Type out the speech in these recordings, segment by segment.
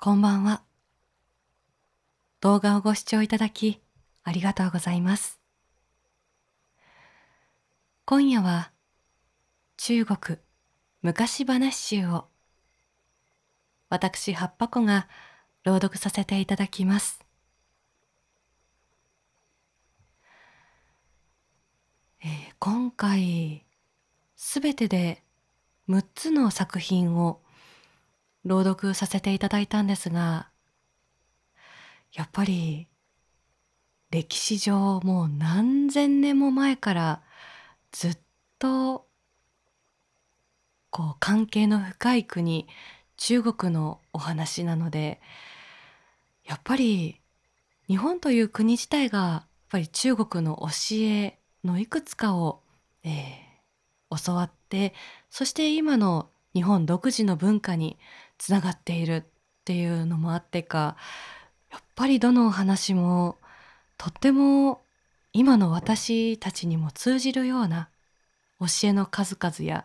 こんばんは。動画をご視聴いただき、ありがとうございます。今夜は、中国昔話集を、私、葉っぱ箱が朗読させていただきます。えー、今回、すべてで6つの作品を朗読させていただいたんですがやっぱり歴史上もう何千年も前からずっとこう関係の深い国中国のお話なのでやっぱり日本という国自体がやっぱり中国の教えのいくつかを、えー、教わってそして今の日本独自の文化につながっているっていうのもあってかやっぱりどのお話もとっても今の私たちにも通じるような教えの数々や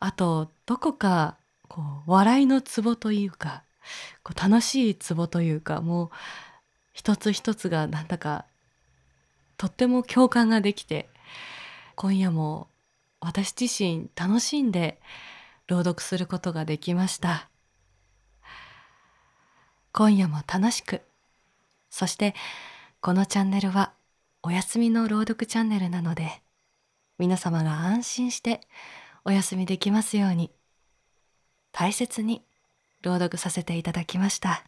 あとどこかこう笑いのツボというかこう楽しいツボというかもう一つ一つがなんだかとっても共感ができて今夜も私自身楽しんで朗読することができました。今夜も楽しくそしてこのチャンネルはお休みの朗読チャンネルなので皆様が安心してお休みできますように大切に朗読させていただきました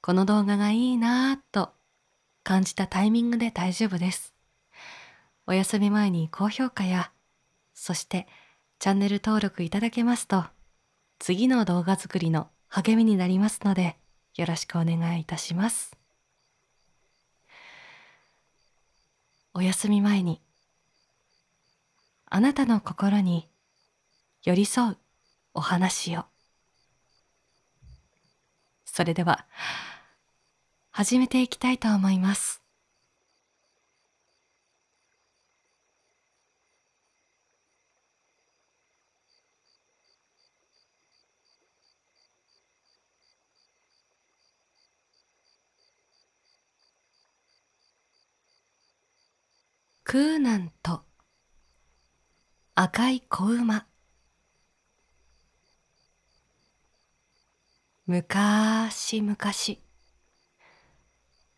この動画がいいなぁと感じたタイミングで大丈夫ですお休み前に高評価やそしてチャンネル登録いただけますと次の動画作りの励みになりますのでよろしくお願いいたしますお休み前にあなたの心に寄り添うお話をそれでは始めていきたいと思います空ンと赤い子馬むかしむかし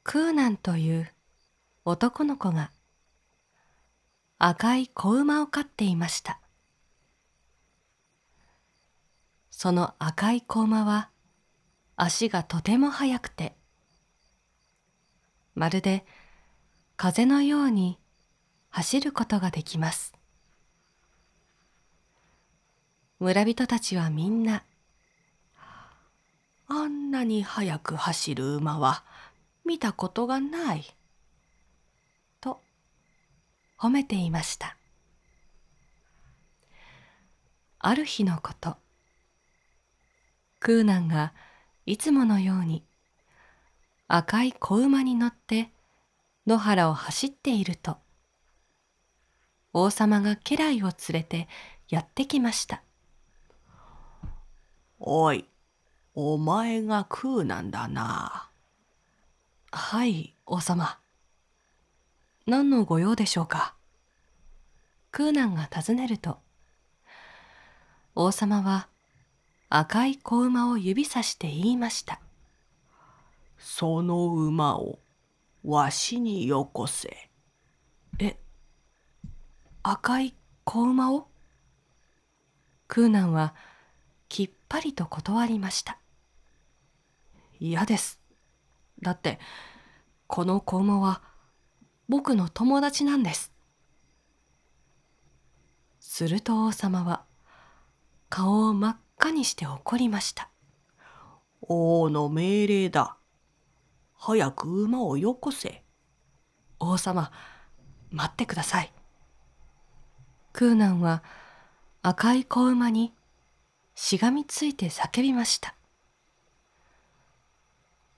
空南という男の子が赤い子馬を飼っていましたその赤い子馬は足がとても速くてまるで風のように走ることができます村人たちはみんなあんなに速く走る馬は見たことがないと褒めていましたある日のこと空南がいつものように赤い子馬に乗って野原を走っていると王様が家来を連れてやってきましたおいお前がうなんだなはい王様何の御用でしょうか空難が尋ねると王様は赤い子馬を指さして言いましたその馬をわしによこせえ赤い子馬を空南はきっぱりと断りました嫌ですだってこの子馬は僕の友達なんですすると王様は顔を真っ赤にして怒りました王の命令だ早く馬をよこせ王様待ってください空南は赤い子馬にしがみついて叫びました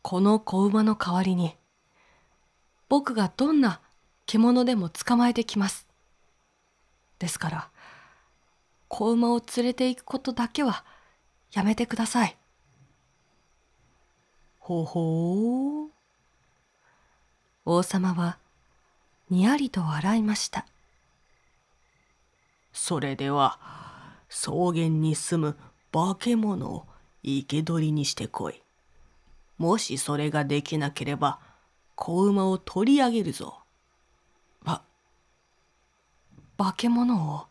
この子馬の代わりに僕がどんな獣でも捕まえてきますですから子馬を連れて行くことだけはやめてくださいほほう王様はにやりと笑いましたそれでは草原に住む化け物を生け捕りにしてこい。もしそれができなければ子馬を取り上げるぞ。ば、化け物を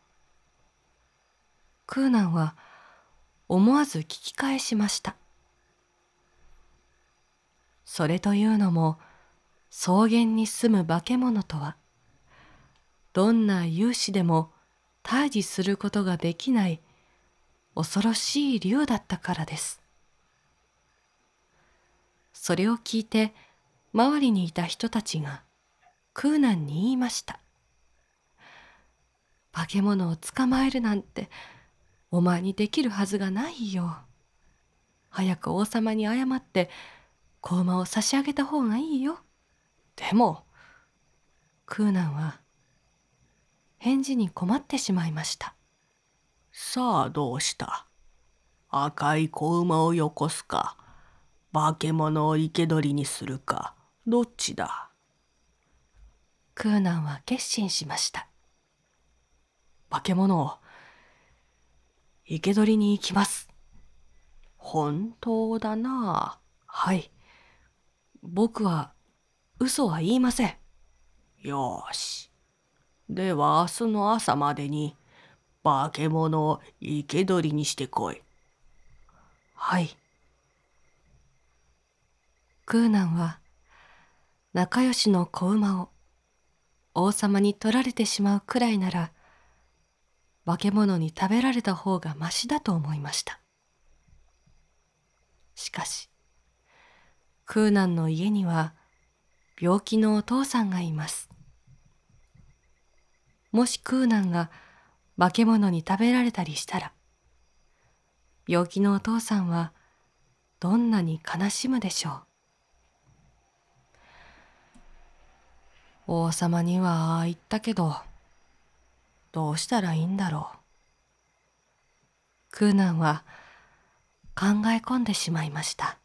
空ンは思わず聞き返しました。それというのも草原に住む化け物とはどんな勇士でも退治することができない恐ろしい竜だったからです。それを聞いて周りにいた人たちが空難に言いました。化け物を捕まえるなんてお前にできるはずがないよ。早く王様に謝って子馬を差し上げた方がいいよ。でも空難は返事に困ってしまいましたさあどうした赤い子馬をよこすか化け物を生け捕りにするかどっちだクーナンは決心しました化け物を生け捕りに行きます本当だなはい僕は嘘は言いませんよしでは明日の朝までに化け物を生け捕りにしてこい。はい。空南は仲良しの子馬を王様に取られてしまうくらいなら化け物に食べられた方がましだと思いました。しかし空南の家には病気のお父さんがいます。もし空難が化け物に食べられたりしたら病気のお父さんはどんなに悲しむでしょう王様にはああ言ったけどどうしたらいいんだろう空ンは考え込んでしまいました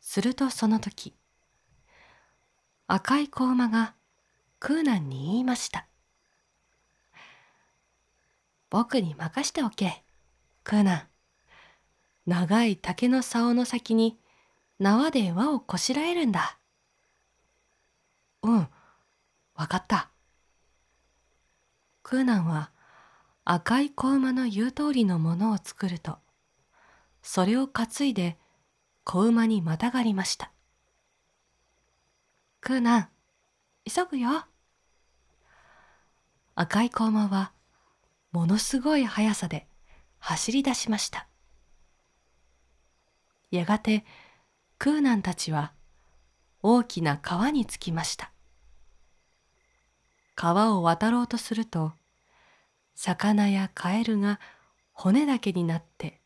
するとその時赤い子馬が空難に言いました僕に任しておけ空難長い竹の竿の先に縄で輪をこしらえるんだうんわかった空難は赤い子馬の言う通りのものを作るとそれを担いで子馬にまたがりましたナ難急ぐよ赤い子馬はものすごい速さで走り出しましたやがてクーナンたちは大きな川に着きました川を渡ろうとすると魚やカエルが骨だけになって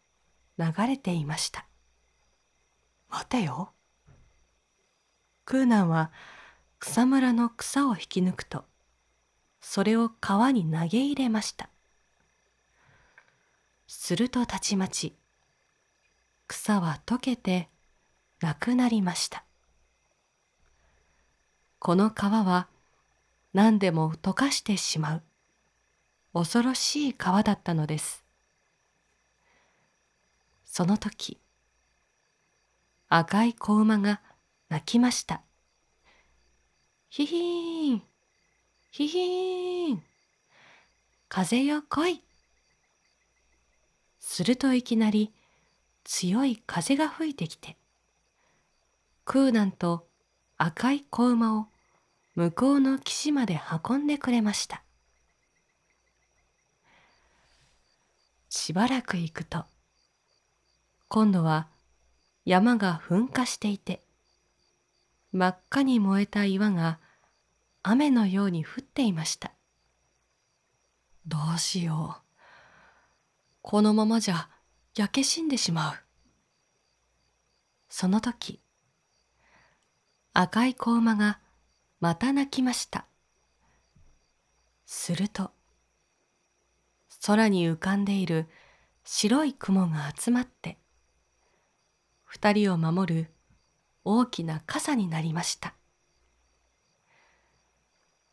流れていました待てよクーナンは草むらの草を引き抜くとそれを川に投げ入れましたするとたちまち草は溶けてなくなりましたこの川は何でも溶かしてしまう恐ろしい川だったのですその時赤い子馬が泣きましたヒヒーンひひーん。風よ来い。するといきなり強い風が吹いてきて、空南と赤い子馬を向こうの岸まで運んでくれました。しばらく行くと、今度は山が噴火していて、真っ赤に燃えた岩が雨のように降っていましたどうしようこのままじゃ焼け死んでしまうその時赤い子馬がまた泣きましたすると空に浮かんでいる白い雲が集まって二人を守る大きな傘になりました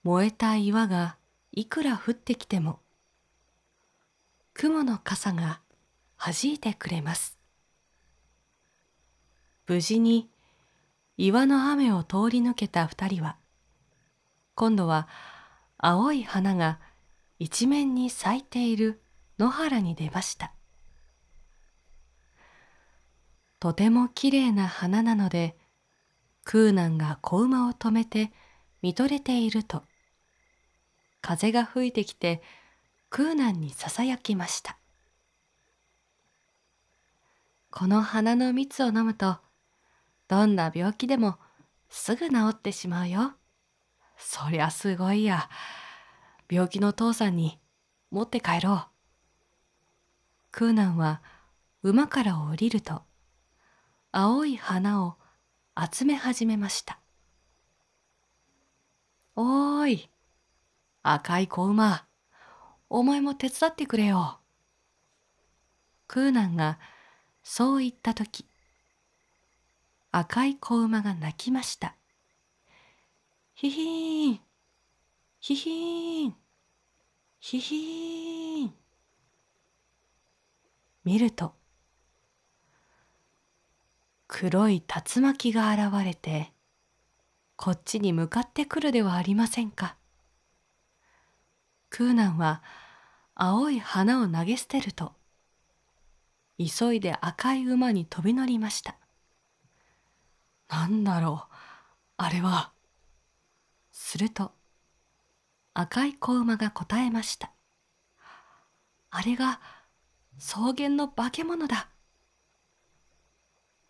燃えた岩がいくら降ってきても雲の傘が弾いてくれます無事に岩の雨を通り抜けた二人は今度は青い花が一面に咲いている野原に出ましたとてもきれいな花なので空難が子馬を止めて見とれていると風が吹いてきて空難にささやきましたこの花の蜜を飲むとどんな病気でもすぐ治ってしまうよそりゃすごいや病気の父さんに持って帰ろう空難は馬から降りると青い花を集め始めましたおーい赤い子馬お前も手伝ってくれよ。クーナンがそう言った時赤い子馬が泣きました。ヒヒーンヒヒーンヒヒーン見ると黒い竜巻が現れてこっちに向かってくるではありませんか。クーナンは青い花を投げ捨てると急いで赤い馬に飛び乗りましたなんだろうあれはすると赤い子馬が答えましたあれが草原の化け物だ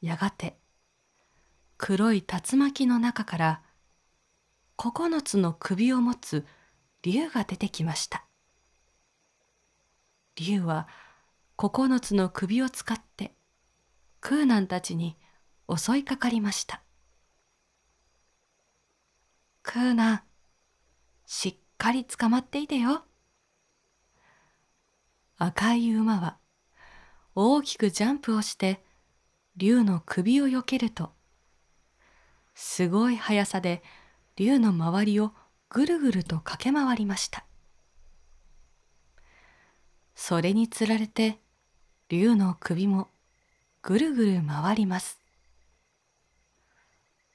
やがて黒い竜巻の中から九つの首を持つ竜が出てきました竜は九つの首を使ってクーナンたちに襲いかかりましたクーナンしっかり捕まっていてよ赤い馬は大きくジャンプをして竜の首をよけるとすごい速さで竜の周りをぐるぐると駆け回りましたそれにつられて竜の首もぐるぐる回ります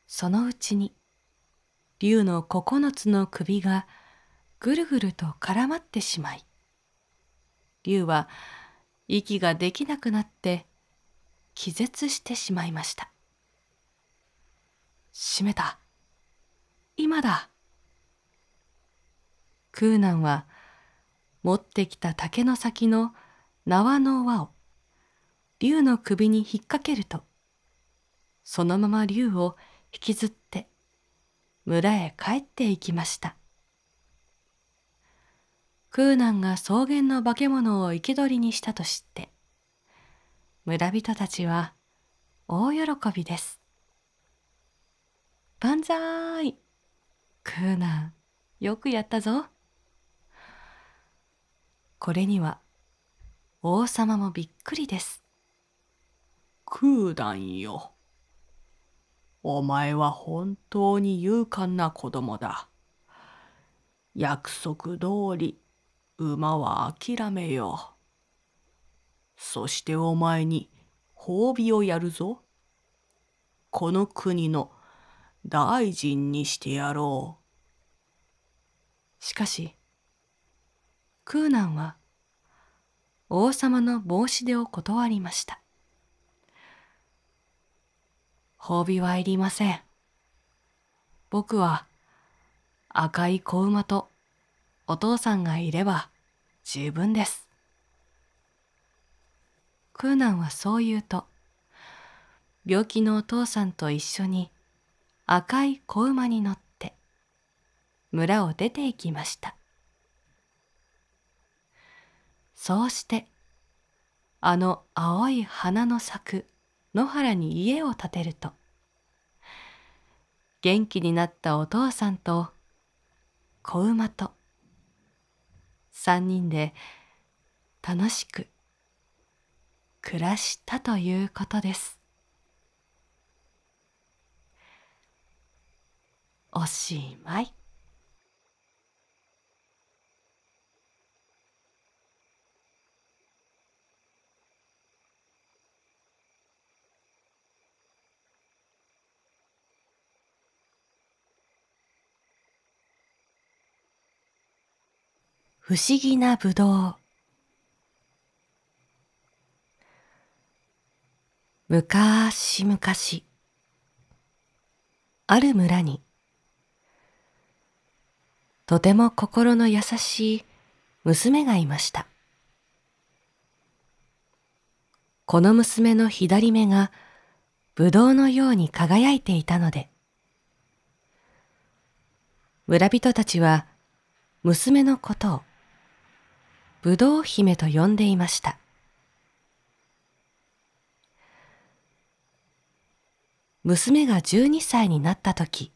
そのうちに竜の9つの首がぐるぐると絡まってしまい竜は息ができなくなって気絶してしまいました。閉めた。今だ。空南は持ってきた竹の先の縄の輪を竜の首に引っ掛けるとそのまま竜を引きずって村へ帰っていきました空南が草原の化け物を生き捕りにしたと知って村人たちは大喜びです万歳空南よくやったぞこれには王様もびっくりです空団よお前は本当に勇敢な子供だ約束通り馬は諦めようそしてお前に褒美をやるぞこの国の大臣にしてやろうしかし空南は王様の帽子でを断りました褒美はいりません僕は赤い子馬とお父さんがいれば十分です空南はそう言うと病気のお父さんと一緒に赤い子馬に乗って村を出て行きましたそうしてあの青い花の咲く野原に家を建てると元気になったお父さんと子馬と3人で楽しく暮らしたということですおしまい。不思議なぶどうむかしむかしある村にとても心の優しい娘がいましたこの娘の左目がぶどうのように輝いていたので村人たちは娘のことをぶどう姫と呼んでいました娘が12歳になった時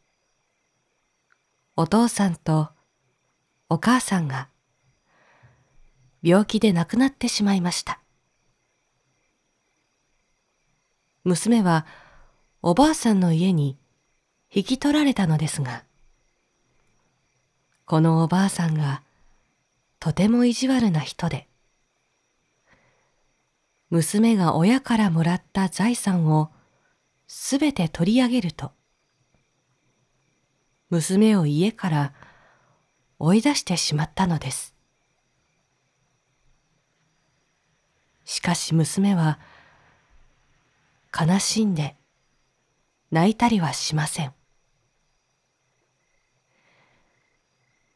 お父さんとお母さんが病気で亡くなってしまいました娘はおばあさんの家に引き取られたのですがこのおばあさんがとても意地悪な人で娘が親からもらった財産をすべて取り上げると娘を家から追い出してしまったのですしかし娘は悲しんで泣いたりはしません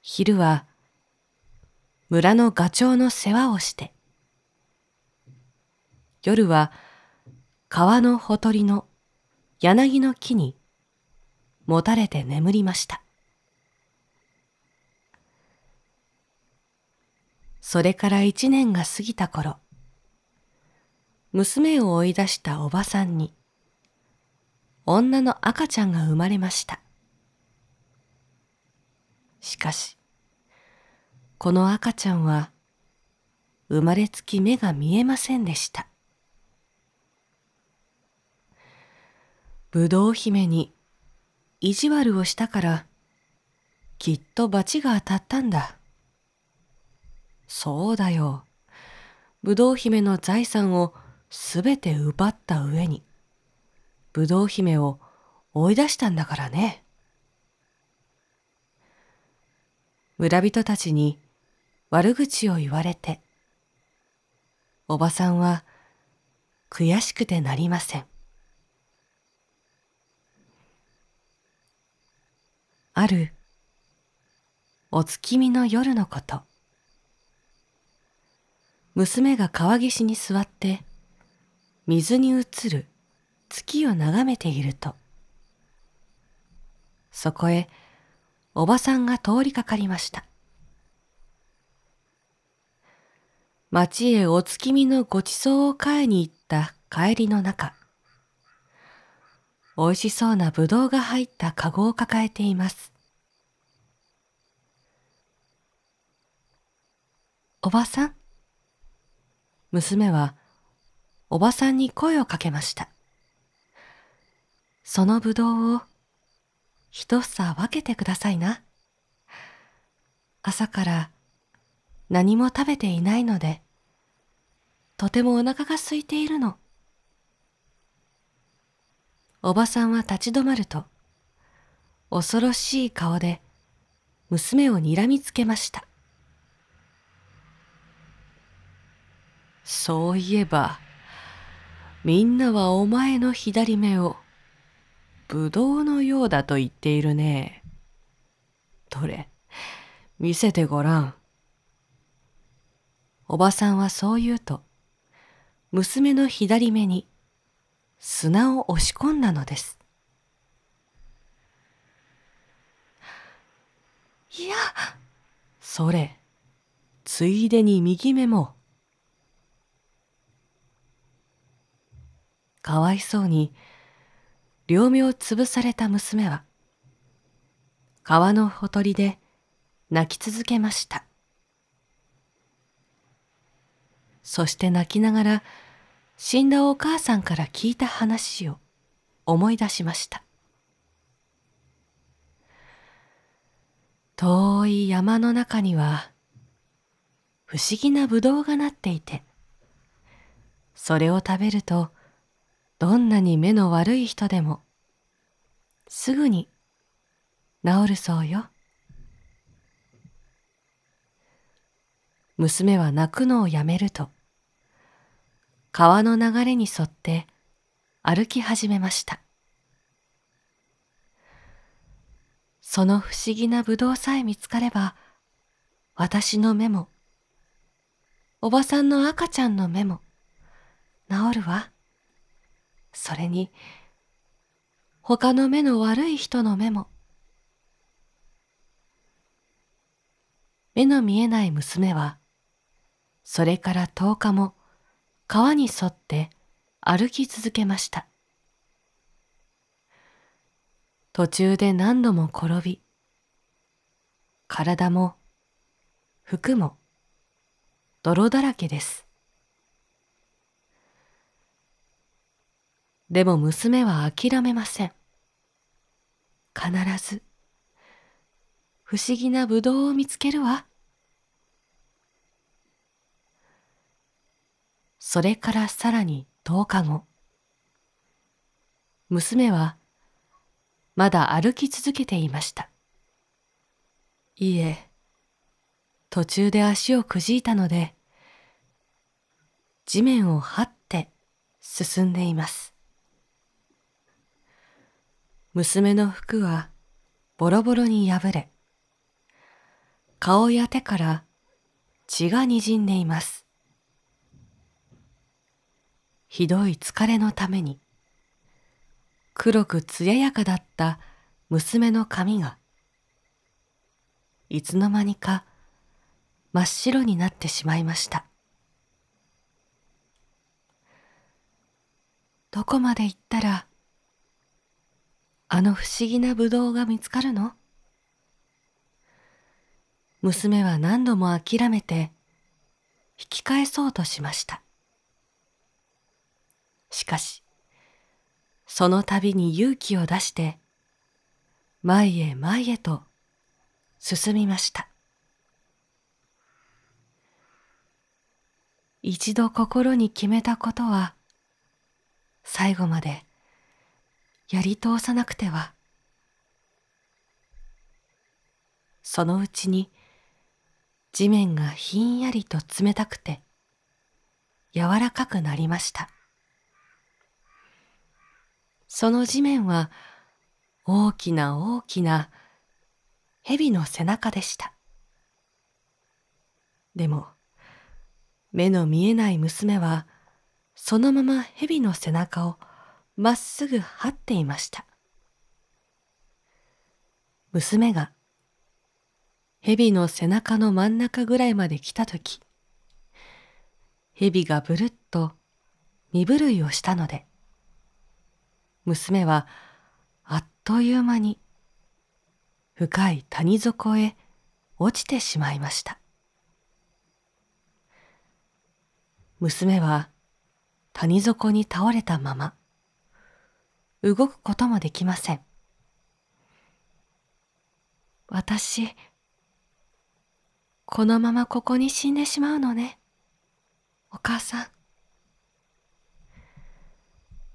昼は村のガチョウの世話をして、夜は川のほとりの柳の木にもたれて眠りました。それから一年が過ぎた頃、娘を追い出したおばさんに、女の赤ちゃんが生まれました。しかし、この赤ちゃんは生まれつき目が見えませんでしたぶどう姫に意地悪をしたからきっと罰が当たったんだそうだよぶどう姫の財産をすべて奪った上にぶどう姫を追い出したんだからね村人たちに悪口を言われておばさんは悔しくてなりませんあるお月見の夜のこと娘が川岸に座って水に映る月を眺めているとそこへおばさんが通りかかりました町へお月見のごちそうを買いに行った帰りの中、美味しそうなぶどうが入ったかごを抱えています。おばさん。娘は、おばさんに声をかけました。そのぶどうを、一房分けてくださいな。朝から何も食べていないので、とてもお腹が空いているの。おばさんは立ち止まると、恐ろしい顔で娘を睨みつけました。そういえば、みんなはお前の左目を、ぶどうのようだと言っているね。どれ、見せてごらん。おばさんはそう言うと、娘の左目に砂を押し込んだのです。いや、それ、ついでに右目も。かわいそうに、両目を潰された娘は、川のほとりで泣き続けました。そして泣きながら、死んだお母さんから聞いた話を思い出しました遠い山の中には不思議なブドウがなっていてそれを食べるとどんなに目の悪い人でもすぐに治るそうよ娘は泣くのをやめると川の流れに沿って歩き始めましたその不思議なぶどさえ見つかれば私の目もおばさんの赤ちゃんの目も治るわそれに他の目の悪い人の目も目の見えない娘はそれから10日も川に沿って歩き続けました途中で何度も転び体も服も泥だらけですでも娘は諦めません必ず不思議なぶどうを見つけるわそれからさらに10日後。娘は、まだ歩き続けていました。いいえ、途中で足をくじいたので、地面を這って進んでいます。娘の服はボロボロに破れ、顔や手から血が滲んでいます。ひどい疲れのために黒く艶やかだった娘の髪がいつの間にか真っ白になってしまいましたどこまで行ったらあの不思議なぶどうが見つかるの娘は何度も諦めて引き返そうとしましたしかし、その度に勇気を出して、前へ前へと進みました。一度心に決めたことは、最後までやり通さなくては。そのうちに地面がひんやりと冷たくて柔らかくなりました。その地面は大きな大きな蛇の背中でした。でも、目の見えない娘は、そのまま蛇の背中をまっすぐ張っていました。娘が、蛇の背中の真ん中ぐらいまで来たとき、蛇がぶるっと身震いをしたので、娘はあっという間に深い谷底へ落ちてしまいました娘は谷底に倒れたまま動くこともできません私このままここに死んでしまうのねお母さん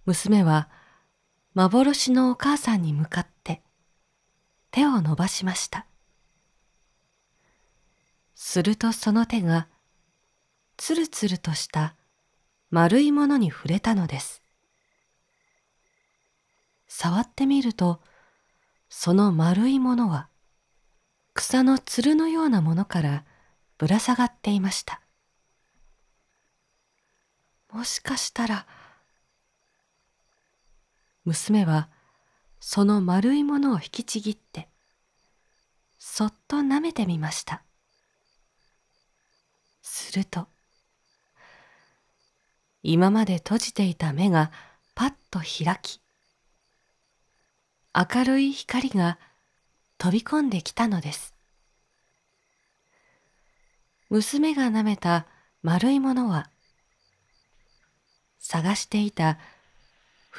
娘は幻のお母さんに向かって手を伸ばしましたするとその手がつるつるとした丸いものに触れたのです触ってみるとその丸いものは草のつるのようなものからぶら下がっていましたもしかしたら娘はその丸いものを引きちぎってそっと舐めてみましたすると今まで閉じていた目がパッと開き明るい光が飛び込んできたのです娘が舐めた丸いものは探していた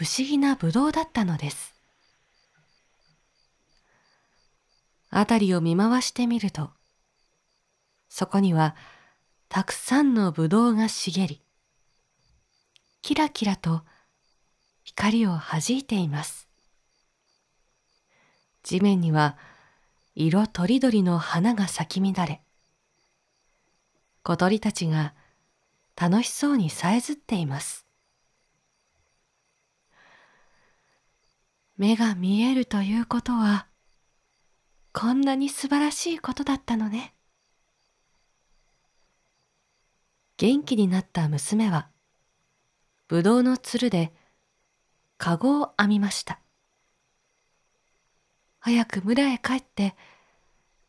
不思議なブドウだったのです辺りを見回してみるとそこにはたくさんのブドウが茂りキラキラと光をはじいています地面には色とりどりの花が咲き乱れ小鳥たちが楽しそうにさえずっています目が見えるということはこんなに素晴らしいことだったのね元気になった娘はぶどうのつるでかごを編みました早く村へ帰って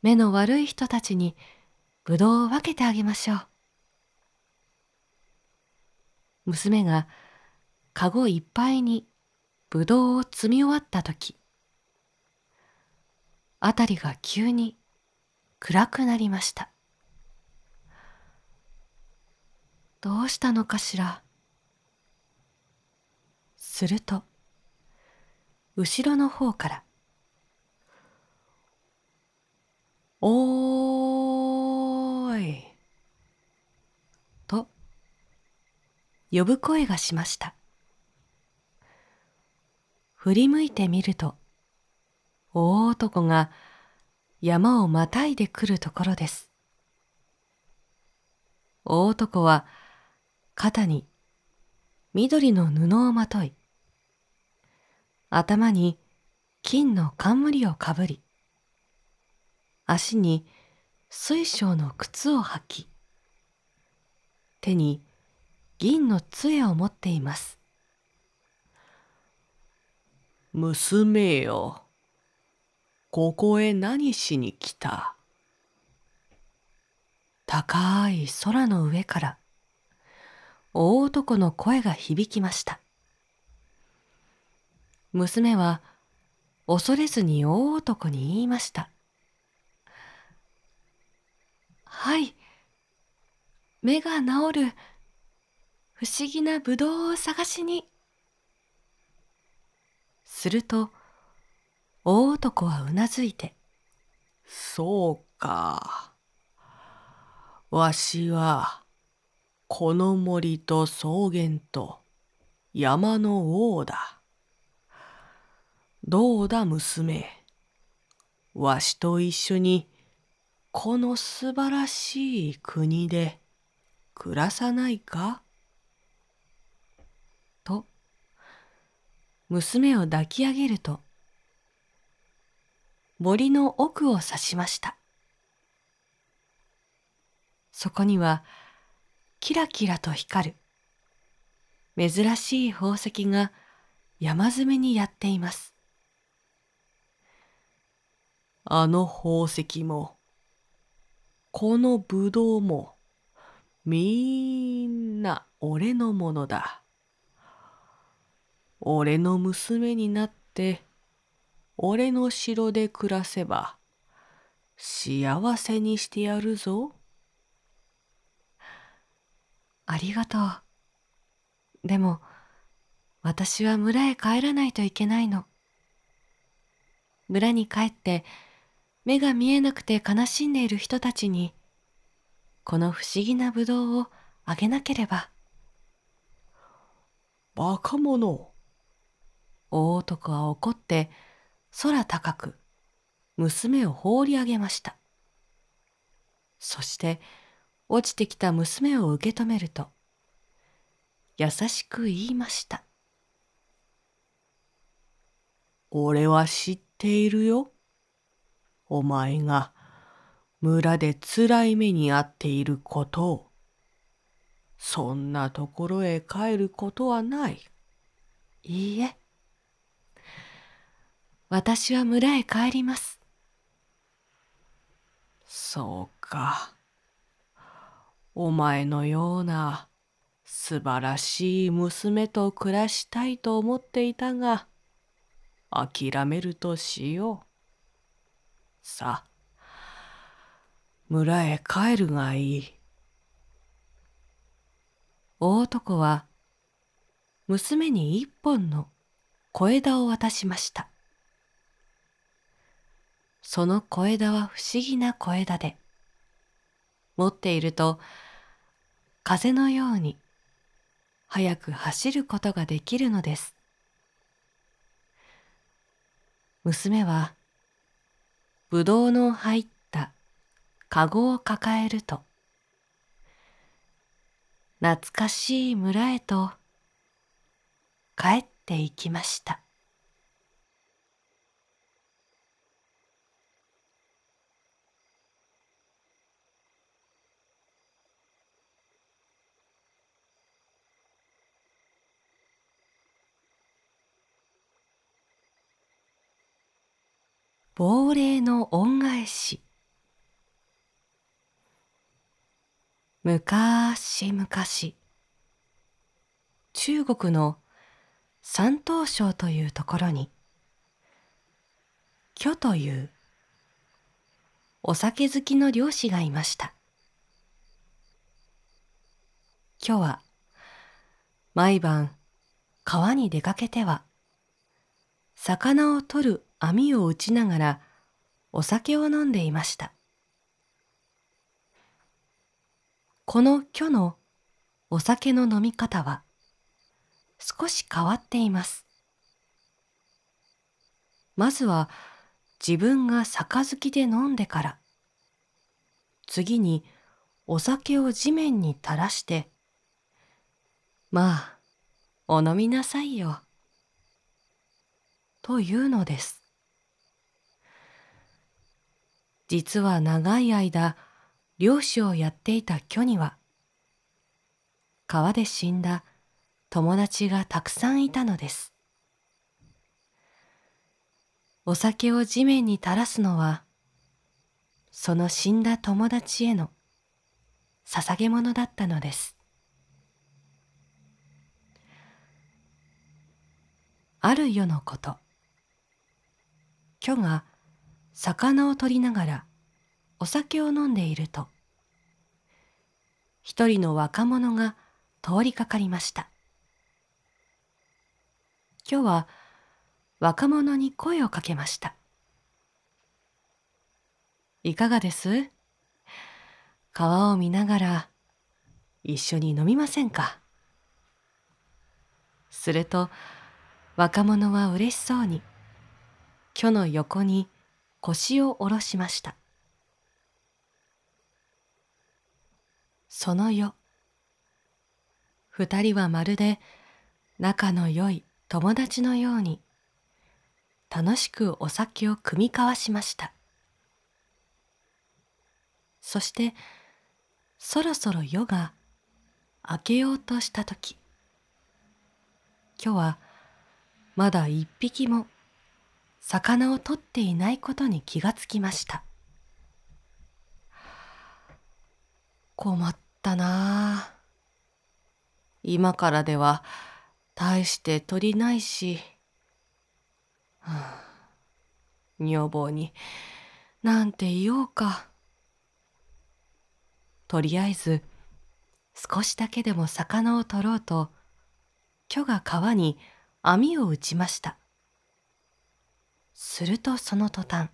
目の悪い人たちにぶどうを分けてあげましょう娘がかごいっぱいにぶどうを摘み終わった時辺りが急に暗くなりましたどうしたのかしらすると後ろの方から「おーい」と呼ぶ声がしました振り向いてみると、大男が山をまたいでくるところです。大男は肩に緑の布をまとい、頭に金の冠をかぶり、足に水晶の靴を履き、手に銀の杖を持っています。娘よ。ここへ何しに来た高い空の上から、大男の声が響きました。娘は、恐れずに大男に言いました。はい。目が治る、不思議なぶどうを探しに。すると大男はうなずいて「そうかわしはこの森と草原と山の王だ」。どうだ娘わしと一緒にこの素晴らしい国で暮らさないか娘を抱き上げると、森の奥を指しました。そこには、キラキラと光る、珍しい宝石が山積みにやっています。あの宝石も、このぶどうも、みんな俺のものだ。俺の娘になって俺の城で暮らせば幸せにしてやるぞ。ありがとう。でも私は村へ帰らないといけないの。村に帰って目が見えなくて悲しんでいる人たちにこの不思議なぶどうをあげなければ。バカ者大男は怒って空高く娘を放り上げましたそして落ちてきた娘を受け止めると優しく言いました「俺は知っているよお前が村でつらい目に遭っていることをそんなところへ帰ることはない」いいえ私は村へ帰りますそうかお前のような素晴らしい娘と暮らしたいと思っていたが諦めるとしようさあ村へ帰るがいい大男は娘に一本の小枝を渡しましたその小枝は不思議な小枝で持っていると風のように速く走ることができるのです娘はぶどうの入ったかごを抱えると懐かしい村へと帰って行きました亡霊の恩返し昔昔中国の山東省というところに虚というお酒好きの漁師がいました虚は毎晩川に出かけては魚を取る網を打ちながらお酒を飲んでいましたこの「虚」のお酒の飲み方は少し変わっていますまずは自分が杯で飲んでから次にお酒を地面に垂らして「まあお飲みなさいよ」というのです実は長い間漁師をやっていた巨には川で死んだ友達がたくさんいたのですお酒を地面に垂らすのはその死んだ友達への捧げ物だったのですある夜のこと虚が魚を取りながらお酒を飲んでいると一人の若者が通りかかりました今日は若者に声をかけましたいかがです川を見ながら一緒に飲みませんかすると若者は嬉しそうに巨の横に腰を下ろしましたその夜二人はまるで仲の良い友達のように楽しくお酒を酌み交わしましたそしてそろそろ夜が明けようとした時今日はまだ一匹も魚を取っていないことに気がつきました困ったなあ今からでは大して取りないし、はあ、女房になんて言おうかとりあえず少しだけでも魚を取ろうと巨が川に網を打ちましたするとその途端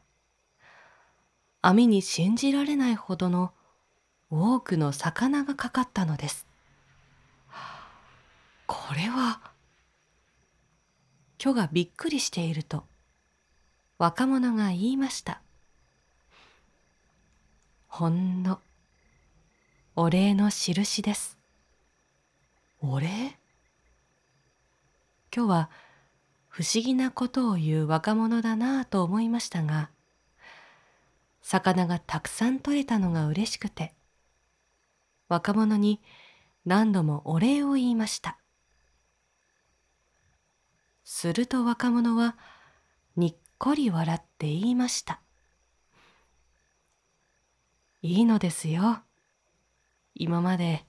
網に信じられないほどの多くの魚がかかったのですこれは巨がびっくりしていると若者が言いましたほんのお礼の印ですお礼日は不思議なことを言う若者だなぁと思いましたが魚がたくさん取れたのが嬉しくて若者に何度もお礼を言いましたすると若者はにっこり笑って言いました「いいのですよ今まで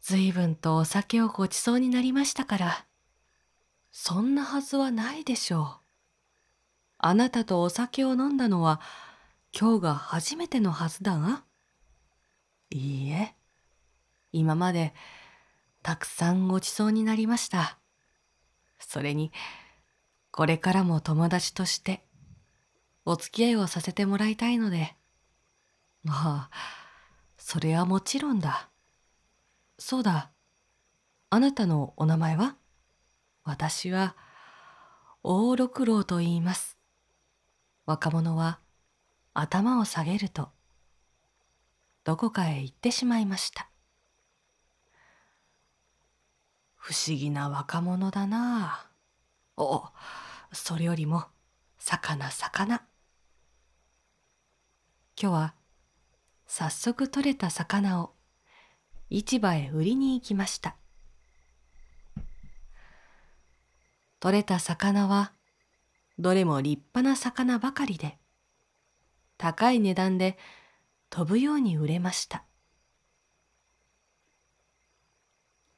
ずいぶんとお酒をごちそうになりましたから」そんなはずはないでしょう。あなたとお酒を飲んだのは今日が初めてのはずだが。いいえ、今までたくさんごちそうになりました。それに、これからも友達としてお付き合いをさせてもらいたいので。まあ、それはもちろんだ。そうだ、あなたのお名前は私は大六郎と言います。若者は頭を下げると、どこかへ行ってしまいました。不思議な若者だなあ。お、それよりも、魚魚。今日は、早速取れた魚を市場へ売りに行きました。取れた魚はどれも立派な魚ばかりで高い値段で飛ぶように売れました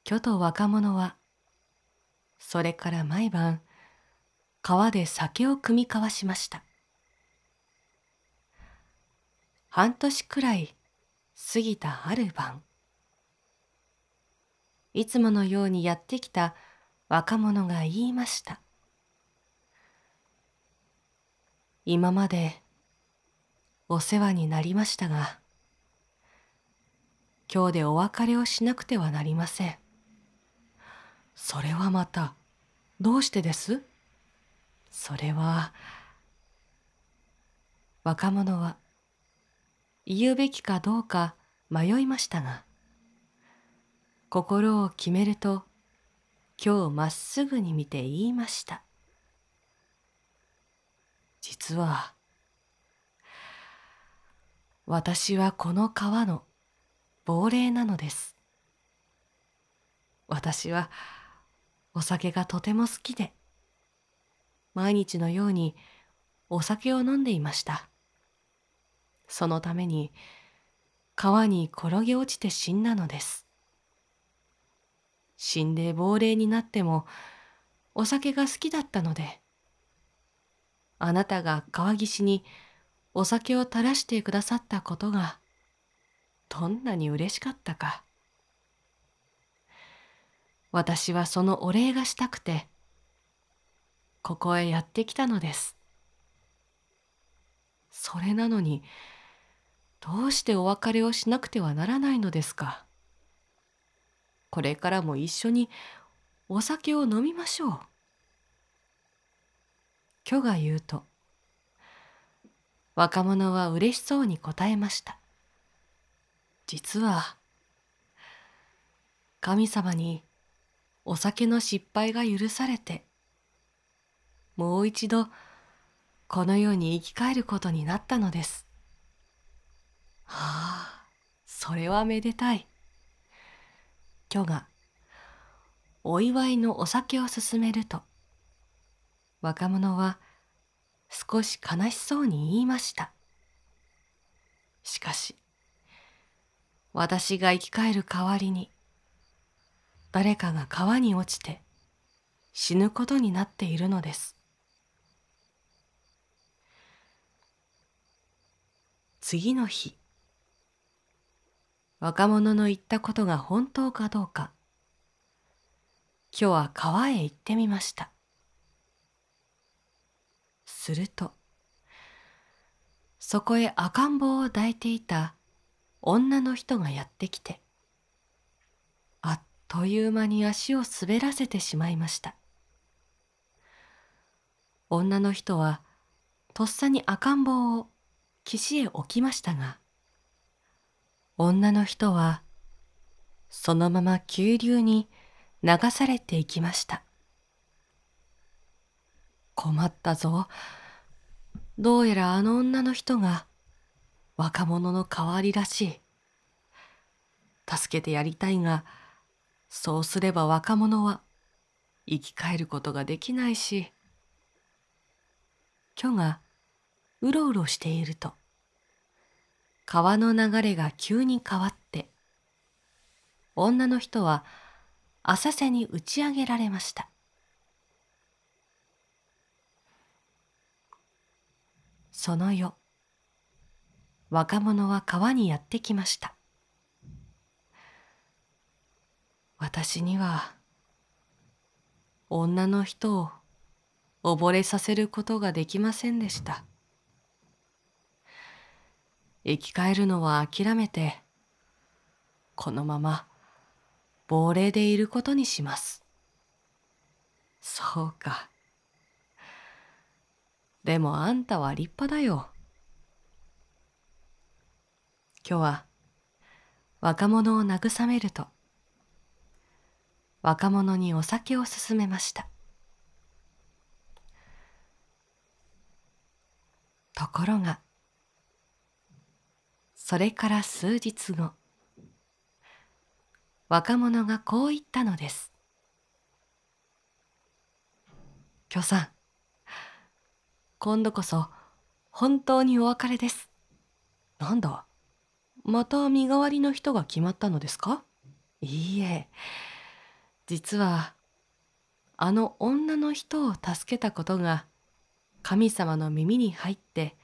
巨と若者はそれから毎晩川で酒を酌み交わしました半年くらい過ぎたある晩いつものようにやってきた若者が言いました今までお世話になりましたが今日でお別れをしなくてはなりませんそれはまたどうしてですそれは若者は言うべきかどうか迷いましたが心を決めると今日まっすぐに見て言いました実は私はこの川の亡霊なのです私はお酒がとても好きで毎日のようにお酒を飲んでいましたそのために川に転げ落ちて死んだのです死んで亡霊になってもお酒が好きだったのであなたが川岸にお酒を垂らしてくださったことがどんなに嬉しかったか私はそのお礼がしたくてここへやってきたのですそれなのにどうしてお別れをしなくてはならないのですかこれからも一緒にお酒を飲みましょう。巨が言うと若者は嬉しそうに答えました実は神様にお酒の失敗が許されてもう一度この世に生き返ることになったのですはあそれはめでたい巨がお祝いのお酒を勧めると若者は少し悲しそうに言いましたしかし私が生き返る代わりに誰かが川に落ちて死ぬことになっているのです次の日若者の言ったことが本当かどうか今日は川へ行ってみましたするとそこへ赤ん坊を抱いていた女の人がやってきてあっという間に足を滑らせてしまいました女の人はとっさに赤ん坊を岸へ置きましたが女の人はそのまま急流に流されていきました困ったぞどうやらあの女の人が若者の代わりらしい助けてやりたいがそうすれば若者は生き返ることができないし虚がうろうろしていると「川の流れが急に変わって女の人は浅瀬に打ち上げられましたその夜若者は川にやってきました私には女の人を溺れさせることができませんでした。生き返るのは諦めてこのまま亡霊でいることにしますそうかでもあんたは立派だよ今日は若者を慰めると若者にお酒を勧めましたところがそれから数日後若者がこう言ったのです「許さん今度こそ本当にお別れです」なんだまた身代わりの人が決まったのですかいいえ実はあの女の人を助けたことが神様の耳に入って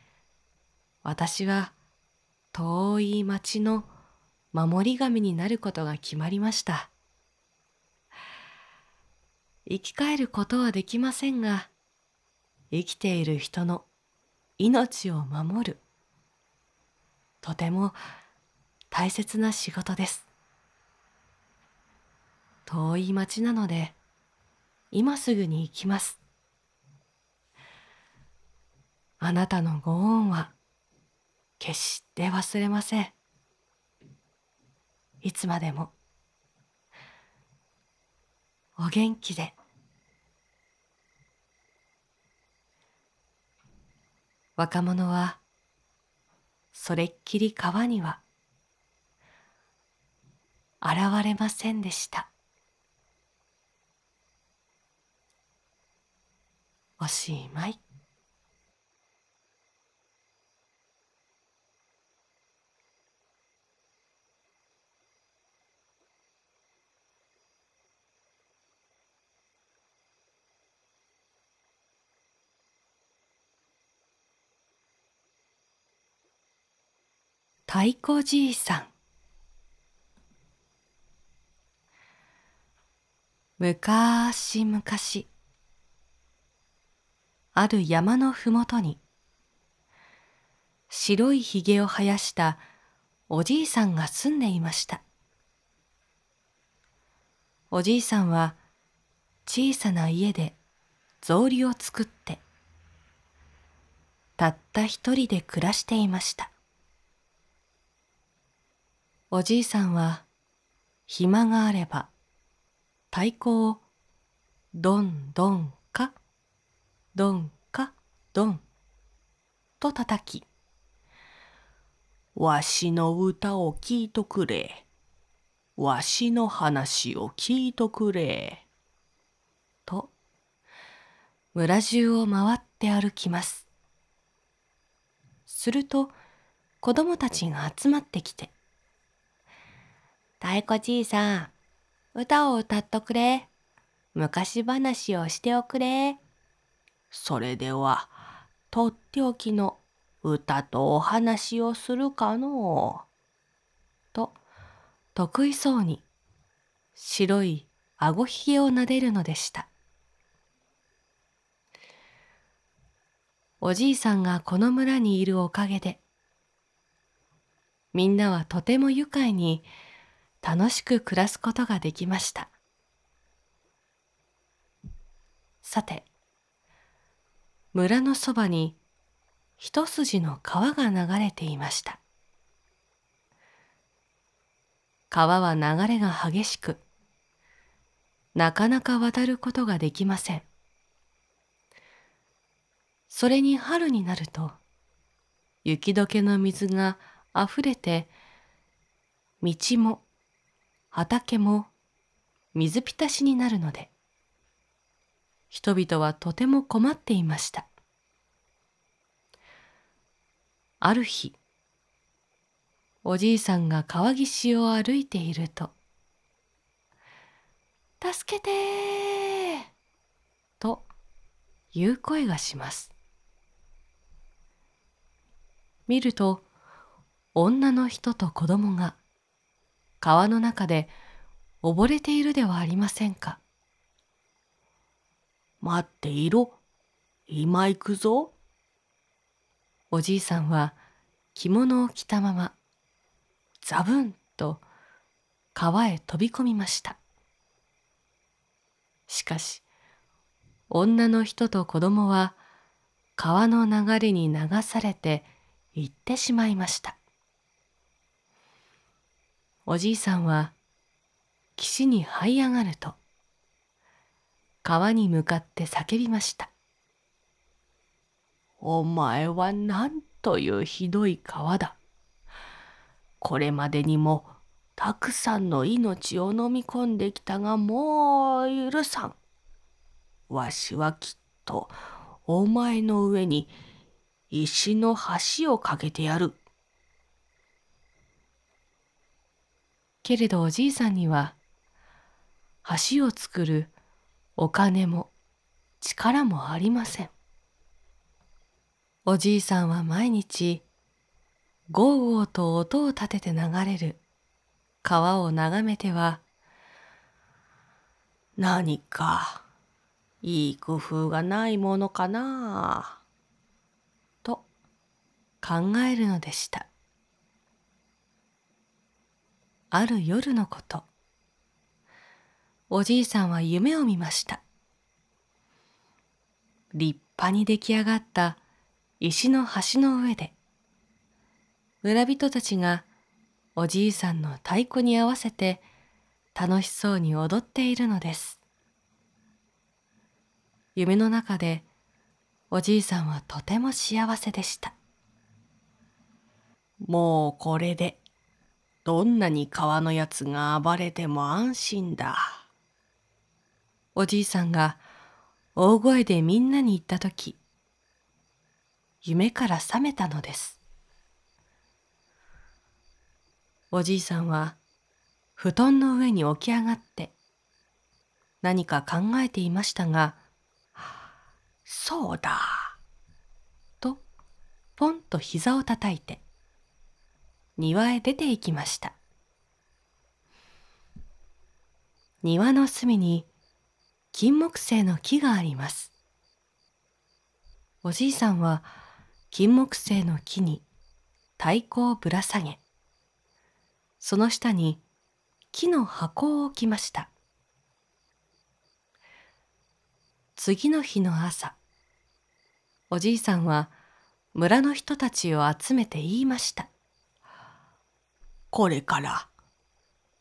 私は遠い町の守り神になることが決まりました生き返ることはできませんが生きている人の命を守るとても大切な仕事です遠い町なので今すぐに行きますあなたのご恩は決して忘れませんいつまでもお元気で若者はそれっきり川には現れませんでしたおしまい太鼓じいさんむかしむかしある山のふもとに白いひげを生やしたおじいさんが住んでいましたおじいさんは小さな家で草履を作ってたった一人で暮らしていましたおじいさんは暇があれば太鼓をどんどんかどんかどんと叩きわしの歌を聞いとくれわしの話を聞いとくれと村中を回って歩きますすると子供たちが集まってきて太鼓じいさん、歌を歌っとくれ。昔話をしておくれ。それでは、とっておきの歌とお話をするかのう。と、得意そうに、白いあごひげをなでるのでした。おじいさんがこの村にいるおかげで、みんなはとても愉快に楽しく暮らすことができましたさて村のそばに一筋の川が流れていました川は流れが激しくなかなか渡ることができませんそれに春になると雪解けの水があふれて道も畑も水浸しになるので人々はとても困っていましたある日おじいさんが川岸を歩いていると「助けてー!」という声がします見ると女の人と子供が川の中で溺れているではありませんか。待っていろ。今行くぞ。おじいさんは着物を着たまま、ザブンと川へ飛び込みました。しかし、女の人と子供は川の流れに流されて行ってしまいました。おじいさんは岸に這い上がると川に向かって叫びました「お前はなんというひどい川だこれまでにもたくさんの命を飲み込んできたがもう許さんわしはきっとお前の上に石の橋を架けてやる」。けれどおじいさんには橋を作るお金も力もありませんおじいさんは毎日ゴーゴーと音を立てて流れる川を眺めては何かいい工夫がないものかなと考えるのでした。ある夜のことおじいさんは夢を見ました立派に出来上がった石の橋の上で村人たちがおじいさんの太鼓に合わせて楽しそうに踊っているのです夢の中でおじいさんはとても幸せでしたもうこれでどんなに川のやつが暴れても安心だ。おじいさんが大声でみんなに言った時夢から覚めたのですおじいさんは布団の上に起き上がって何か考えていましたが「そうだ」とポンと膝をたたいて庭へ出て行きました庭の隅に金木犀の木がありますおじいさんは金木犀の木に太鼓をぶら下げその下に木の箱を置きました次の日の朝おじいさんは村の人たちを集めて言いましたこれから、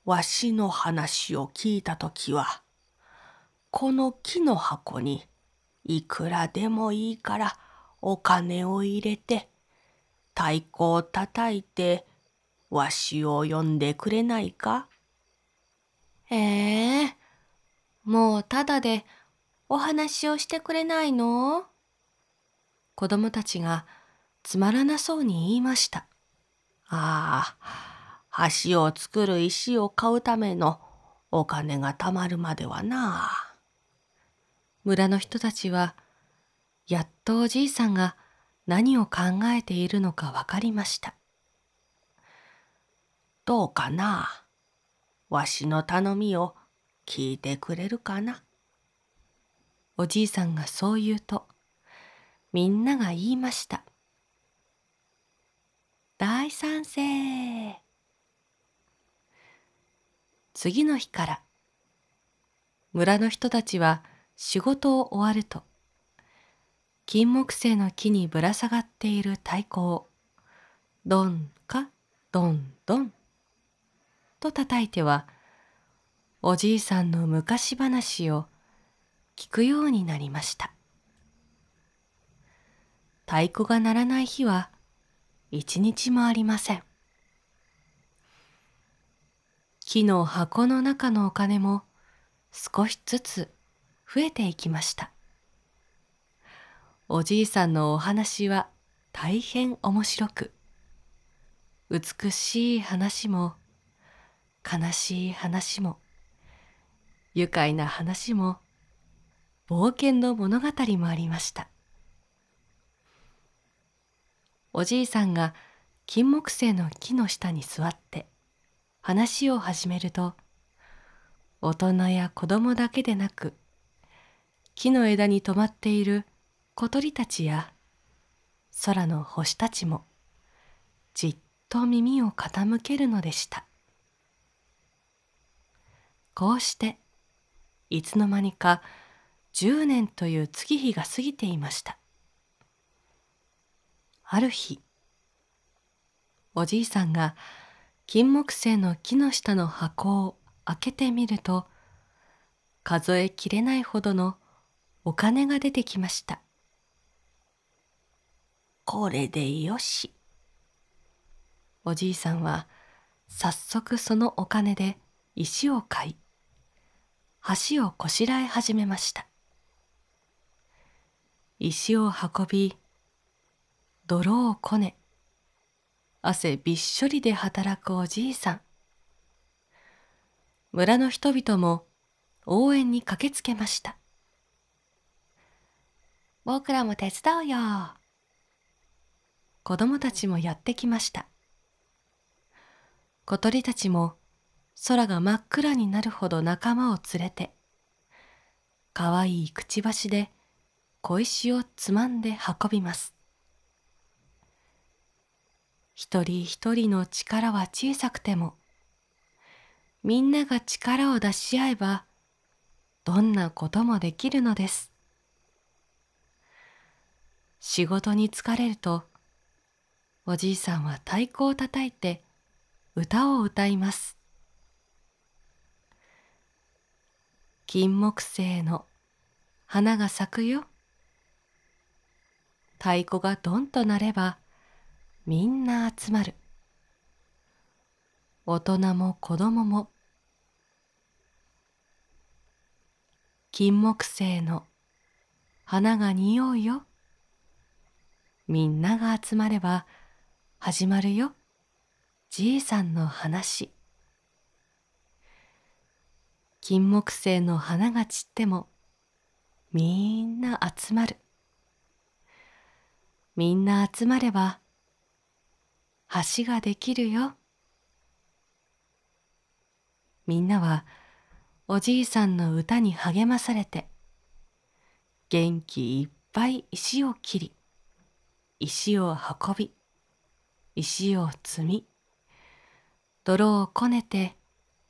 わしの話を聞いたときは、この木の箱にいくらでもいいからお金を入れて、太鼓を叩いて、わしを呼んでくれないかええー、もうただでお話をしてくれないの子供たちがつまらなそうに言いました。ああ、橋を作る石を買うためのお金がたまるまではなあ。村の人たちはやっとおじいさんが何を考えているのかわかりました。どうかなわしの頼みを聞いてくれるかなおじいさんがそう言うとみんなが言いました。大賛成次の日から村の人たちは仕事を終わると金木犀の木にぶら下がっている太鼓をどんかどんどんと叩いてはおじいさんの昔話を聞くようになりました太鼓が鳴らない日は一日もありません木の箱の中のお金も少しずつ増えていきましたおじいさんのお話は大変面白く美しい話も悲しい話も愉快な話も冒険の物語もありましたおじいさんが金木犀の木の下に座って話を始めると大人や子供だけでなく木の枝に止まっている小鳥たちや空の星たちもじっと耳を傾けるのでしたこうしていつの間にか10年という月日が過ぎていましたある日おじいさんが「金木犀の木の下の箱を開けてみると数えきれないほどのお金が出てきましたこれでよしおじいさんは早速そのお金で石を買い橋をこしらえ始めました石を運び泥をこね汗びっしょりで働くおじいさん村の人々も応援に駆けつけました僕らも手伝うよ子供たちもやってきました小鳥たちも空が真っ暗になるほど仲間を連れてかわいいくちばしで小石をつまんで運びます一人一人の力は小さくてもみんなが力を出し合えばどんなこともできるのです仕事に疲れるとおじいさんは太鼓を叩いて歌を歌います金木犀の花が咲くよ太鼓がどんとなれば「みんな集まる大人も子供も金木犀の花が匂うよみんなが集まれば始まるよじいさんの話金木犀の花が散ってもみんな集まるみんな集まれば橋ができるよみんなはおじいさんの歌に励まされて元気いっぱい石を切り石を運び石を積み泥をこねて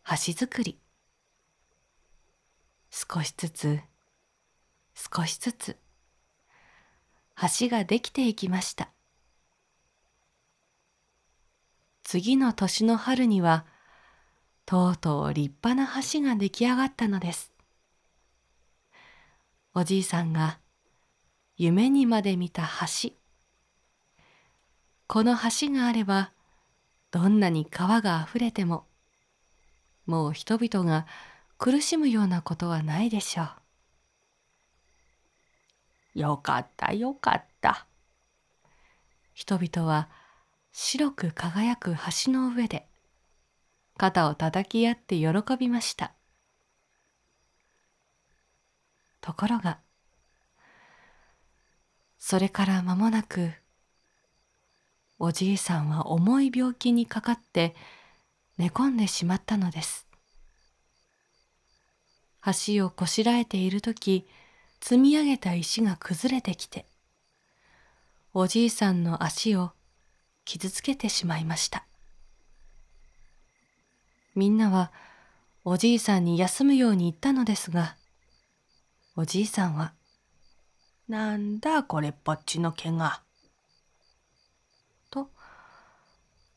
橋作り少しずつ少しずつ橋ができていきました。次の年の春にはとうとう立派な橋が出来上がったのですおじいさんが夢にまで見た橋この橋があればどんなに川があふれてももう人々が苦しむようなことはないでしょう。よかったよかった。人々は白く輝く橋の上で肩を叩き合って喜びましたところがそれから間もなくおじいさんは重い病気にかかって寝込んでしまったのです橋をこしらえている時積み上げた石が崩れてきておじいさんの足を傷つけてしまいましたみんなはおじいさんに休むように言ったのですがおじいさんは「なんだこれっぽっちの毛が」と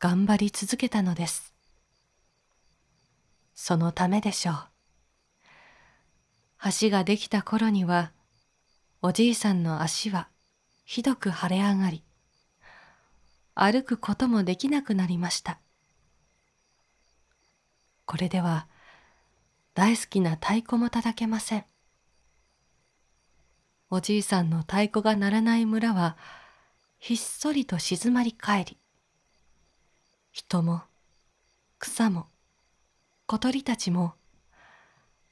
頑張り続けたのですそのためでしょう橋ができた頃にはおじいさんの足はひどく腫れ上がり歩くこともできなくなりましたこれでは大好きな太鼓も叩けませんおじいさんの太鼓が鳴らない村はひっそりと静まり返り人も草も小鳥たちも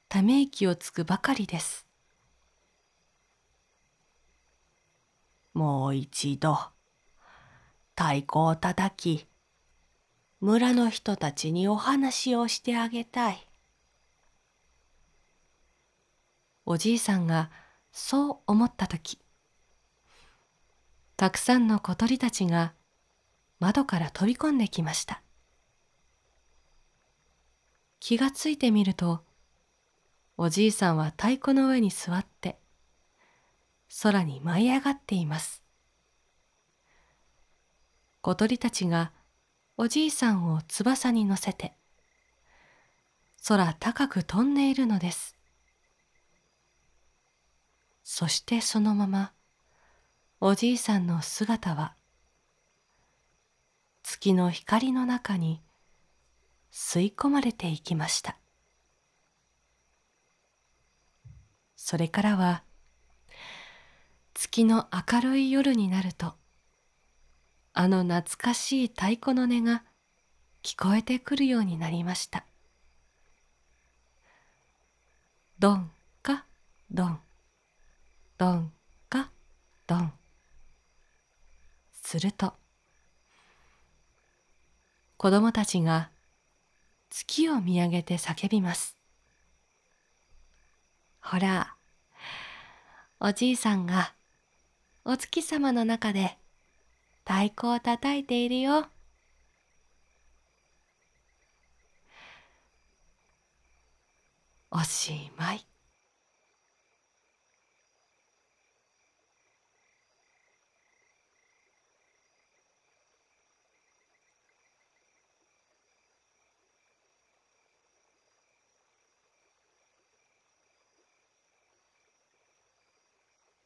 ため息をつくばかりですもう一度太鼓を叩き、村の人たちにお話をしてあげたい。おじいさんがそう思った時、たくさんの小鳥たちが窓から飛び込んできました。気がついてみると、おじいさんは太鼓の上に座って、空に舞い上がっています。小鳥たちがおじいさんを翼に乗せて空高く飛んでいるのですそしてそのままおじいさんの姿は月の光の中に吸い込まれていきましたそれからは月の明るい夜になるとあの懐かしい太鼓の音が聞こえてくるようになりましたどんかどんどんかどんすると子供たちが月を見上げて叫びますほらおじいさんがお月様の中で太鼓をたたいているよ。おしまい。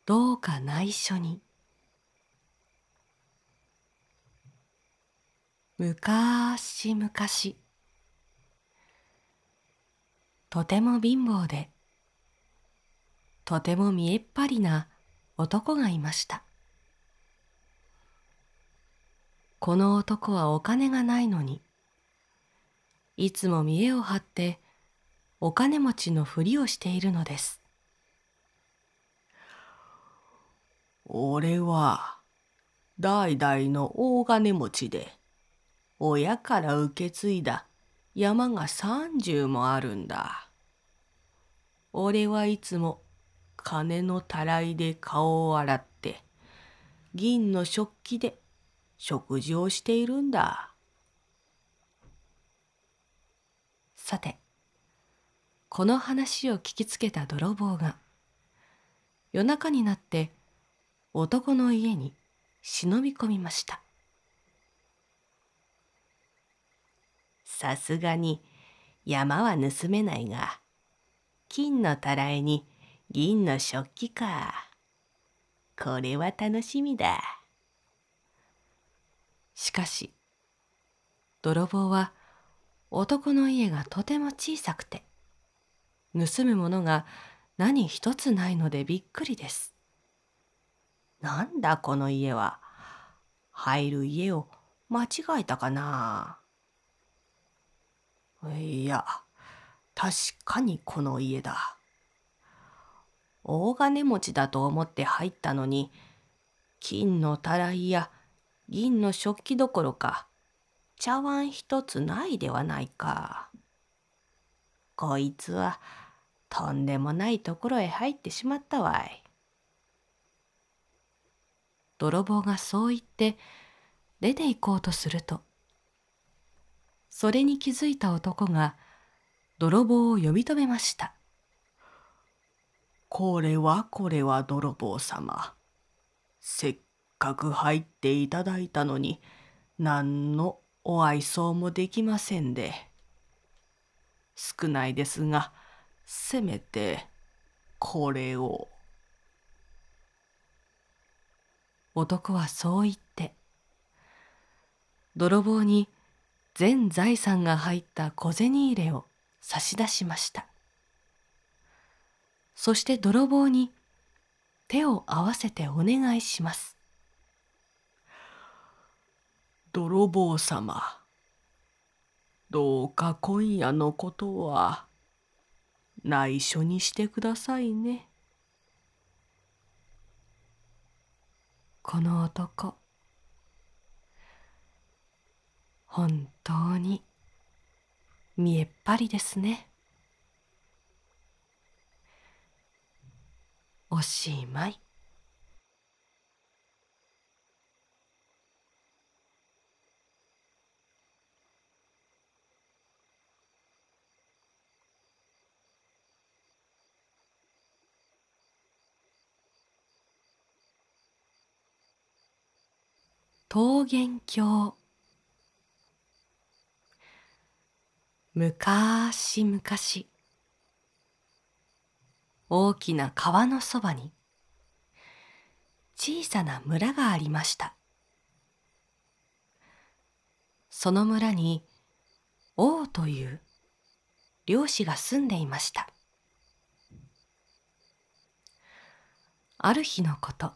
どうか内緒にむかしむかしとても貧乏でとても見えっ張りな男がいましたこの男はお金がないのにいつも見栄を張ってお金持ちのふりをしているのです俺は代々の大金持ちで親から受け継いだ山が30もあるんだ。俺はいつも金のたらいで顔を洗って銀の食器で食事をしているんだ。さてこの話を聞きつけた泥棒が夜中になって男の家に忍び込みました。さすがに山は盗めないが金のたらいに銀の食器かこれは楽しみだしかし泥棒は男の家がとても小さくて盗むものが何一つないのでびっくりですなんだこの家は入る家を間違えたかないや、確かにこの家だ。大金持ちだと思って入ったのに、金のたらいや銀の食器どころか、茶碗一つないではないか。こいつは、とんでもないところへ入ってしまったわい。泥棒がそう言って、出て行こうとすると、それに気づいた男が泥棒を呼び止めましたこれはこれは泥棒様せっかく入っていただいたのに何のお愛想もできませんで少ないですがせめてこれを男はそう言って泥棒に全財産が入った小銭入れを差し出しましたそして泥棒に手を合わせてお願いします泥棒様どうか今夜のことは内緒にしてくださいねこの男本当に見えっ張りですねおしまい桃源郷むかしむかし大きな川のそばに小さな村がありましたその村に王という漁師が住んでいましたある日のこと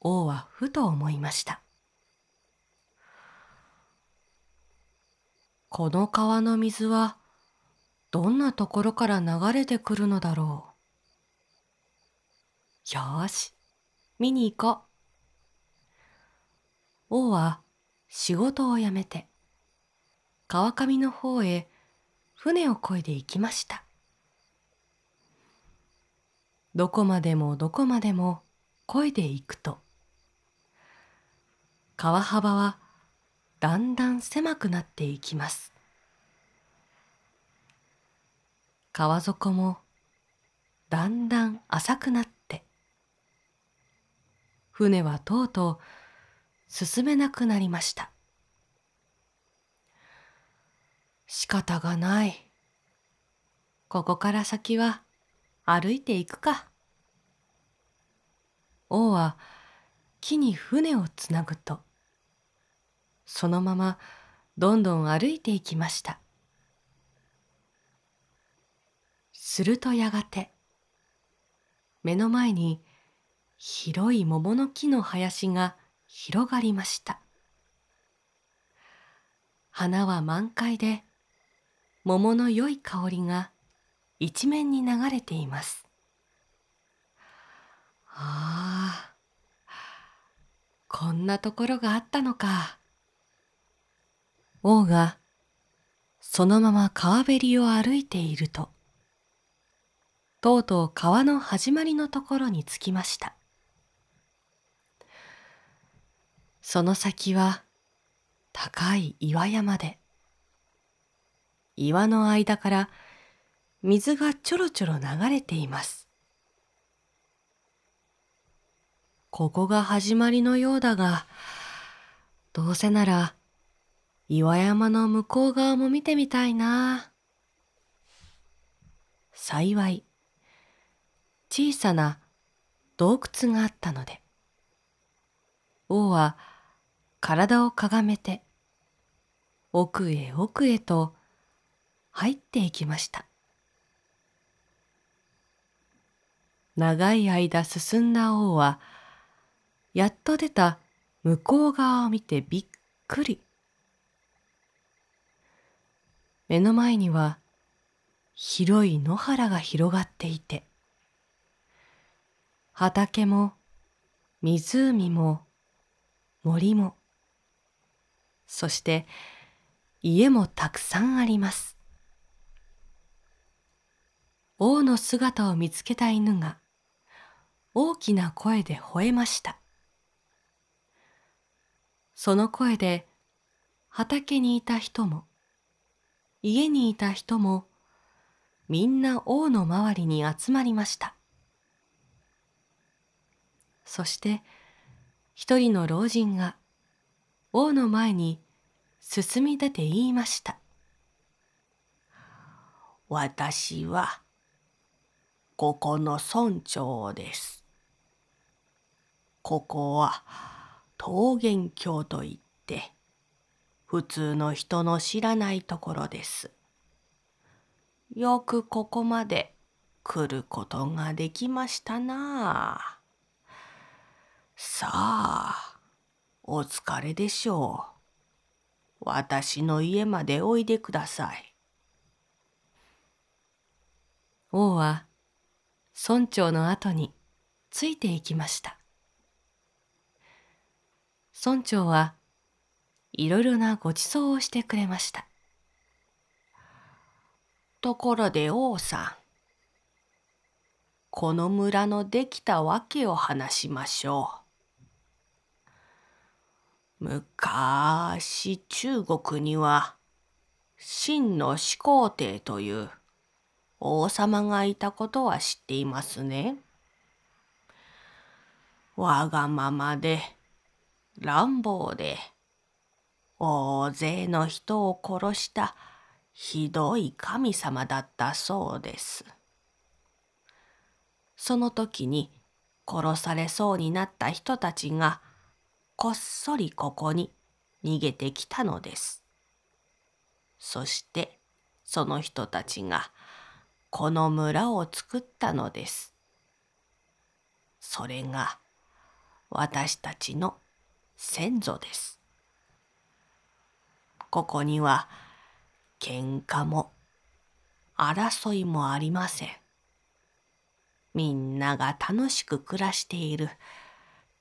王はふと思いましたこの川の水はどんなところから流れてくるのだろう。よし、見に行こう。王は仕事を辞めて川上の方へ船をこいで行きました。どこまでもどこまでもこいでいくと川幅はだんだん狭くなっていきます川底もだんだん浅くなって船はとうとう進めなくなりました仕方がないここから先は歩いていくか王は木に船をつなぐとそのままどんどん歩いていきましたするとやがて目の前に広い桃の木の林が広がりました花は満開で桃の良い香りが一面に流れていますああこんなところがあったのか王がそのまま川べりを歩いているととうとう川の始まりのところに着きましたその先は高い岩山で岩の間から水がちょろちょろ流れていますここが始まりのようだがどうせなら岩山の向こう側も見てみたいな。幸い、小さな洞窟があったので、王は体をかがめて、奥へ奥へと入っていきました。長い間進んだ王は、やっと出た向こう側を見てびっくり。目の前には広い野原が広がっていて畑も湖も森もそして家もたくさんあります王の姿を見つけた犬が大きな声で吠えましたその声で畑にいた人も家にいた人もみんな王の周りに集まりましたそして一人の老人が王の前に進み出て言いました「私はここの村長です。ここは桃源郷といって普通の人の知らないところです。よくここまで来ることができましたなさあ、お疲れでしょう。私の家までおいでください。王は村長の後についていきました。村長はいろいろなごちそうをしてくれました。ところで王さん、この村のできたわけを話しましょう。昔中国には秦の始皇帝という王様がいたことは知っていますね。わがままで乱暴で大勢の人を殺したひどい神様だったそうです。その時に殺されそうになった人たちがこっそりここに逃げてきたのです。そしてその人たちがこの村を作ったのです。それが私たちの先祖です。ここには喧嘩も争いもありません。みんなが楽しく暮らしている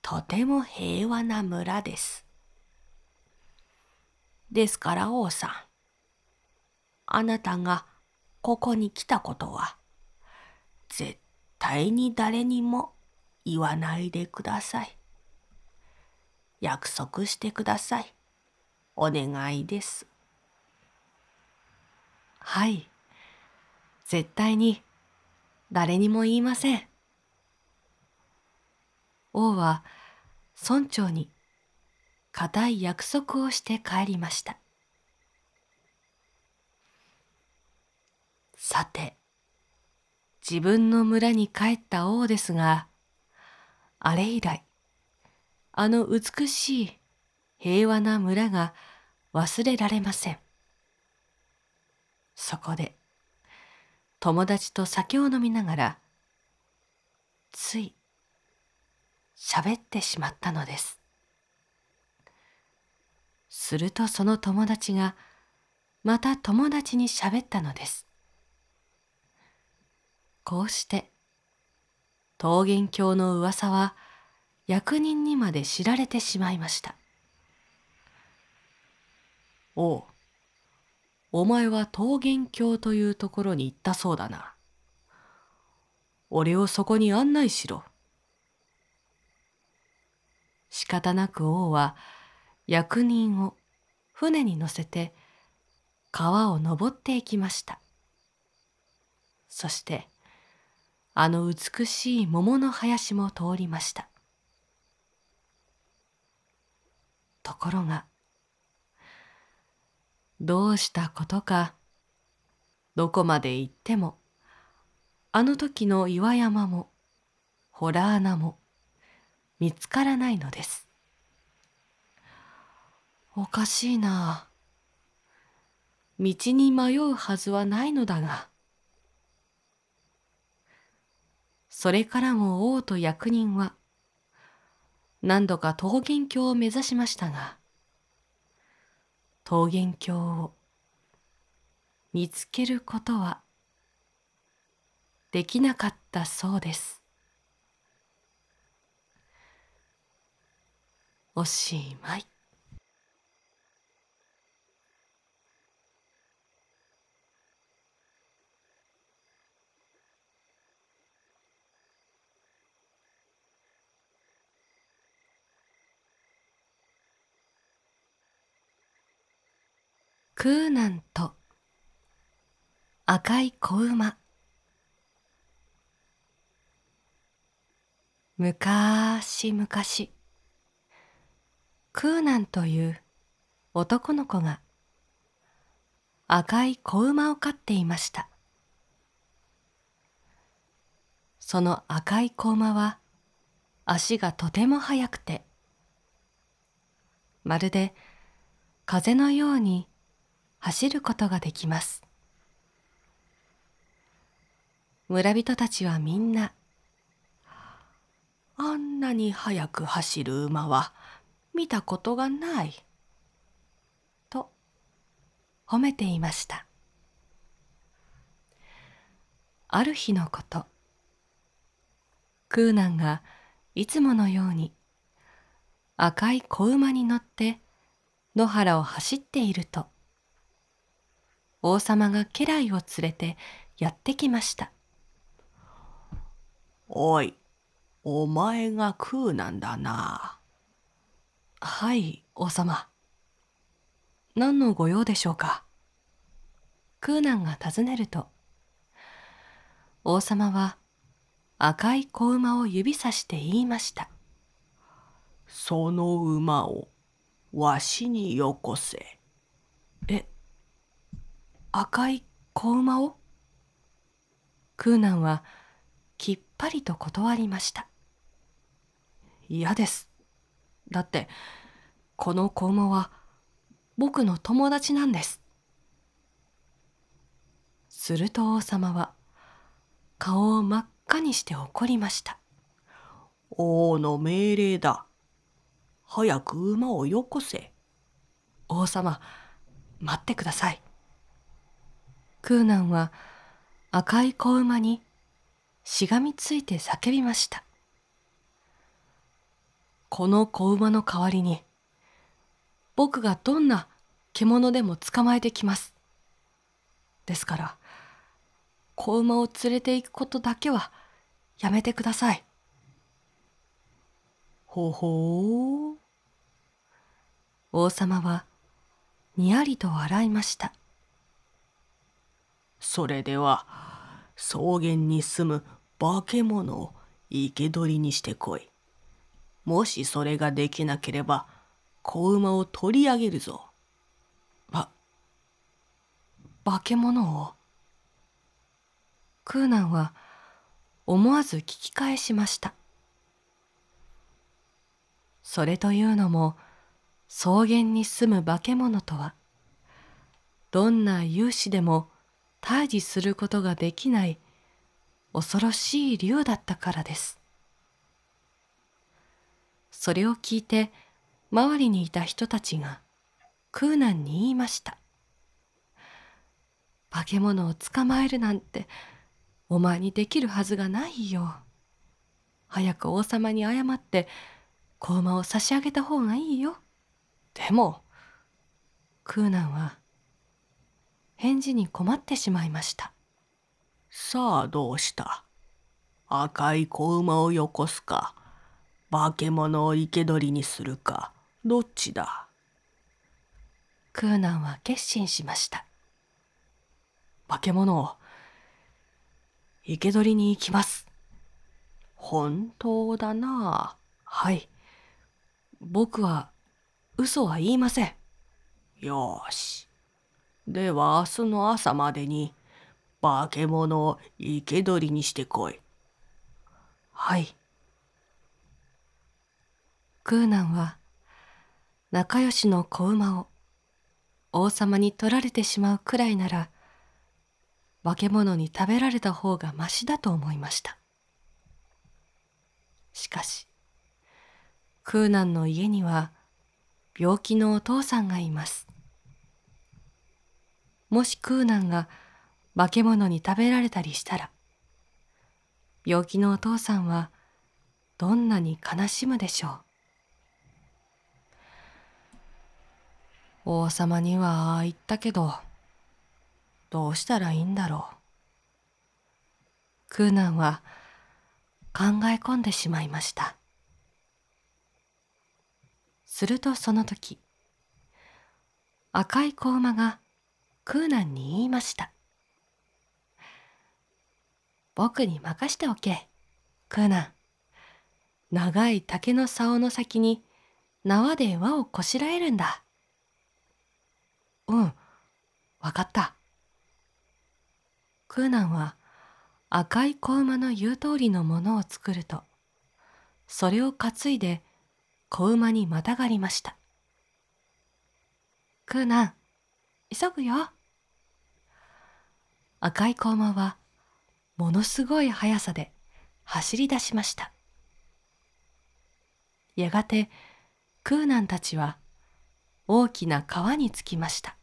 とても平和な村です。ですから王さん、あなたがここに来たことは絶対に誰にも言わないでください。約束してください。お願いです。はい。絶対に誰にも言いません。王は村長に固い約束をして帰りました。さて、自分の村に帰った王ですが、あれ以来、あの美しい平和な村が忘れられません。そこで、友達と酒を飲みながら、つい、喋ってしまったのです。するとその友達が、また友達に喋ったのです。こうして、桃源郷の噂は役人にまで知られてしまいました。おお前は桃源郷というところに行ったそうだな俺をそこに案内しろ仕方なく王は役人を船に乗せて川を登っていきましたそしてあの美しい桃の林も通りましたところがどうしたことかどこまで行ってもあの時の岩山も洞穴も見つからないのですおかしいな道に迷うはずはないのだがそれからも王と役人は何度か桃源郷を目指しましたが桃源郷を見つけることはできなかったそうですおしまい空難と赤い子馬むかしむかし空難という男の子が赤い子馬を飼っていましたその赤い子馬は足がとても速くてまるで風のように走ることができます村人たちはみんなあんなに速く走る馬は見たことがないと褒めていましたある日のこと空南がいつものように赤い子馬に乗って野原を走っていると王様が家来を連れてやってきましたおいお前がうなんだなはい王様何の御用でしょうか空難が尋ねると王様は赤い子馬を指さして言いましたその馬をわしによこせ赤い子馬を空南はきっぱりと断りました嫌ですだってこの子馬は僕の友達なんですすると王様は顔を真っ赤にして怒りました王の命令だ早く馬をよこせ王様待ってください空南は赤い子馬にしがみついて叫びましたこの子馬の代わりに僕がどんな獣でも捕まえてきますですから子馬を連れて行くことだけはやめてくださいほほう王様はにやりと笑いましたそれでは草原に住む化け物を生け捕りにしてこい。もしそれができなければ子馬を取り上げるぞ。ば、化け物を空ンは思わず聞き返しました。それというのも草原に住む化け物とはどんな勇士でも退治することができない恐ろしい竜だったからです。それを聞いて周りにいた人たちが空難に言いました。化け物を捕まえるなんてお前にできるはずがないよ。早く王様に謝って子馬を差し上げた方がいいよ。でも空難は返事に困ってしまいましたさあどうした赤い子馬をよこすか化け物を生け捕りにするかどっちだ空難は決心しました化け物を生け捕りに行きます本当だなはい僕は嘘は言いませんよしでは明日の朝までに化け物を生け捕りにしてこい。はい。空南は仲良しの子馬を王様に取られてしまうくらいなら化け物に食べられた方がましだと思いました。しかし空南の家には病気のお父さんがいます。もし空難が化け物に食べられたりしたら病気のお父さんはどんなに悲しむでしょう王様にはああ言ったけどどうしたらいいんだろう空ンは考え込んでしまいましたするとその時赤い子馬が空難に言いました僕に任しておけ空難長い竹の竿の先に縄で輪をこしらえるんだうんわかった空難は赤い子馬の言う通りのものを作るとそれを担いで子馬にまたがりました空難急ぐよ赤い子馬はものすごい速さで走り出しましたやがて空南たちは大きな川に着きました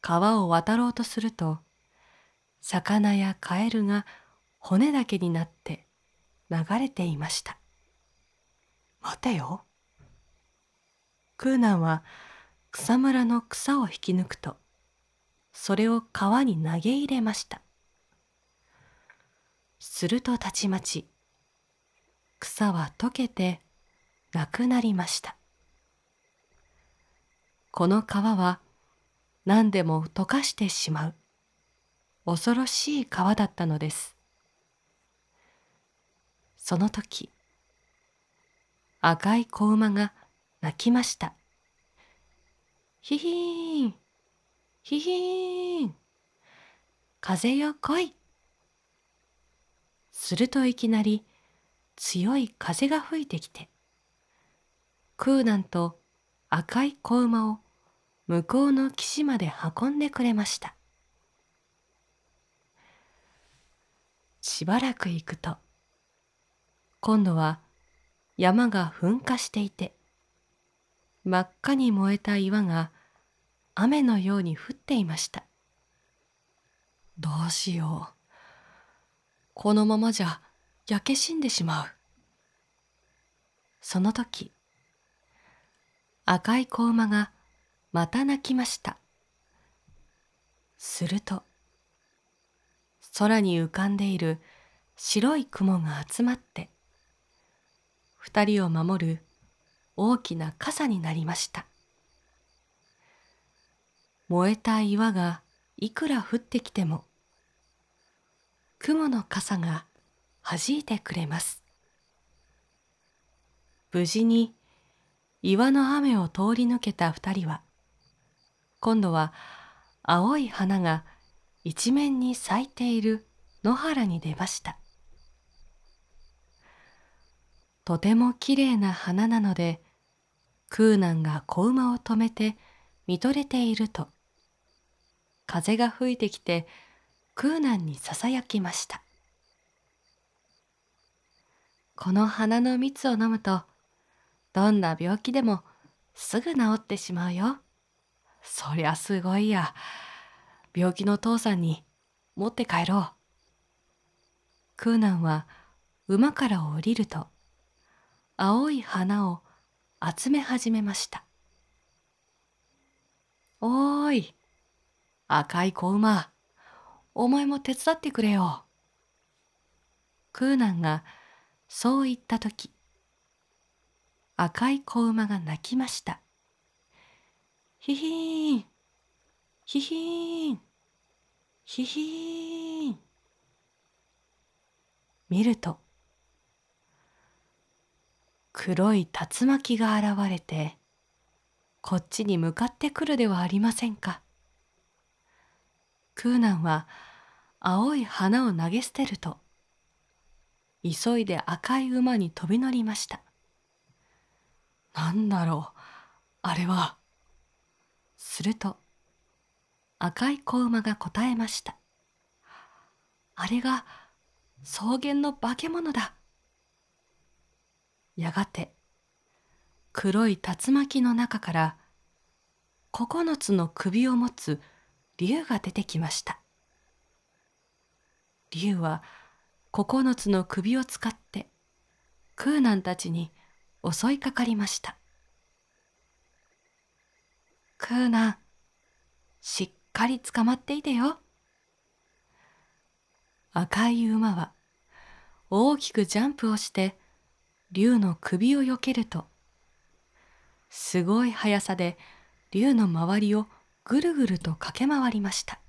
川を渡ろうとすると魚やカエルが骨だけになって流れていました待てよ空南は草むらの草を引き抜くとそれを川に投げ入れましたするとたちまち草は溶けてなくなりましたこの川は何でも溶かしてしまう恐ろしい川だったのですその時赤い子馬が鳴きましたヒヒーンひひーん。風よ来い。するといきなり強い風が吹いてきて、空南と赤い子馬を向こうの岸まで運んでくれました。しばらく行くと、今度は山が噴火していて、真っ赤に燃えた岩が雨のように降っていましたどうしようこのままじゃ焼け死んでしまうその時赤い子馬がまた泣きましたすると空に浮かんでいる白い雲が集まって二人を守る大きな傘になりました燃えた岩がいくら降ってきても雲の傘が弾いてくれます無事に岩の雨を通り抜けた二人は今度は青い花が一面に咲いている野原に出ましたとてもきれいな花なので空南が子馬を止めて見とれていると風が吹いてきて空難にささやきましたこの花の蜜を飲むとどんな病気でもすぐ治ってしまうよそりゃすごいや病気の父さんに持って帰ろう空難は馬から降りると青い花を集め始めましたおーい赤い子馬、お前も手伝ってくれよ。空ンがそう言った時、赤い子馬が泣きました。ヒヒーン、ヒヒーン、ヒヒーン。見ると、黒い竜巻が現れて、こっちに向かってくるではありませんか。クーナンは青い花を投げ捨てると急いで赤い馬に飛び乗りました何だろうあれはすると赤い子馬が答えましたあれが草原の化け物だやがて黒い竜巻の中から九つの首を持つ竜が出てきました竜は九つの首を使ってクーナンたちに襲いかかりましたクーナンしっかり捕まっていてよ赤い馬は大きくジャンプをして竜の首をよけるとすごい速さで竜の周りをぐるぐると駆け回りました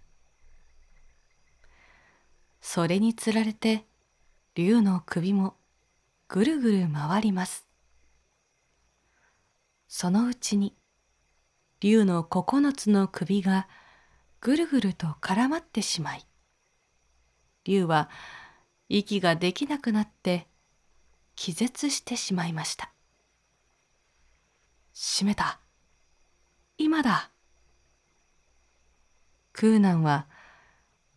それにつられて竜の首もぐるぐる回りますそのうちに竜の9つの首がぐるぐると絡まってしまい竜は息ができなくなって気絶してしまいました。閉めた。今だ。空南は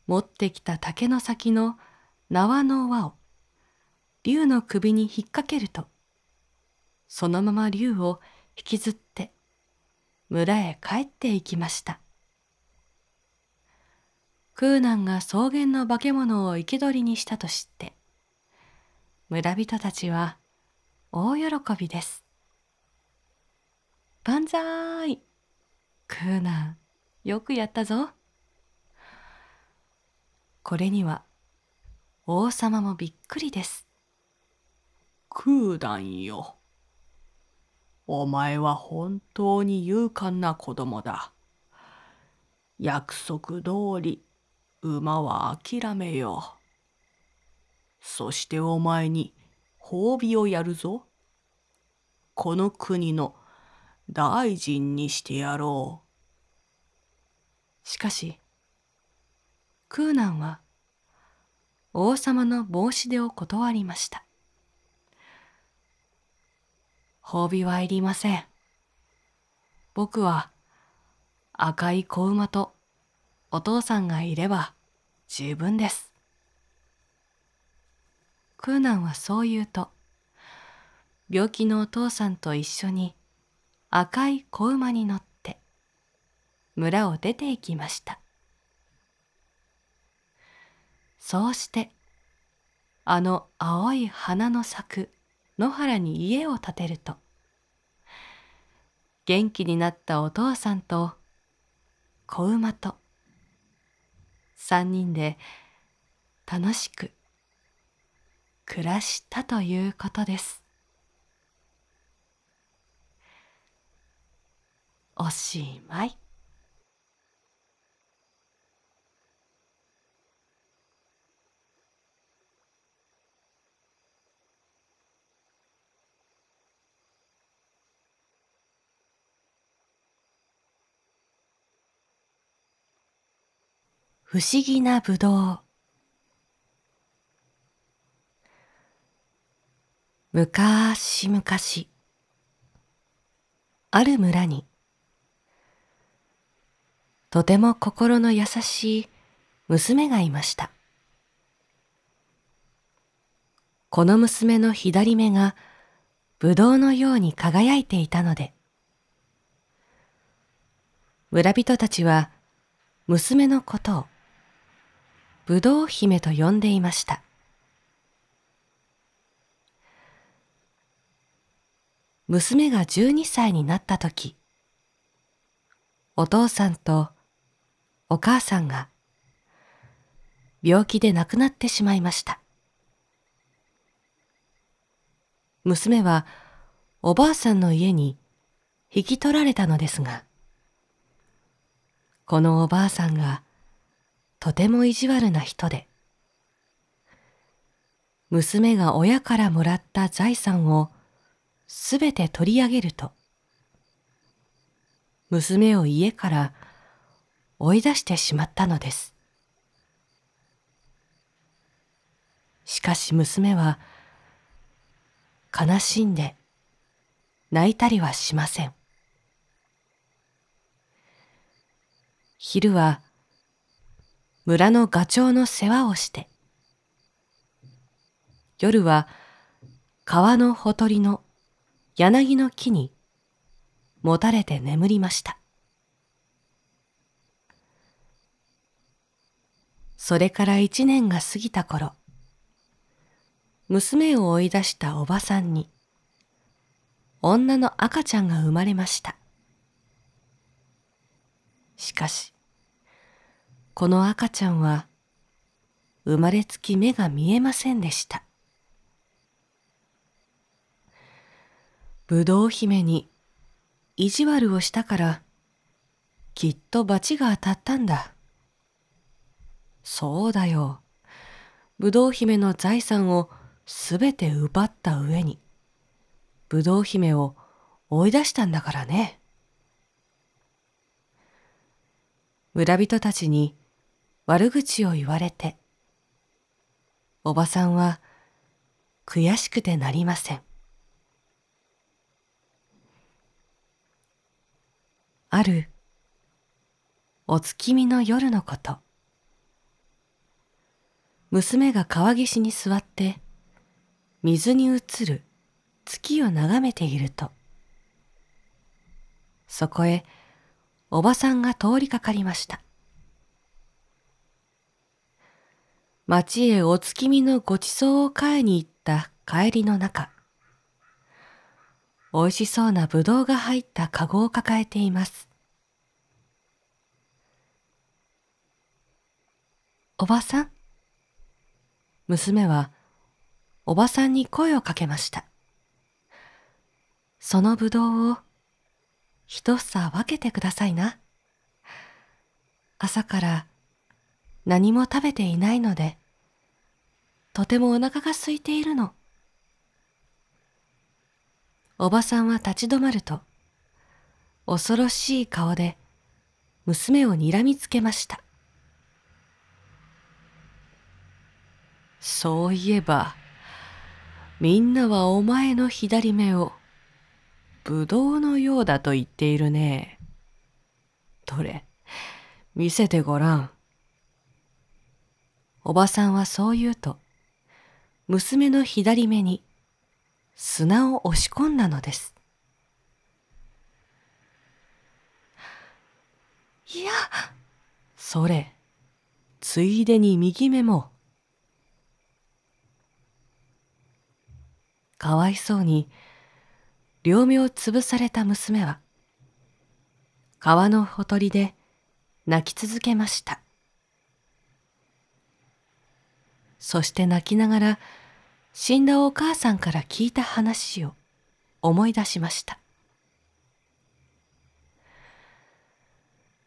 持ってきた竹の先の縄の輪を竜の首に引っ掛けるとそのまま竜を引きずって村へ帰っていきました空南が草原の化け物を生け捕りにしたと知って村人たちは大喜びです万歳空南よくやったぞ。これには王様もびっくりです空談よお前は本当に勇敢な子供だ約束通り馬は諦めようそしてお前に褒美をやるぞこの国の大臣にしてやろうしかし空南は王様の帽子でを断りました。褒美はいりません。僕は赤い子馬とお父さんがいれば十分です。空南はそう言うと、病気のお父さんと一緒に赤い子馬に乗って村を出て行きました。そうしてあの青い花の咲く野原に家を建てると元気になったお父さんと子馬と3人で楽しく暮らしたということですおしまい。不思議なぶどうむかしむかしある村にとても心の優しい娘がいましたこの娘の左目がぶどうのように輝いていたので村人たちは娘のことをぶどう姫と呼んでいました娘が12歳になった時お父さんとお母さんが病気で亡くなってしまいました娘はおばあさんの家に引き取られたのですがこのおばあさんがとても意地悪な人で娘が親からもらった財産をすべて取り上げると娘を家から追い出してしまったのですしかし娘は悲しんで泣いたりはしません昼は村のガチョウの世話をして夜は川のほとりの柳の木にもたれて眠りましたそれから一年が過ぎた頃娘を追い出したおばさんに女の赤ちゃんが生まれましたしかしこの赤ちゃんは生まれつき目が見えませんでしたぶどう姫に意地悪をしたからきっと罰が当たったんだそうだよぶどう姫の財産をすべて奪った上にぶどう姫を追い出したんだからね村人たちに悪口を言われて、おばさんは悔しくてなりません。あるお月見の夜のこと娘が川岸に座って水に映る月を眺めているとそこへおばさんが通りかかりました町へお月見のごちそうを買いに行った帰りの中、美味しそうなぶどうが入ったかごを抱えています。おばさん。娘は、おばさんに声をかけました。そのぶどうを、一房分けてくださいな。朝から何も食べていないので。とてもお腹が空いているの。おばさんは立ち止まると、恐ろしい顔で娘を睨みつけました。そういえば、みんなはお前の左目を、ぶどうのようだと言っているね。どれ、見せてごらん。おばさんはそう言うと、娘の左目に砂を押し込んだのです。いや、それ、ついでに右目も。かわいそうに、両目を潰された娘は、川のほとりで泣き続けました。そして泣きながら、死んだお母さんから聞いた話を思い出しました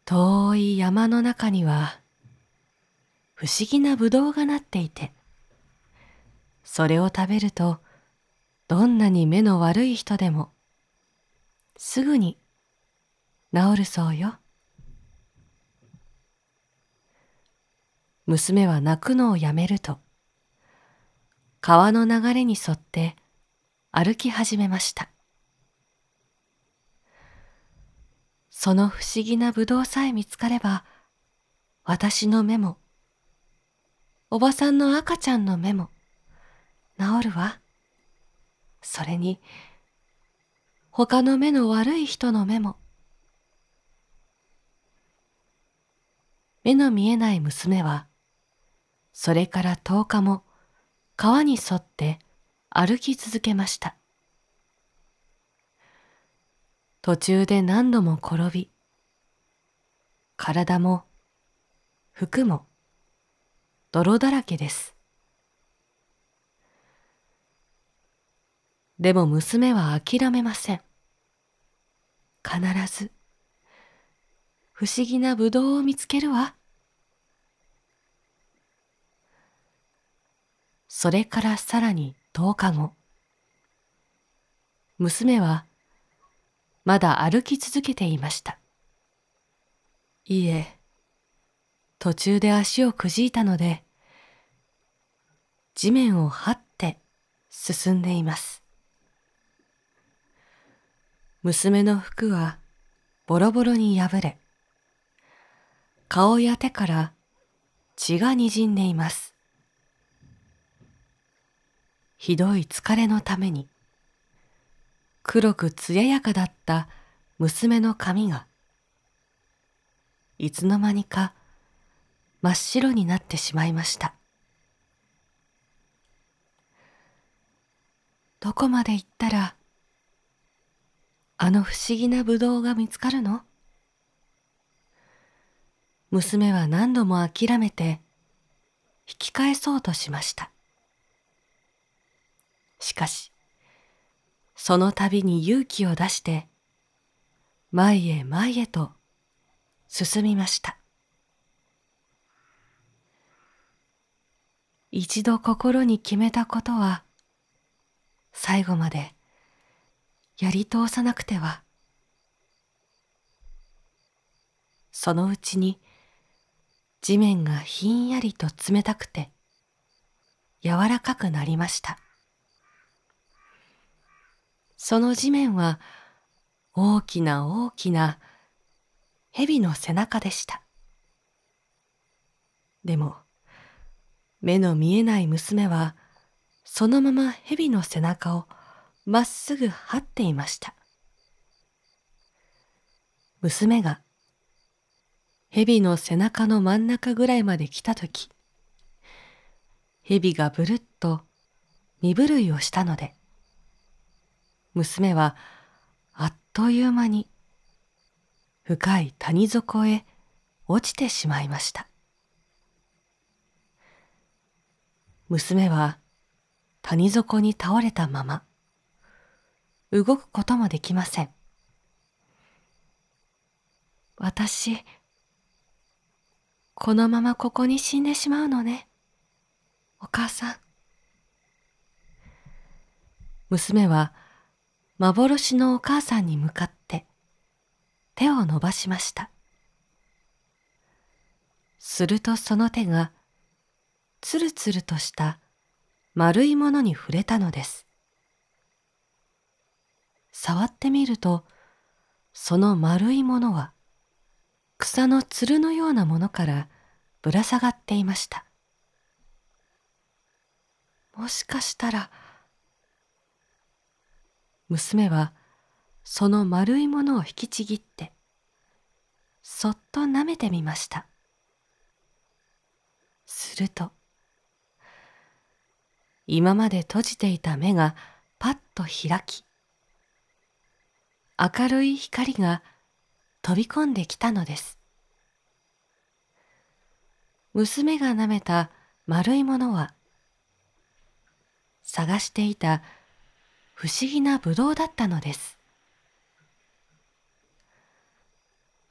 遠い山の中には不思議なブドウがなっていてそれを食べるとどんなに目の悪い人でもすぐに治るそうよ娘は泣くのをやめると川の流れに沿って歩き始めましたその不思議なぶどさえ見つかれば私の目もおばさんの赤ちゃんの目も治るわそれに他の目の悪い人の目も目の見えない娘はそれから10日も川に沿って歩き続けました途中で何度も転び体も服も泥だらけですでも娘は諦めません必ず不思議なぶどうを見つけるわそれからさらに10日後娘はまだ歩き続けていましたいいえ途中で足をくじいたので地面を這って進んでいます娘の服はボロボロに破れ顔や手から血がにじんでいますひどい疲れのために黒く艶やかだった娘の髪がいつの間にか真っ白になってしまいましたどこまで行ったらあの不思議なぶどうが見つかるの娘は何度も諦めて引き返そうとしましたしかし、その度に勇気を出して、前へ前へと進みました。一度心に決めたことは、最後までやり通さなくては。そのうちに地面がひんやりと冷たくて柔らかくなりました。その地面は大きな大きな蛇の背中でした。でも、目の見えない娘は、そのまま蛇の背中をまっすぐ張っていました。娘が、蛇の背中の真ん中ぐらいまで来たとき、蛇がぶるっと身震いをしたので、娘はあっという間に深い谷底へ落ちてしまいました娘は谷底に倒れたまま動くこともできません私このままここに死んでしまうのねお母さん娘は幻のお母さんに向かって手を伸ばしましたするとその手がつるつるとした丸いものに触れたのです触ってみるとその丸いものは草のつるのようなものからぶら下がっていましたもしかしたら娘はその丸いものを引きちぎってそっと舐めてみましたすると今まで閉じていた目がパッと開き明るい光が飛び込んできたのです娘が舐めた丸いものは探していた不思議なブドウだったのです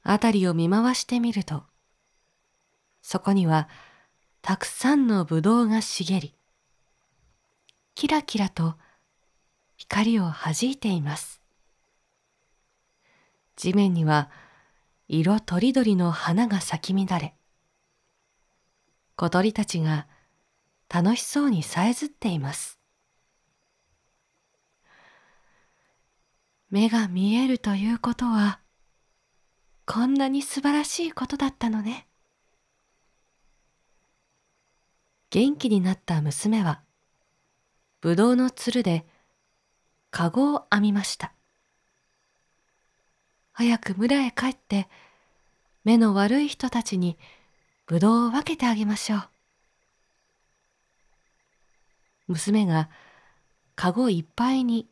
辺りを見回してみるとそこにはたくさんのブドウが茂りキラキラと光をはじいています地面には色とりどりの花が咲き乱れ小鳥たちが楽しそうにさえずっています目が見えるということはこんなに素晴らしいことだったのね元気になった娘はぶどうのつるでかごを編みました早く村へ帰って目の悪い人たちにぶどうを分けてあげましょう娘がかごいっぱいに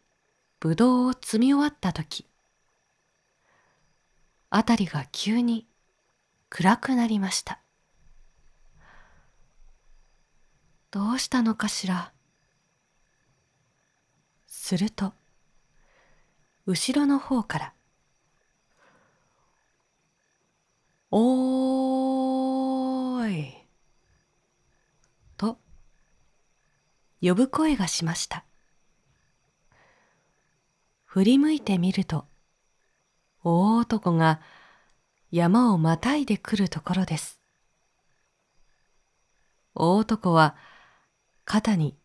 ぶどうを摘み終わった時辺りが急に暗くなりましたどうしたのかしらすると後ろの方から「おーい」と呼ぶ声がしました振り向いてみると大男が山をまたいでくるところです大男は肩に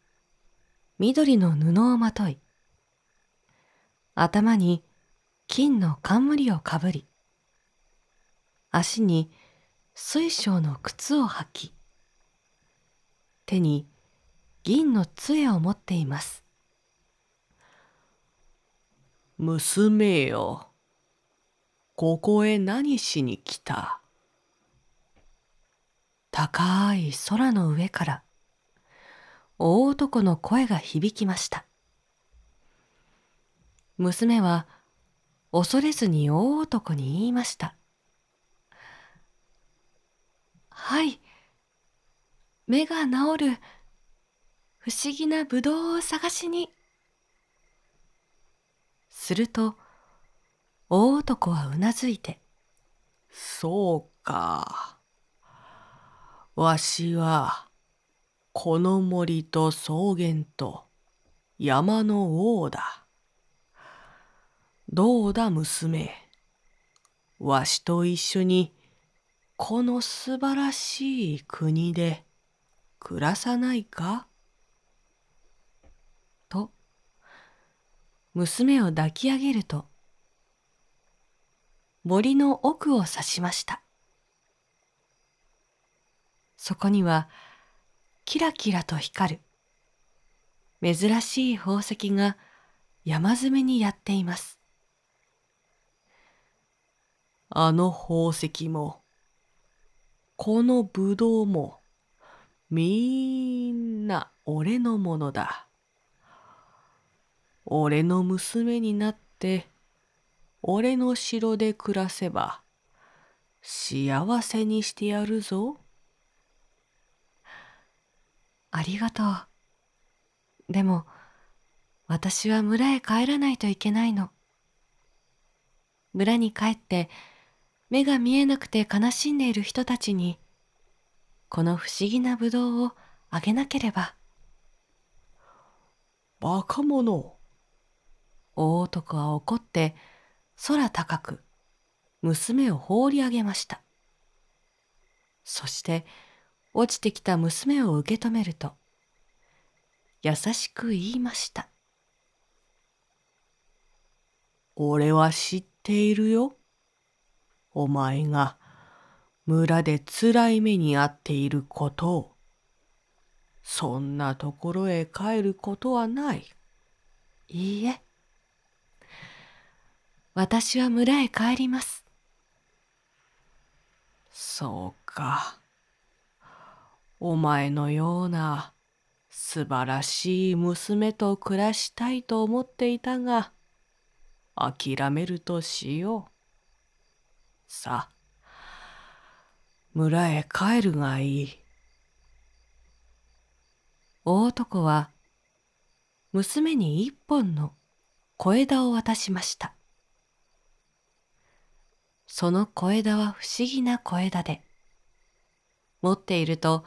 緑の布をまとい頭に金の冠をかぶり足に水晶の靴を履き手に銀の杖を持っています娘よ。ここへ何しに来た高い空の上から、大男の声が響きました。娘は、恐れずに大男に言いました。はい。目が治る不思議なぶどうを探しに。すると大男はうなずいて「そうかわしはこの森と草原と山の王だ」。どうだ娘わしと一緒にこの素晴らしい国で暮らさないか娘を抱き上げると、森の奥を指しました。そこには、キラキラと光る、珍しい宝石が山積みにやっています。あの宝石も、このぶどうも、みんな俺のものだ。俺の娘になって俺の城で暮らせば幸せにしてやるぞ。ありがとう。でも私は村へ帰らないといけないの。村に帰って目が見えなくて悲しんでいる人たちにこの不思議なぶどうをあげなければ。バカ者大男は怒って空高く娘を放り上げましたそして落ちてきた娘を受け止めると優しく言いました「俺は知っているよお前が村でつらい目に遭っていることをそんなところへ帰ることはない」いいえ私は村へ帰りますそうかお前のような素晴らしい娘と暮らしたいと思っていたが諦めるとしようさあ村へ帰るがいい大男は娘に一本の小枝を渡しましたその小枝は不思議な小枝で持っていると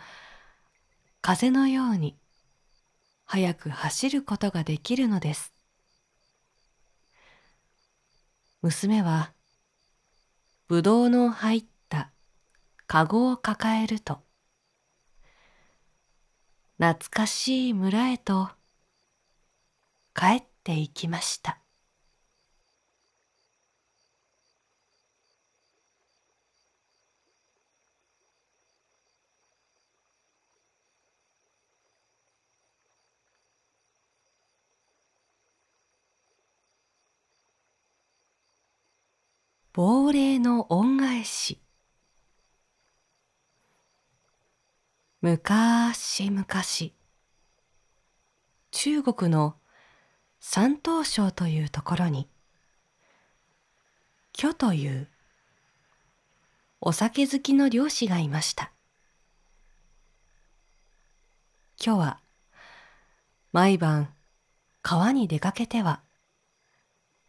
風のように早く走ることができるのです娘はぶどうの入ったかごを抱えると懐かしい村へと帰っていきました亡霊の恩返し昔昔中国の山東省というところに虚というお酒好きの漁師がいました虚は毎晩川に出かけては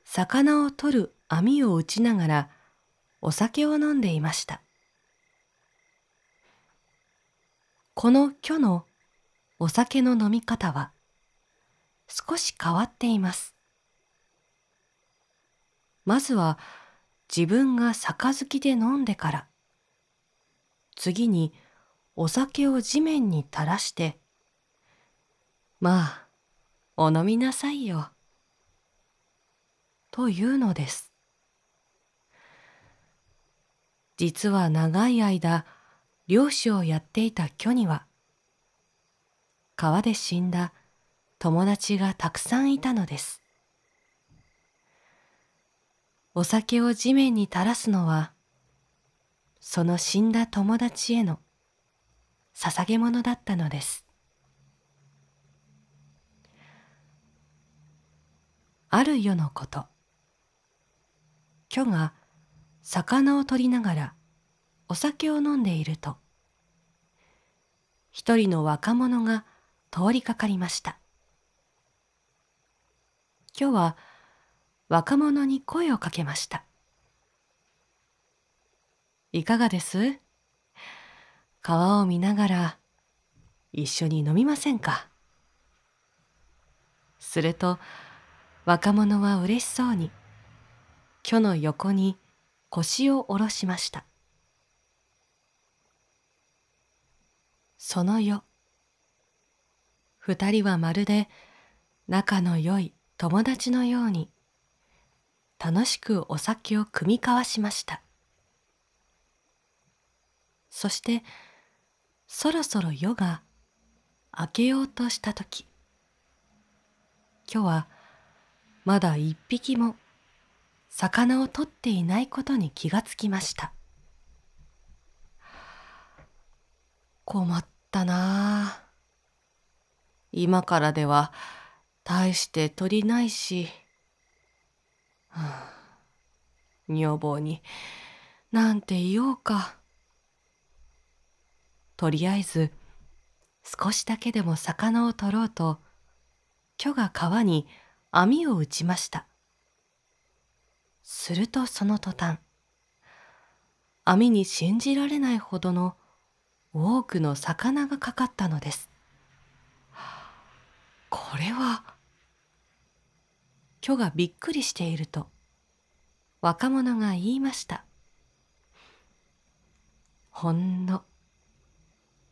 魚を取る網を打ちながらお酒を飲んでいましたこの「虚」のお酒の飲み方は少し変わっていますまずは自分が杯で飲んでから次にお酒を地面に垂らして「まあお飲みなさいよ」というのです実は長い間漁師をやっていた巨には川で死んだ友達がたくさんいたのですお酒を地面に垂らすのはその死んだ友達への捧げ物だったのですある夜のこと虚が魚を取りながらお酒を飲んでいると一人の若者が通りかかりました今日は若者に声をかけましたいかがです川を見ながら一緒に飲みませんかすると若者は嬉しそうに巨の横に腰を下ろしましたその夜二人はまるで仲の良い友達のように楽しくお酒を酌み交わしましたそしてそろそろ夜が明けようとした時今日はまだ一匹も魚を取っていないことに気がつきました困ったな今からでは大して取りないし、はあ、女房になんて言おうかとりあえず少しだけでも魚を取ろうと巨が川に網を打ちましたするとその途端網に信じられないほどの多くの魚がかかったのですこれは巨がびっくりしていると若者が言いましたほんの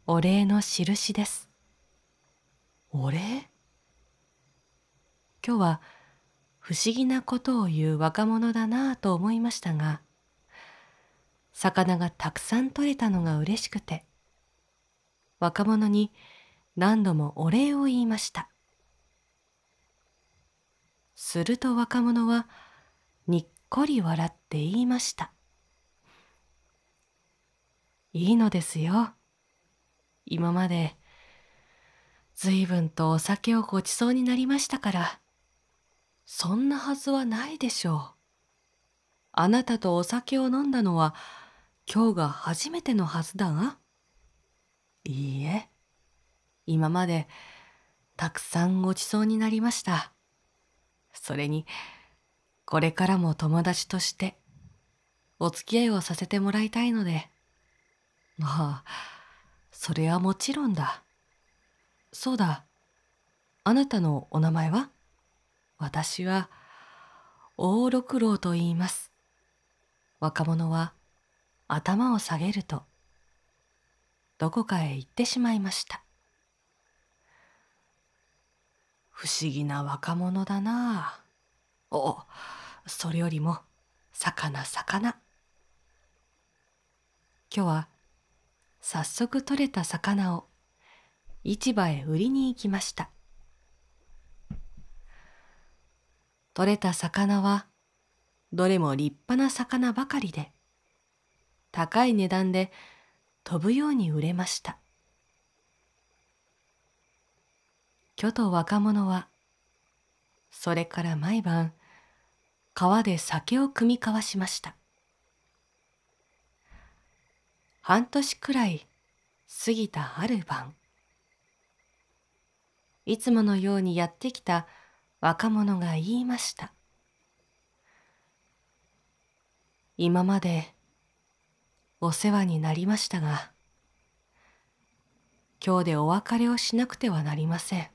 お礼の印ですお礼日は不思議なことを言う若者だなぁと思いましたが魚がたくさん取れたのが嬉しくて若者に何度もお礼を言いましたすると若者はにっこり笑って言いました「いいのですよ今までずいぶんとお酒をごちそうになりましたから」そんなはずはないでしょう。あなたとお酒を飲んだのは今日が初めてのはずだが。いいえ、今までたくさんごちそうになりました。それに、これからも友達としてお付き合いをさせてもらいたいので。まあ、それはもちろんだ。そうだ、あなたのお名前は私は大六郎と言います。若者は頭を下げると、どこかへ行ってしまいました。不思議な若者だなあ。おそれよりも、魚魚。今日は、早速取れた魚を市場へ売りに行きました。取れた魚はどれも立派な魚ばかりで高い値段で飛ぶように売れました巨と若者はそれから毎晩川で酒を酌み交わしました半年くらい過ぎたある晩いつものようにやってきた若者が言いました今までお世話になりましたが今日でお別れをしなくてはなりません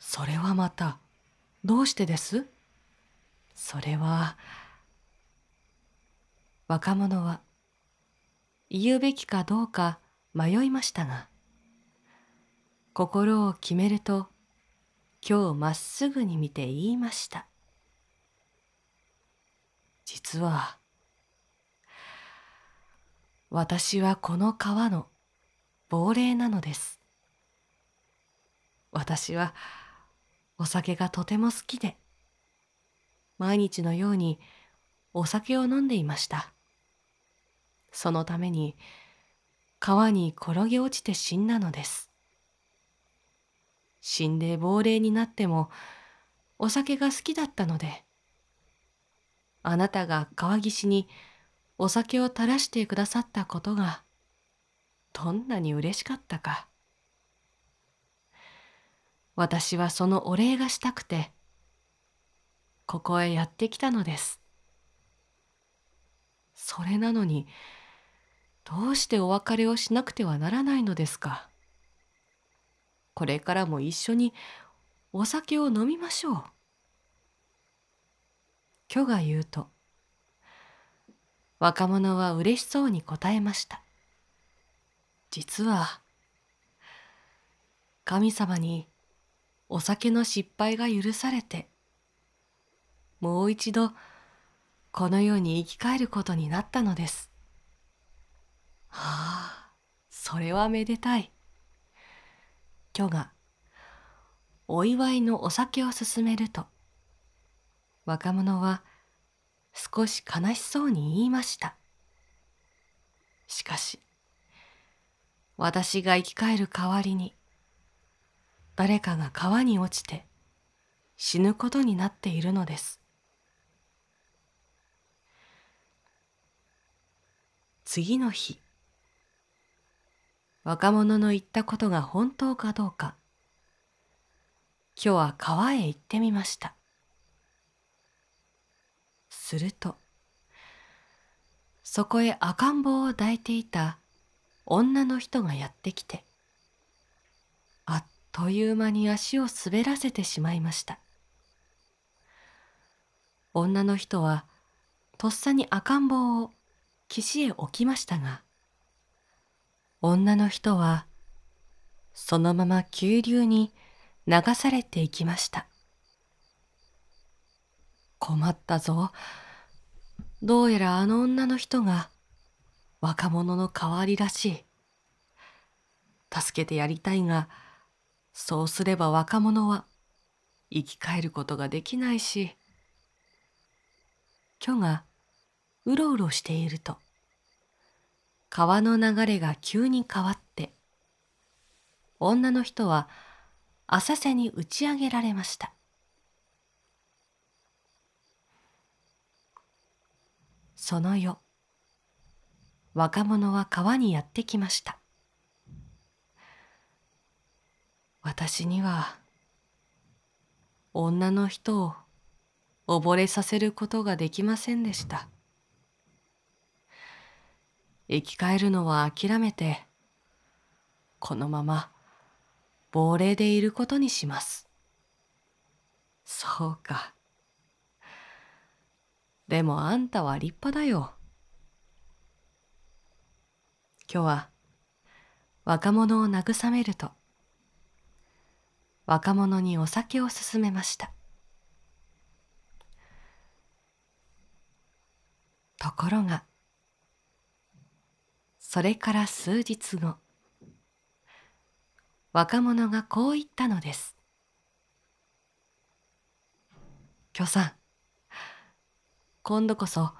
それはまたどうしてですそれは若者は言うべきかどうか迷いましたが心を決めると今日まっすぐに見て言いました実は私はこの川の亡霊なのです私はお酒がとても好きで毎日のようにお酒を飲んでいましたそのために川に転げ落ちて死んだのです死んで亡霊になってもお酒が好きだったのであなたが川岸にお酒を垂らしてくださったことがどんなに嬉しかったか私はそのお礼がしたくてここへやってきたのですそれなのにどうしてお別れをしなくてはならないのですかこれからも一緒にお酒を飲みましょう。巨が言うと若者は嬉しそうに答えました実は神様にお酒の失敗が許されてもう一度この世に生き返ることになったのですはあそれはめでたい女がお祝いのお酒を勧めると若者は少し悲しそうに言いましたしかし私が生き返る代わりに誰かが川に落ちて死ぬことになっているのです次の日若者の言ったことが本当かどうか今日は川へ行ってみましたするとそこへ赤ん坊を抱いていた女の人がやってきてあっという間に足を滑らせてしまいました女の人はとっさに赤ん坊を岸へ置きましたが女の人はそのまま急流に流されていきました困ったぞどうやらあの女の人が若者の代わりらしい助けてやりたいがそうすれば若者は生き返ることができないし虚がうろうろしていると「川の流れが急に変わって女の人は浅瀬に打ち上げられましたその夜若者は川にやってきました私には女の人を溺れさせることができませんでした。生き返るのは諦めてこのまま亡霊でいることにしますそうかでもあんたは立派だよ今日は若者を慰めると若者にお酒を勧めましたところがそれから数日後若者がこう言ったのです「許さん今度こそ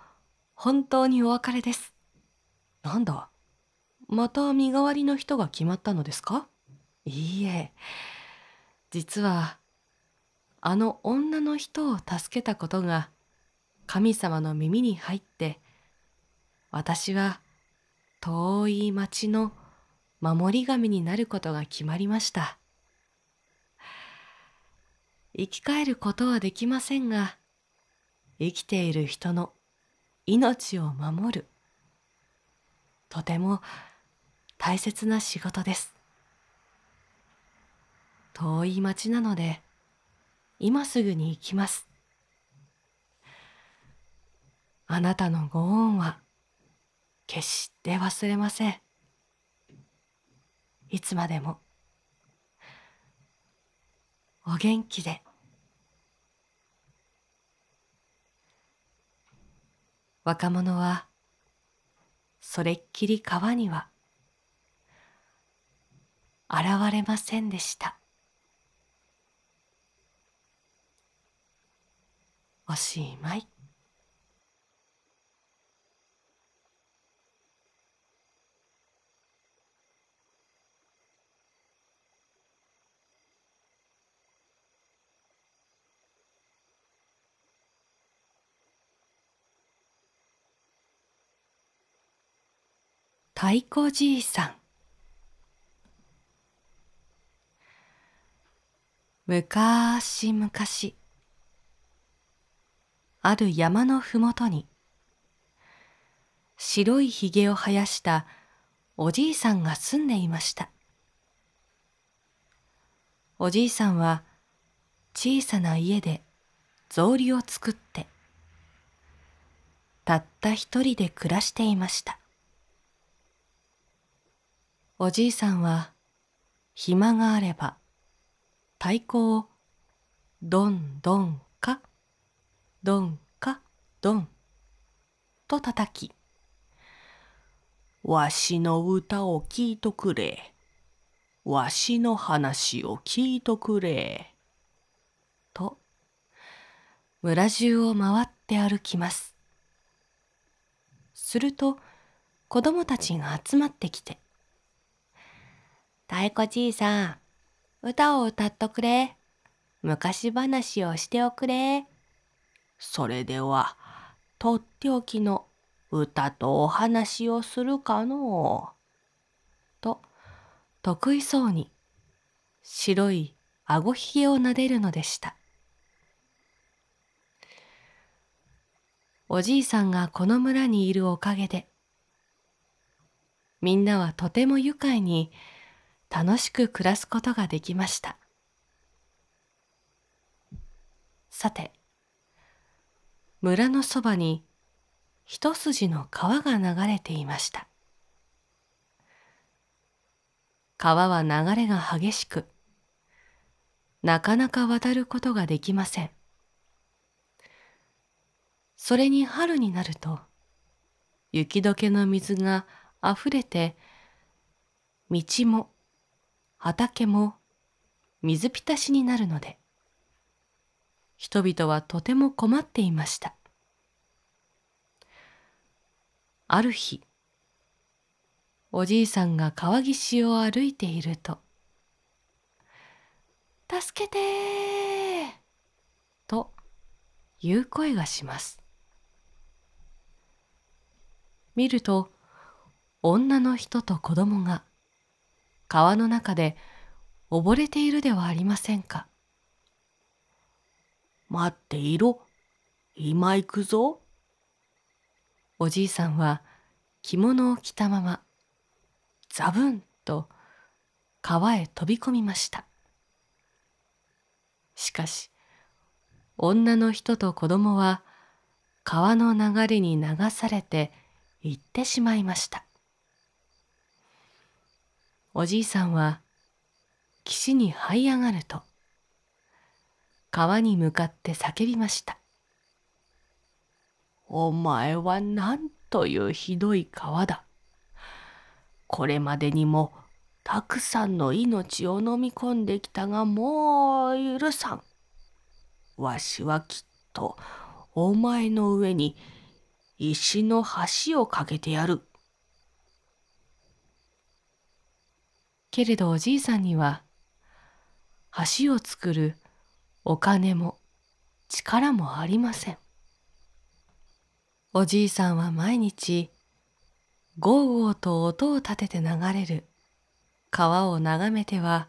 本当にお別れです」なんだまた身代わりの人が決まったのですかいいえ実はあの女の人を助けたことが神様の耳に入って私は遠い町の守り神になることが決まりました生き返ることはできませんが生きている人の命を守るとても大切な仕事です遠い町なので今すぐに行きますあなたのご恩は決して忘れませんいつまでもお元気で若者はそれっきり川には現れませんでしたおしまい。太鼓じいさんむかしむかしある山のふもとに白いひげを生やしたおじいさんが住んでいましたおじいさんは小さな家で草履を作ってたった一人で暮らしていましたおじいさんは暇があれば太鼓をどんどんかどんかどんと叩きわしの歌を聴いとくれわしの話を聞いとくれと村中を回って歩きますすると子供たちが集まってきて「太鼓じいさん、歌を歌っとくれ。昔話をしておくれ。それでは、とっておきの歌とお話をするかのう。と、得意そうに、白いあごひげをなでるのでした。おじいさんがこの村にいるおかげで、みんなはとても愉快に楽しく暮らすことができましたさて村のそばに一筋の川が流れていました川は流れが激しくなかなか渡ることができませんそれに春になると雪解けの水があふれて道も畑も水浸しになるので人々はとても困っていましたある日おじいさんが川岸を歩いていると「助けてー!」という声がします見ると女の人と子供が川の中で溺れているではありませんか。待っていろ。今行くぞ。おじいさんは着物を着たまま、ザブンと川へ飛び込みました。しかし、女の人と子供は川の流れに流されて行ってしまいました。おじいさんは岸に這い上がると川に向かって叫びました「お前はなんというひどい川だこれまでにもたくさんの命を飲み込んできたがもう許さんわしはきっとお前の上に石の橋を架けてやる」。けれどおじいさんには橋を作るお金も力もありませんおじいさんは毎日ゴーゴーと音を立てて流れる川を眺めては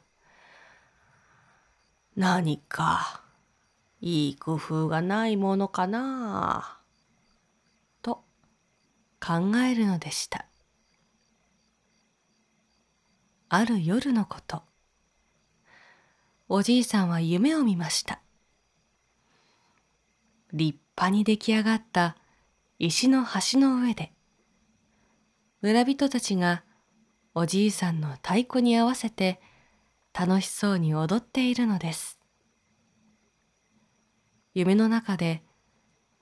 何かいい工夫がないものかなと考えるのでした。ある夜のことおじいさんは夢を見ました立派に出来上がった石の橋の上で村人たちがおじいさんの太鼓に合わせて楽しそうに踊っているのです夢の中で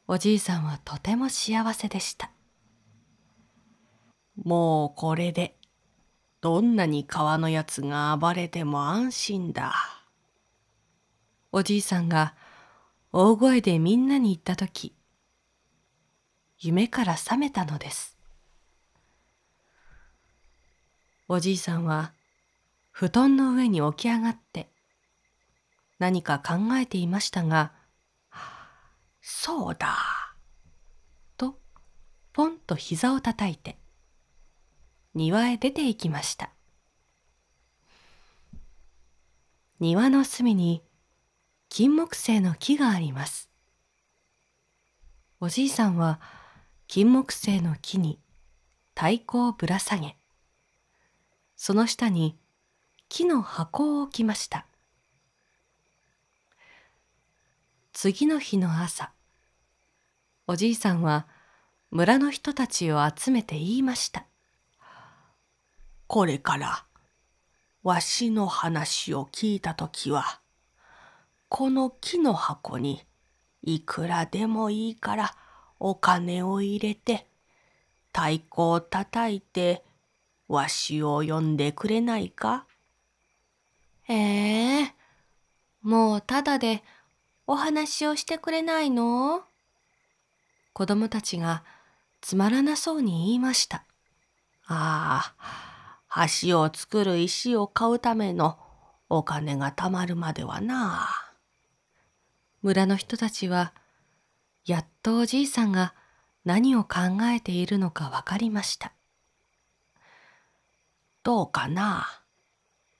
おじいさんはとても幸せでしたもうこれでどんなに川のやつが暴れても安心だ。おじいさんが大声でみんなに言った時夢から覚めたのですおじいさんは布団の上に起き上がって何か考えていましたが「そうだ」とポンと膝をたたいて「庭へ出て行きました庭の隅に金木犀の木がありますおじいさんは金木犀の木に太鼓をぶら下げその下に木の箱を置きました次の日の朝おじいさんは村の人たちを集めて言いましたこれからわしの話を聞いた時はこの木の箱にいくらでもいいからお金を入れて太鼓をたたいてわしを呼んでくれないかええー、もうただでお話をしてくれないの子供たちがつまらなそうに言いました。ああ、橋を作る石を買うためのお金がたまるまではなあ。村の人たちは、やっとおじいさんが何を考えているのかわかりました。どうかな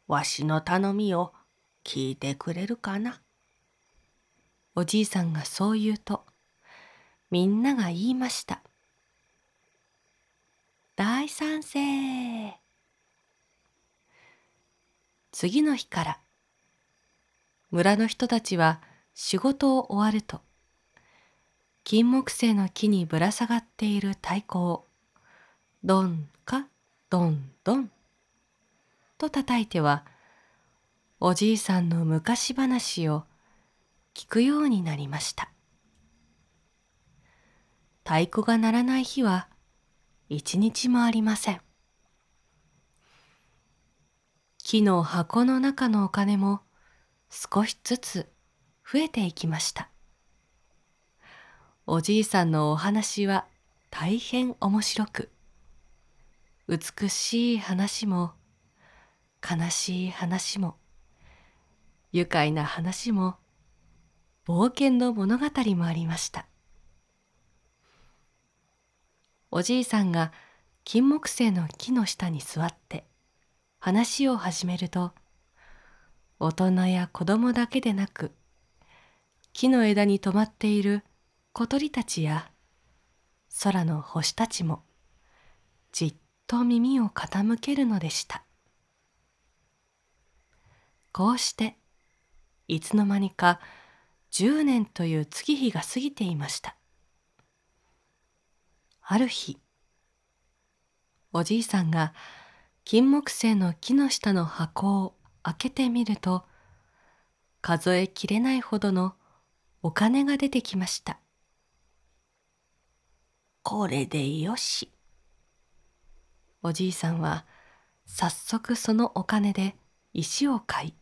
わしの頼みを聞いてくれるかなおじいさんがそう言うと、みんなが言いました。大賛成次の日から村の人たちは仕事を終わると金木犀の木にぶら下がっている太鼓をどんかどんどんと叩いてはおじいさんの昔話を聞くようになりました太鼓が鳴らない日は一日もありません木の箱の中のお金も少しずつ増えていきましたおじいさんのお話は大変面白く美しい話も悲しい話も愉快な話も冒険の物語もありましたおじいさんが金木犀の木の下に座って話を始めると大人や子供だけでなく木の枝に止まっている小鳥たちや空の星たちもじっと耳を傾けるのでしたこうしていつの間にか10年という月日が過ぎていましたある日おじいさんが「金木犀の木の下の箱を開けてみると数えきれないほどのお金が出てきましたこれでよしおじいさんは早速そのお金で石を買い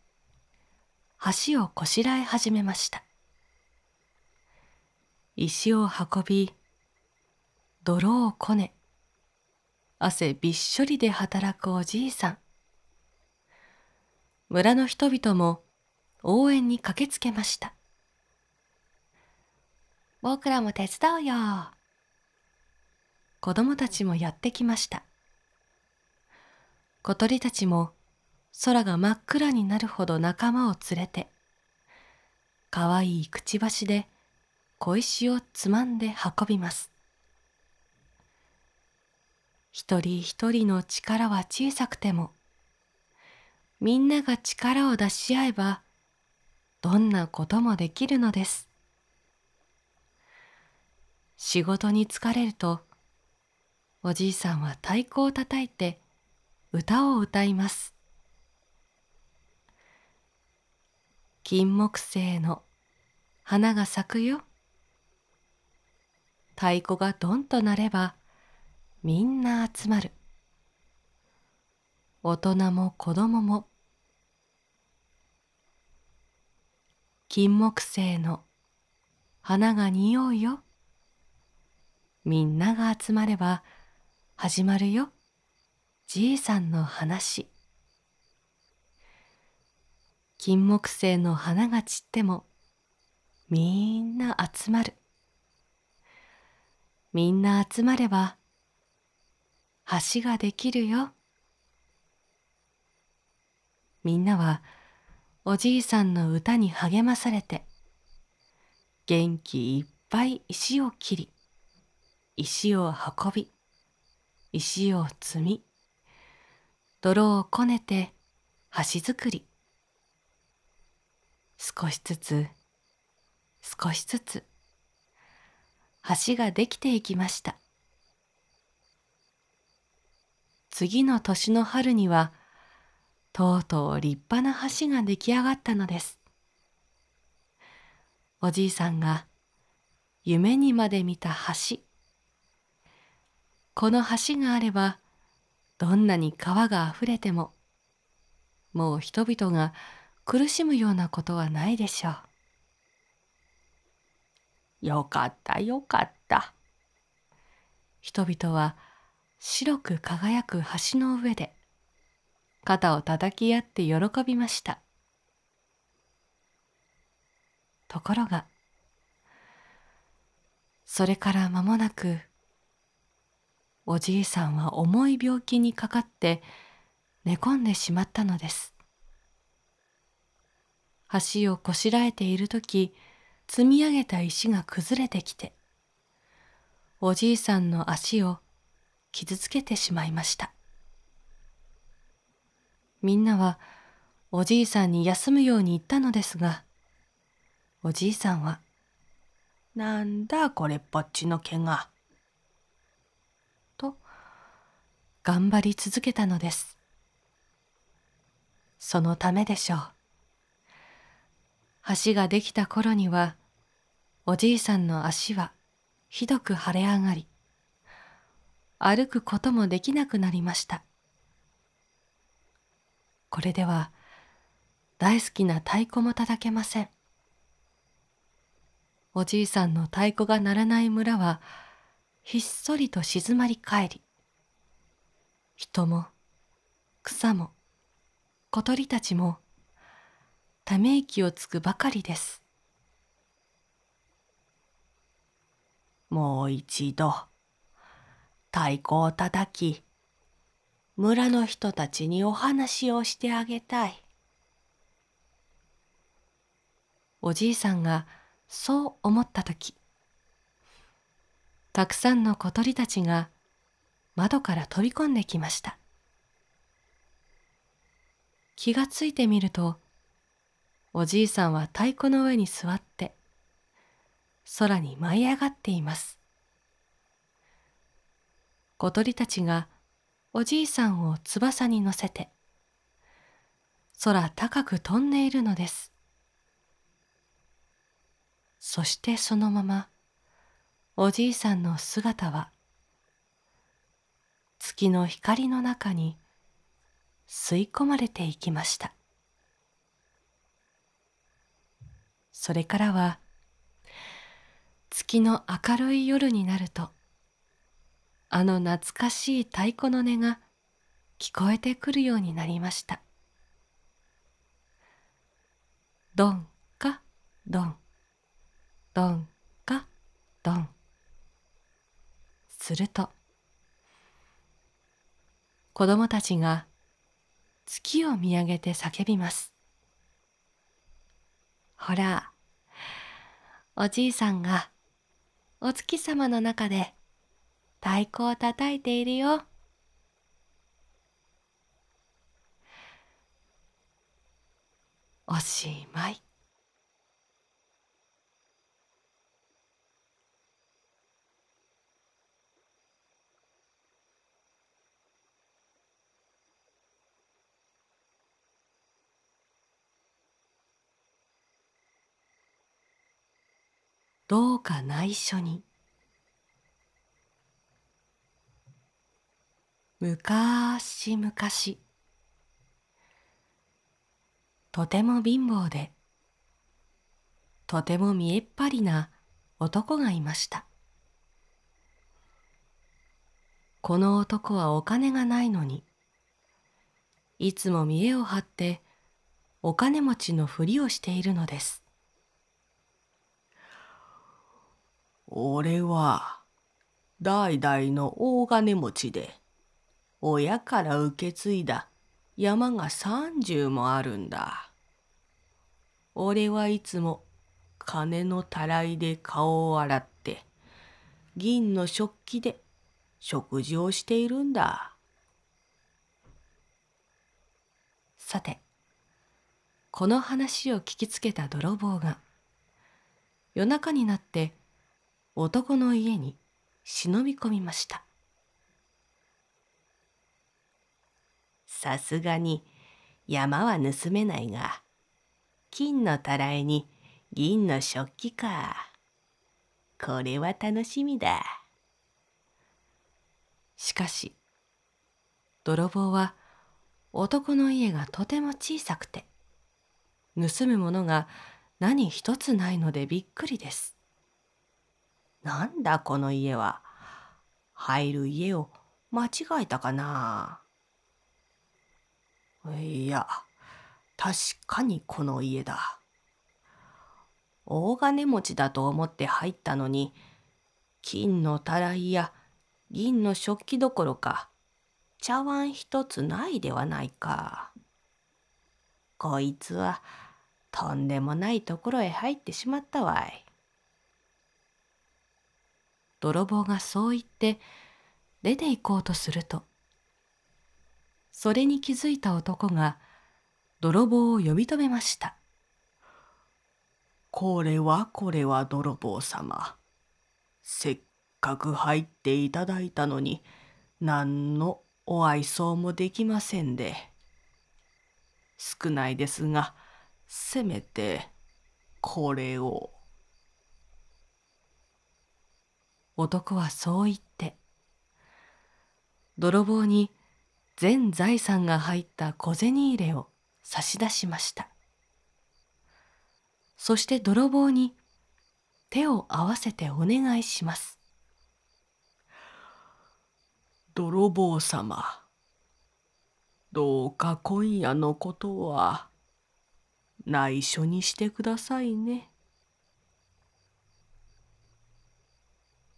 橋をこしらえ始めました石を運び泥をこね汗びっしょりで働くおじいさん村の人々も応援に駆けつけました僕らも手伝うよ子供たちもやってきました小鳥たちも空が真っ暗になるほど仲間を連れてかわいいくちばしで小石をつまんで運びます一人一人の力は小さくてもみんなが力を出し合えばどんなこともできるのです仕事に疲れるとおじいさんは太鼓を叩いて歌を歌います金木犀の花が咲くよ太鼓がどんとなればみんな集まる大人も子供も金木犀の花が匂うよみんなが集まれば始まるよじいさんの話金木犀の花が散ってもみんな集まるみんな集まれば橋ができるよみんなはおじいさんの歌に励まされて元気いっぱい石を切り石を運び石を積み泥をこねて橋作り少しずつ少しずつ橋ができていきました。次の年の春にはとうとう立派な橋が出来上がったのですおじいさんが夢にまで見た橋この橋があればどんなに川があふれてももう人々が苦しむようなことはないでしょうよかったよかった人々は白く輝く橋の上で肩を叩き合って喜びましたところがそれから間もなくおじいさんは重い病気にかかって寝込んでしまったのです橋をこしらえている時積み上げた石が崩れてきておじいさんの足を傷つけてしまいましたみんなはおじいさんに休むように言ったのですがおじいさんは「なんだこれっぽっちの毛が」と頑張り続けたのですそのためでしょう橋ができた頃にはおじいさんの足はひどく腫れ上がり歩くこともできなくなりましたこれでは大好きな太鼓も叩けませんおじいさんの太鼓が鳴らない村はひっそりと静まり返り人も草も小鳥たちもため息をつくばかりですもう一度太鼓を叩き、村の人たちにお話をしてあげたい。おじいさんがそう思った時、たくさんの小鳥たちが窓から飛び込んできました。気がついてみると、おじいさんは太鼓の上に座って、空に舞い上がっています。小鳥たちがおじいさんを翼に乗せて空高く飛んでいるのですそしてそのままおじいさんの姿は月の光の中に吸い込まれていきましたそれからは月の明るい夜になるとあの懐かしい太鼓の音が聞こえてくるようになりましたどんかどんどんかどんすると子供たちが月を見上げて叫びますほらおじいさんがお月様の中で太鼓をたたいているよおしまいどうか内緒にむかしむかしとても貧乏でとても見えっ張りな男がいましたこの男はお金がないのにいつも見栄を張ってお金持ちのふりをしているのです俺は代々の大金持ちで親から受け継いだ山が30もあるんだ。俺はいつも金のたらいで顔を洗って銀の食器で食事をしているんだ。さてこの話を聞きつけた泥棒が夜中になって男の家に忍び込みました。さすがに山は盗めないが金のたらいに銀の食器かこれは楽しみだしかし泥棒は男の家がとても小さくて盗むものが何一つないのでびっくりですなんだこの家は入る家を間違えたかないや確かにこの家だ大金持ちだと思って入ったのに金のたらいや銀の食器どころか茶碗一つないではないかこいつはとんでもないところへ入ってしまったわい泥棒がそう言って出て行こうとするとそれに気づいた男が泥棒を呼び止めましたこれはこれは泥棒様せっかく入っていただいたのに何のお愛想もできませんで少ないですがせめてこれを男はそう言って泥棒に全財産が入った小銭入れを差し出しましたそして泥棒に手を合わせてお願いします泥棒様どうか今夜のことは内緒にしてくださいね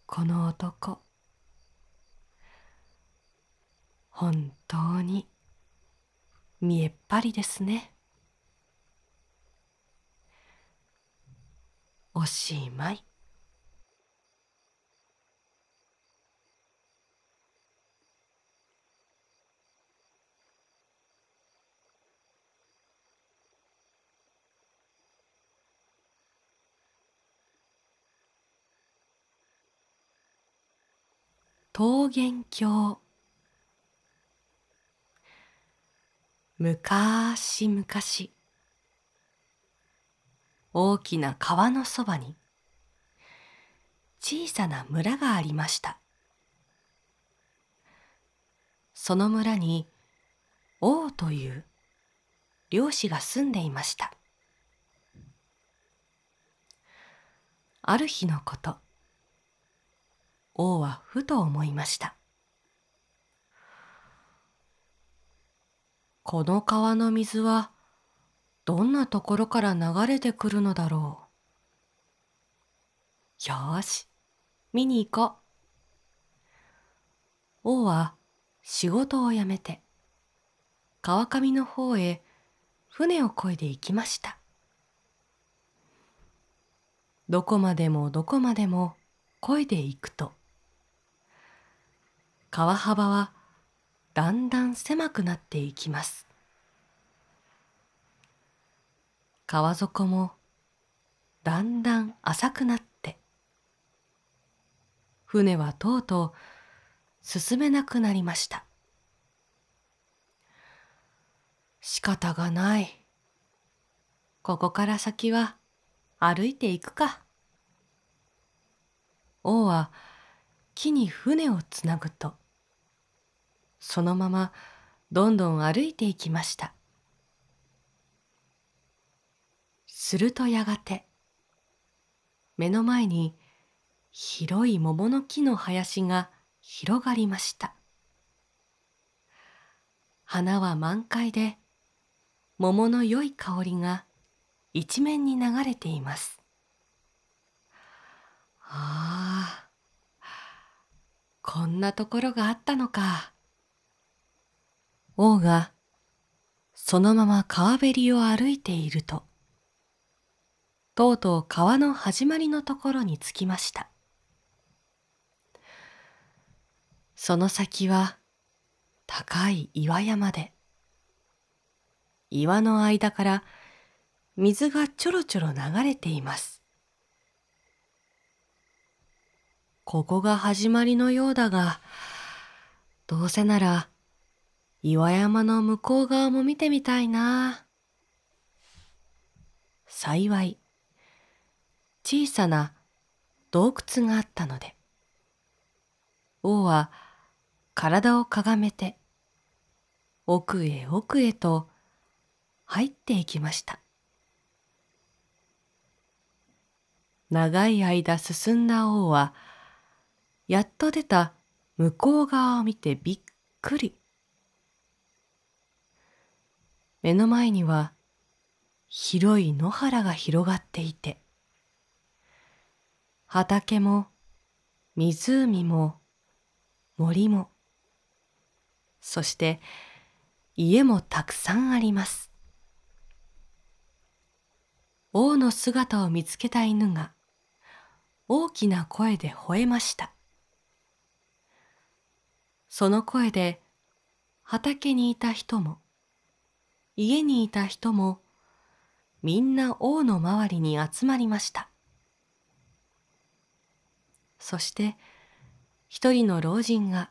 この男本当に見えっ張りですねおしまい桃源郷むかしむかし大きな川のそばに小さな村がありましたその村に王という漁師が住んでいましたある日のこと王はふと思いましたこの川の水はどんなところから流れてくるのだろう。よし、見に行こう。王は仕事を辞めて川上の方へ船をこいで行きました。どこまでもどこまでもこいでいくと川幅はだんだん狭くなっていきます川底もだんだん浅くなって船はとうとう進めなくなりました仕方がないここから先は歩いていくか王は木に船をつなぐとそのままどんどん歩いていきましたするとやがて目の前に広い桃の木の林が広がりました花は満開で桃の良い香りが一面に流れていますああこんなところがあったのか王がそのまま川べりを歩いているととうとう川の始まりのところに着きましたその先は高い岩山で岩の間から水がちょろちょろ流れていますここが始まりのようだがどうせなら岩山の向こう側も見てみたいな。幸い、小さな洞窟があったので、王は体をかがめて、奥へ奥へと入っていきました。長い間進んだ王は、やっと出た向こう側を見てびっくり。目の前には広い野原が広がっていて畑も湖も森もそして家もたくさんあります王の姿を見つけた犬が大きな声で吠えましたその声で畑にいた人も家にいた人もみんな王の周りに集まりましたそして一人の老人が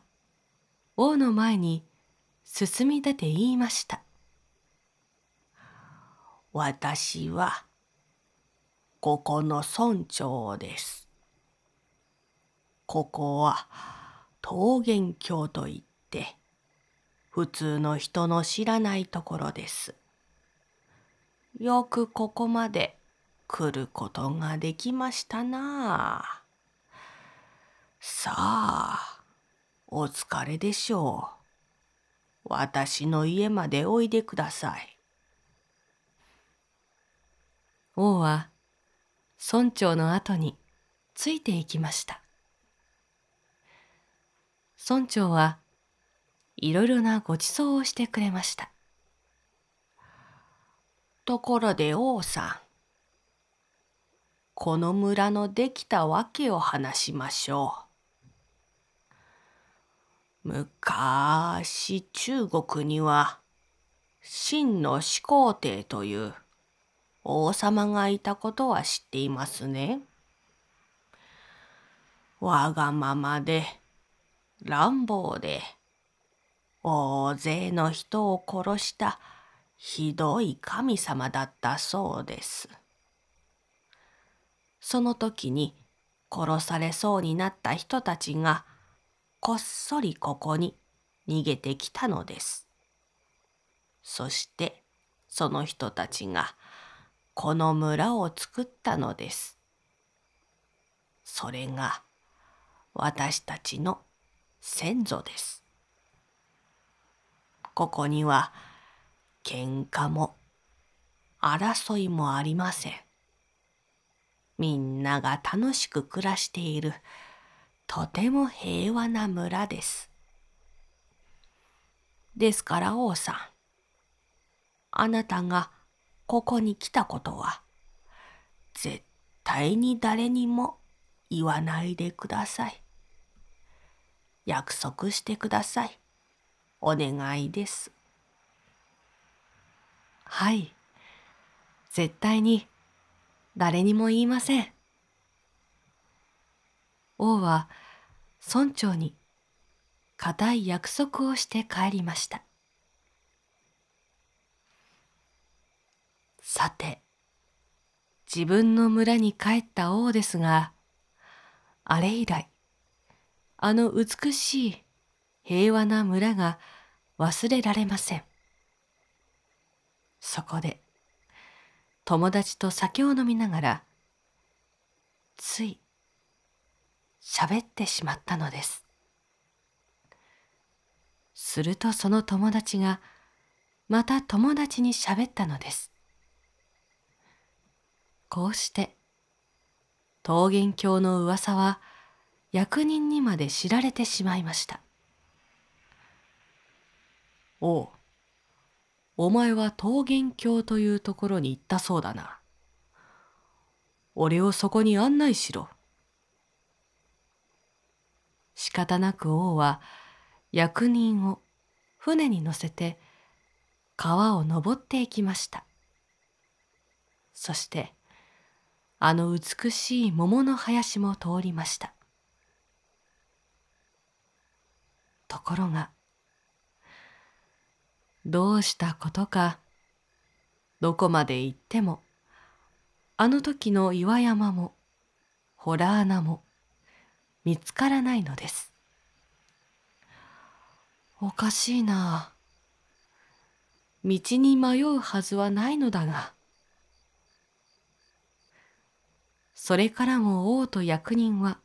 王の前に進み出て言いました「私はここの村長です。ここは桃源郷といって普通の人の知らないところです。よくここまで来ることができましたなあ。さあ、お疲れでしょう。私の家までおいでください。王は村長の後についていきました。村長はいろいろなごちそうをしてくれました。ところで王さん、この村のできたわけを話しましょう。昔中国には秦の始皇帝という王様がいたことは知っていますね。わがままで乱暴で大勢の人を殺したひどい神様だったそうです。その時に殺されそうになった人たちがこっそりここに逃げてきたのです。そしてその人たちがこの村を作ったのです。それが私たちの先祖です。ここには喧嘩も争いもありません。みんなが楽しく暮らしているとても平和な村です。ですから王さん、あなたがここに来たことは絶対に誰にも言わないでください。約束してください。お願いです。はい。絶対に誰にも言いません。王は村長に固い約束をして帰りました。さて、自分の村に帰った王ですが、あれ以来、あの美しい平和な村が忘れられません。そこで、友達と酒を飲みながら、つい、喋ってしまったのです。するとその友達が、また友達に喋ったのです。こうして、桃源郷の噂は役人にまで知られてしまいました。おう。お前は桃源郷というところに行ったそうだな。俺をそこに案内しろ。仕方なく王は役人を船に乗せて川を登っていきました。そしてあの美しい桃の林も通りました。ところがどうしたことかどこまで行ってもあの時の岩山も洞穴も見つからないのですおかしいな道に迷うはずはないのだがそれからも王と役人は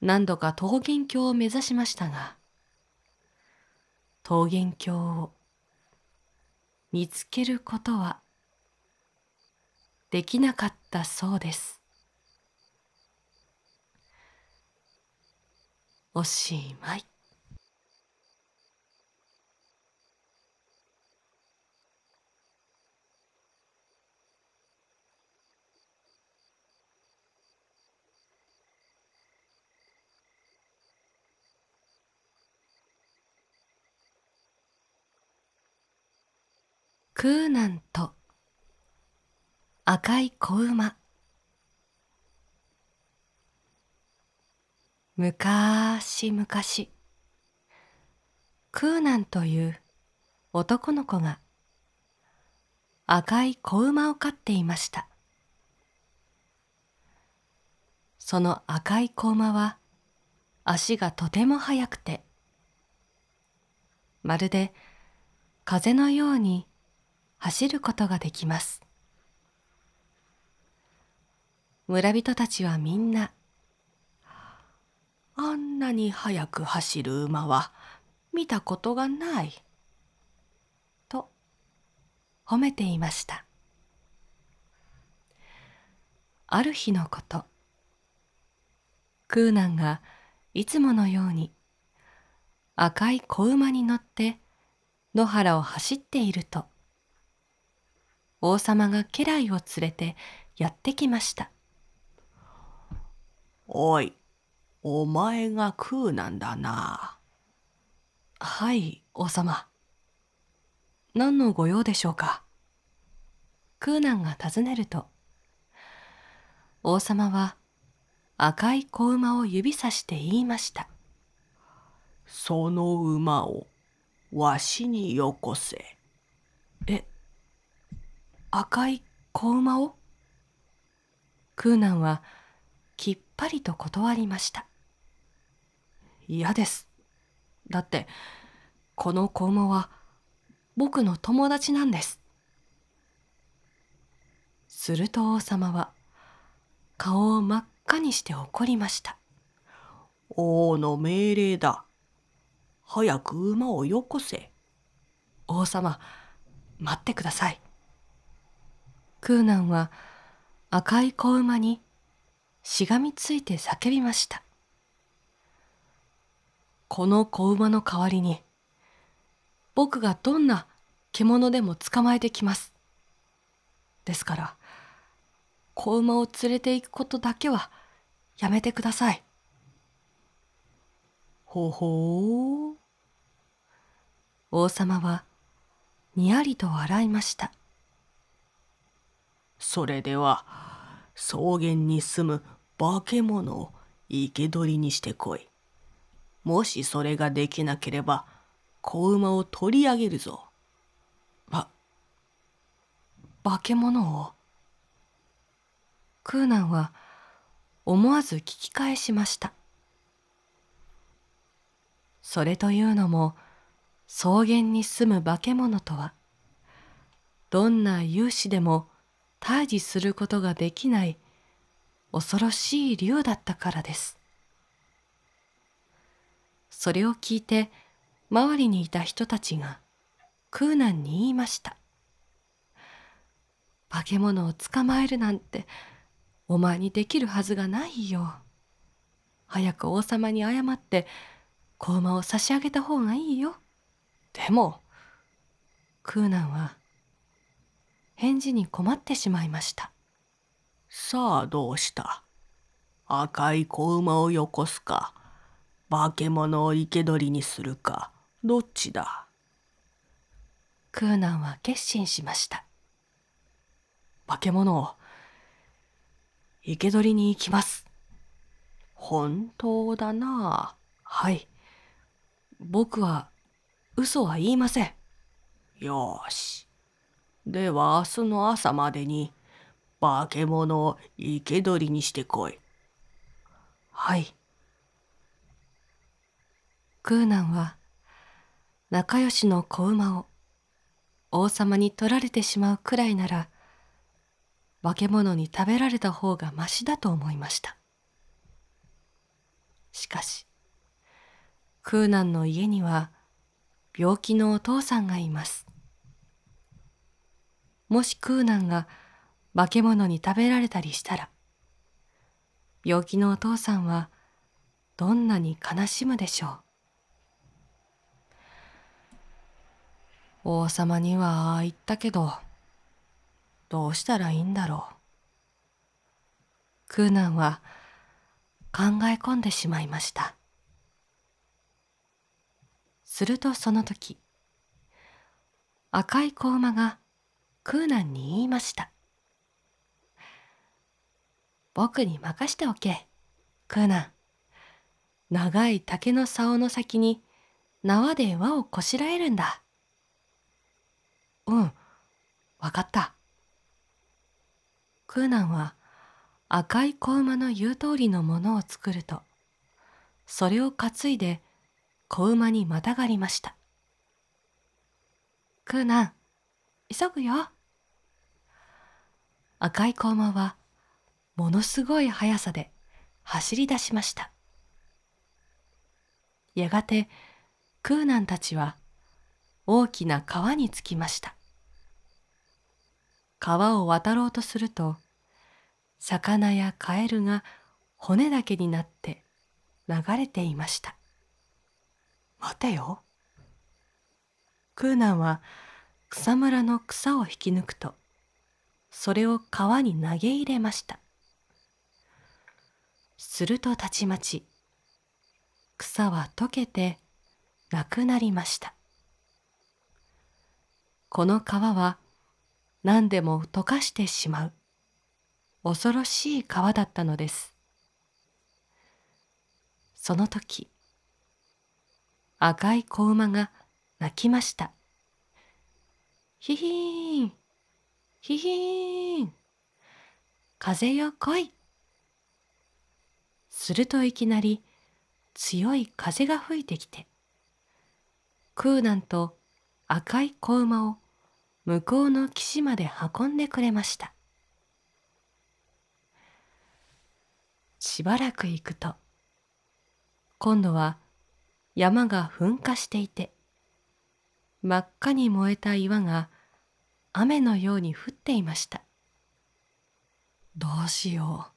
何度か桃源郷を目指しましたが桃源郷を見つけることはできなかったそうですおしまい空南と赤い子馬むかしむかし空南という男の子が赤い子馬を飼っていましたその赤い子馬は足がとても速くてまるで風のように走ることができます村人たちはみんなあんなに速く走る馬は見たことがないと褒めていましたある日のこと空南がいつものように赤い子馬に乗って野原を走っていると王様が家来を連れてやってきましたおいお前がうなんだなはい王様何の御用でしょうか空難が尋ねると王様は赤い子馬を指さして言いましたその馬をわしによこせえ赤い子馬を空南はきっぱりと断りました嫌ですだってこの子馬は僕の友達なんですすると王様は顔を真っ赤にして怒りました王の命令だ早く馬をよこせ王様待ってください空南は赤い子馬にしがみついて叫びましたこの子馬の代わりに僕がどんな獣でも捕まえてきますですから子馬を連れて行くことだけはやめてくださいほほう王様はにやりと笑いましたそれでは草原に住む化け物を生け捕りにしてこい。もしそれができなければ子馬を取り上げるぞ。ば、化け物を空ンは思わず聞き返しました。それというのも草原に住む化け物とはどんな勇士でも退治することができない恐ろしい竜だったからです。それを聞いて周りにいた人たちが空難に言いました。化け物を捕まえるなんてお前にできるはずがないよ。早く王様に謝って子馬を差し上げた方がいいよ。でも空難は返事に困ってしまいましたさあどうした赤い子馬をよこすか化け物を生け捕りにするかどっちだクーナンは決心しました化け物を生け捕りに行きます本当だなはい僕は嘘は言いませんよしでは明日の朝までに化け物を生け捕りにしてこい。はい。空南は仲良しの子馬を王様に取られてしまうくらいなら化け物に食べられた方がましだと思いました。しかし空南の家には病気のお父さんがいます。もし空難が化け物に食べられたりしたら病気のお父さんはどんなに悲しむでしょう王様にはああ言ったけどどうしたらいいんだろう空ンは考え込んでしまいましたするとその時赤い子馬が空難に言いました僕に任しておけ空難長い竹の竿の先に縄で輪をこしらえるんだうん分かった空難は赤い子馬の言う通りのものを作るとそれを担いで子馬にまたがりました空難急ぐよ赤い子馬はものすごい速さで走り出しましたやがて空南たちは大きな川に着きました川を渡ろうとすると魚やカエルが骨だけになって流れていました待てよ空南は草むらの草を引き抜くとそれを川に投げ入れましたするとたちまち草は溶けてなくなりましたこの川は何でも溶かしてしまう恐ろしい川だったのですその時赤い子馬が鳴きましたヒヒーンひひーん。風よ来い。するといきなり強い風が吹いてきて、空南と赤い子馬を向こうの岸まで運んでくれました。しばらく行くと、今度は山が噴火していて、真っ赤に燃えた岩が雨のように降っていましたどうしよう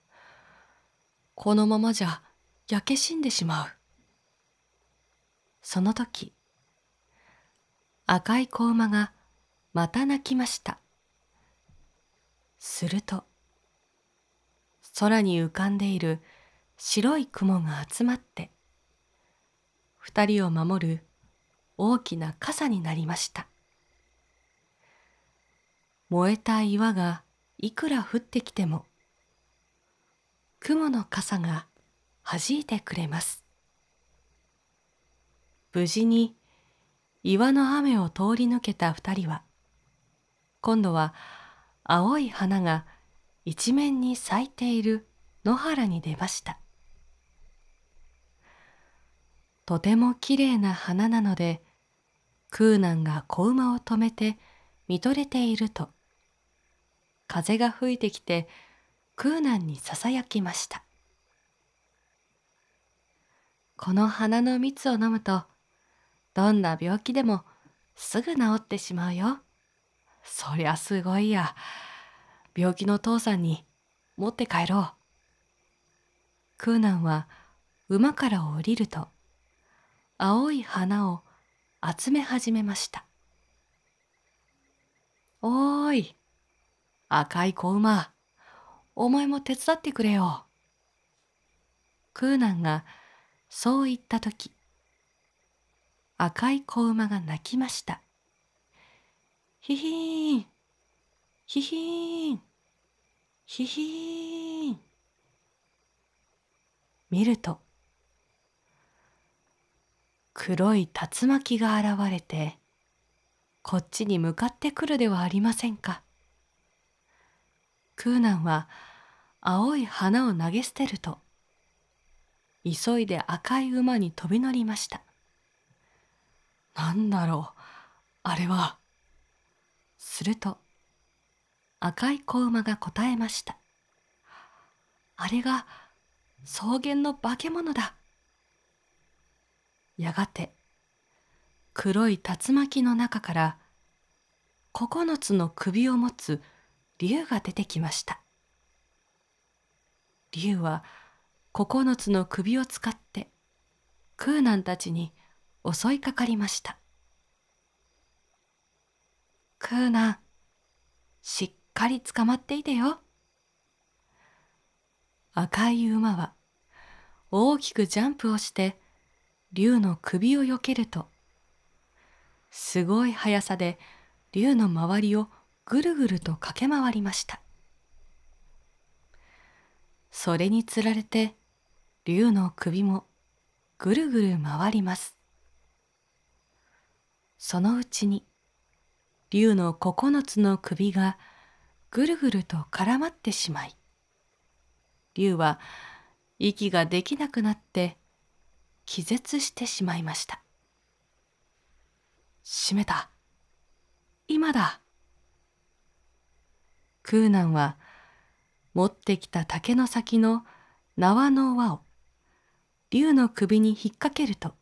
このままじゃ焼け死んでしまうその時赤い子馬がまた泣きましたすると空に浮かんでいる白い雲が集まって二人を守る大きな傘になりました燃えた岩がいくら降ってきても雲の傘が弾いてくれます無事に岩の雨を通り抜けた二人は今度は青い花が一面に咲いている野原に出ましたとてもきれいな花なので空南が子馬を止めて見とれていると風が吹いてきて空難にささやきましたこの花の蜜を飲むとどんな病気でもすぐ治ってしまうよそりゃすごいや病気の父さんに持って帰ろう空難は馬から降りると青い花を集め始めましたおーい赤い子馬、お前も手伝ってくれよ。空ンがそう言った時、赤い子馬が泣きました。ヒヒーン、ヒヒーン、ヒヒーン。見ると、黒い竜巻が現れて、こっちに向かってくるではありませんか。クーナンは青い花を投げ捨てると急いで赤い馬に飛び乗りましたなんだろうあれはすると赤い子馬が答えましたあれが草原の化け物だやがて黒い竜巻の中から九つの首を持つ竜が出てきました竜は九つの首を使ってクーナンたちに襲いかかりましたクーナンしっかり捕まっていてよ赤い馬は大きくジャンプをして竜の首をよけるとすごい速さで竜の周りをぐるぐると駆け回りましたそれにつられて竜の首もぐるぐる回りますそのうちに竜の9つの首がぐるぐると絡まってしまい竜は息ができなくなって気絶してしまいました。閉めた。今だ。空南は持ってきた竹の先の縄の輪を竜の首に引っ掛けると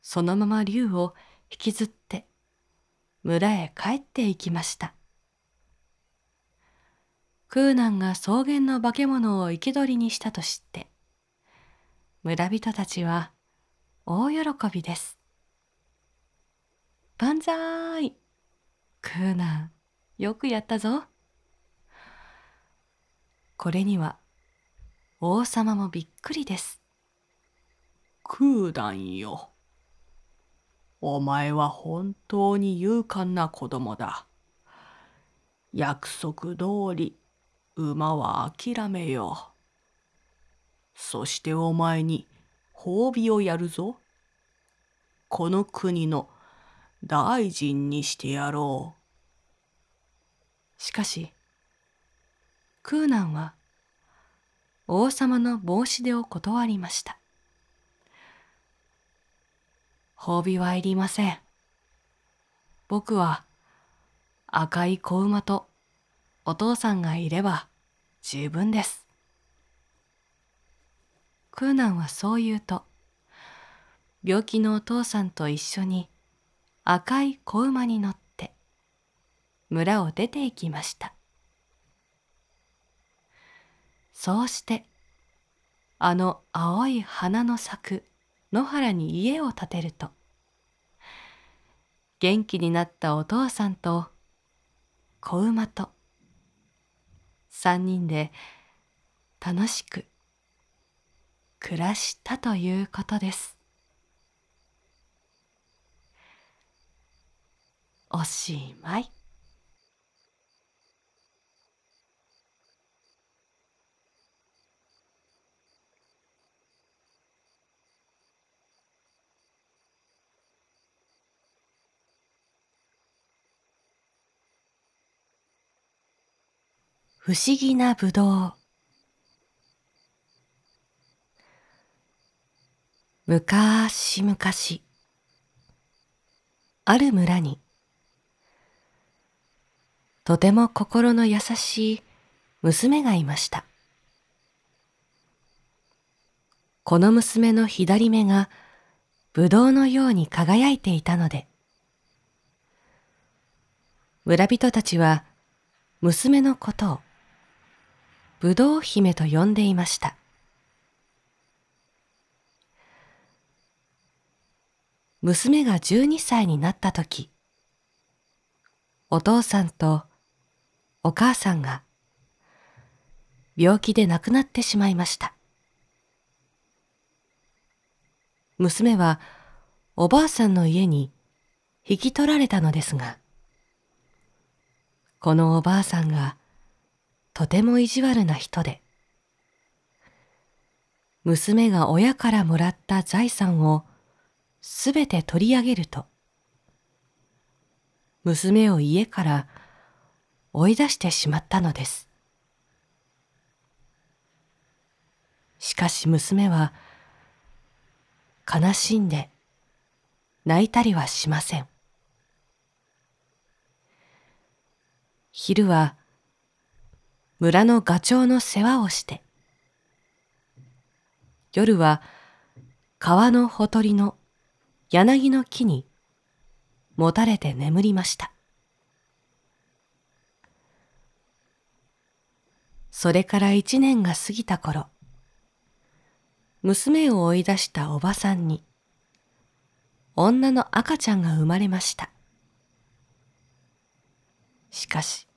そのまま竜を引きずって村へ帰っていきました空南が草原の化け物を生け捕りにしたと知って村人たちは大喜びです。万歳空南よくやったぞ。これには王様もびっくりです空団よお前は本当に勇敢な子供だ約束通り馬は諦めようそしてお前に褒美をやるぞこの国の大臣にしてやろうしかし空難は王様の帽子でを断りました。褒美はいりません。僕は赤い子馬とお父さんがいれば十分です。空難はそう言うと、病気のお父さんと一緒に赤い子馬に乗って村を出て行きました。そうしてあの青い花の咲く野原に家を建てると元気になったお父さんと子馬と3人で楽しく暮らしたということですおしまい。不思議なぶどうむかしむかしある村にとても心の優しい娘がいましたこの娘の左目がぶどうのように輝いていたので村人たちは娘のことをぶどう姫と呼んでいました娘が12歳になった時お父さんとお母さんが病気で亡くなってしまいました娘はおばあさんの家に引き取られたのですがこのおばあさんがとても意地悪な人で娘が親からもらった財産をすべて取り上げると娘を家から追い出してしまったのですしかし娘は悲しんで泣いたりはしません昼は村のガチョウの世話をして、夜は川のほとりの柳の木にもたれて眠りました。それから一年が過ぎた頃、娘を追い出したおばさんに、女の赤ちゃんが生まれました。しかし、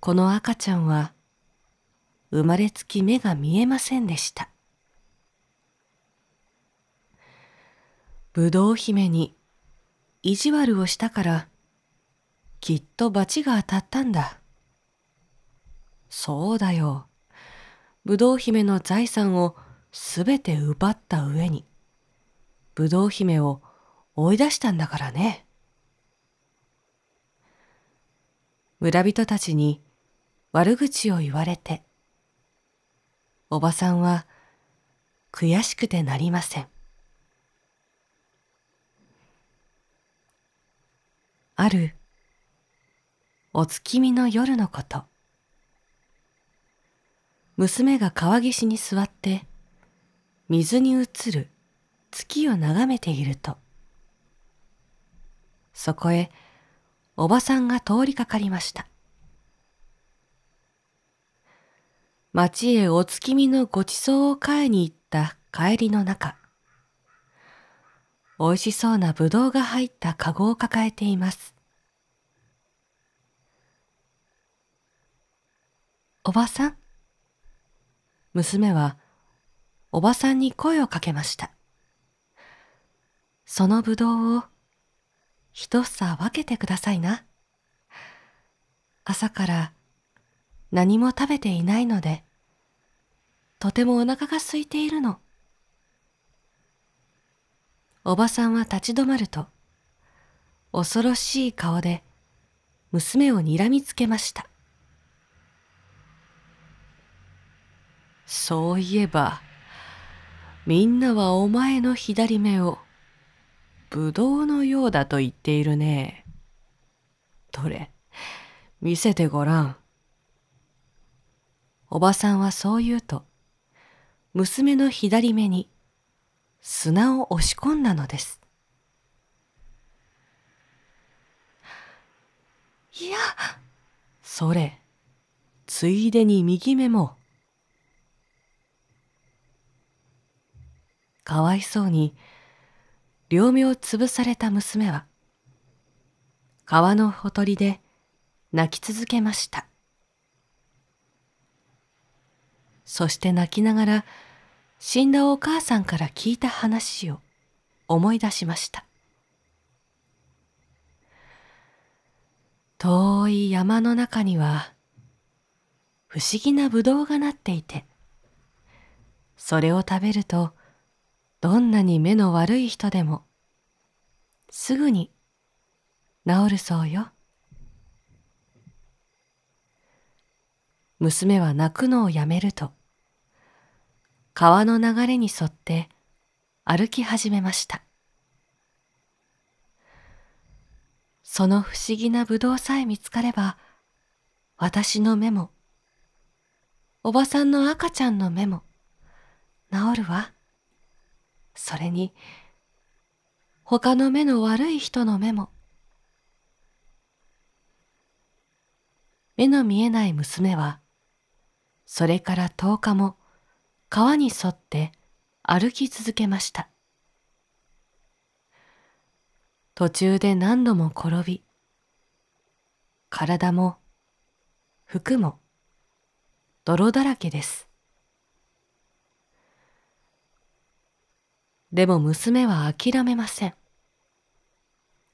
この赤ちゃんは生まれつき目が見えませんでしたぶどう姫に意地悪をしたからきっと罰が当たったんだそうだよぶどう姫の財産をすべて奪った上にぶどう姫を追い出したんだからね村人たちに悪口を言われて、おばさんは悔しくてなりません。あるお月見の夜のこと娘が川岸に座って水に映る月を眺めているとそこへおばさんが通りかかりました町へお月見のごちそうを買いに行った帰りの中、美味しそうなぶどうが入ったかごを抱えています。おばさん。娘は、おばさんに声をかけました。そのぶどうを、一房分けてくださいな。朝から何も食べていないので。とてもお腹が空いているの。おばさんは立ち止まると、恐ろしい顔で娘を睨みつけました。そういえば、みんなはお前の左目を、ぶどうのようだと言っているね。どれ、見せてごらん。おばさんはそう言うと、娘の左目に砂を押し込んだのです。いや、それ、ついでに右目も。かわいそうに、両目を潰された娘は、川のほとりで泣き続けました。そして泣きながら、死んだお母さんから聞いた話を思い出しました遠い山の中には不思議なブドウがなっていてそれを食べるとどんなに目の悪い人でもすぐに治るそうよ娘は泣くのをやめると川の流れに沿って歩き始めましたその不思議なぶどうさえ見つかれば私の目もおばさんの赤ちゃんの目も治るわそれに他の目の悪い人の目も目の見えない娘はそれから10日も川に沿って歩き続けました途中で何度も転び体も服も泥だらけですでも娘は諦めません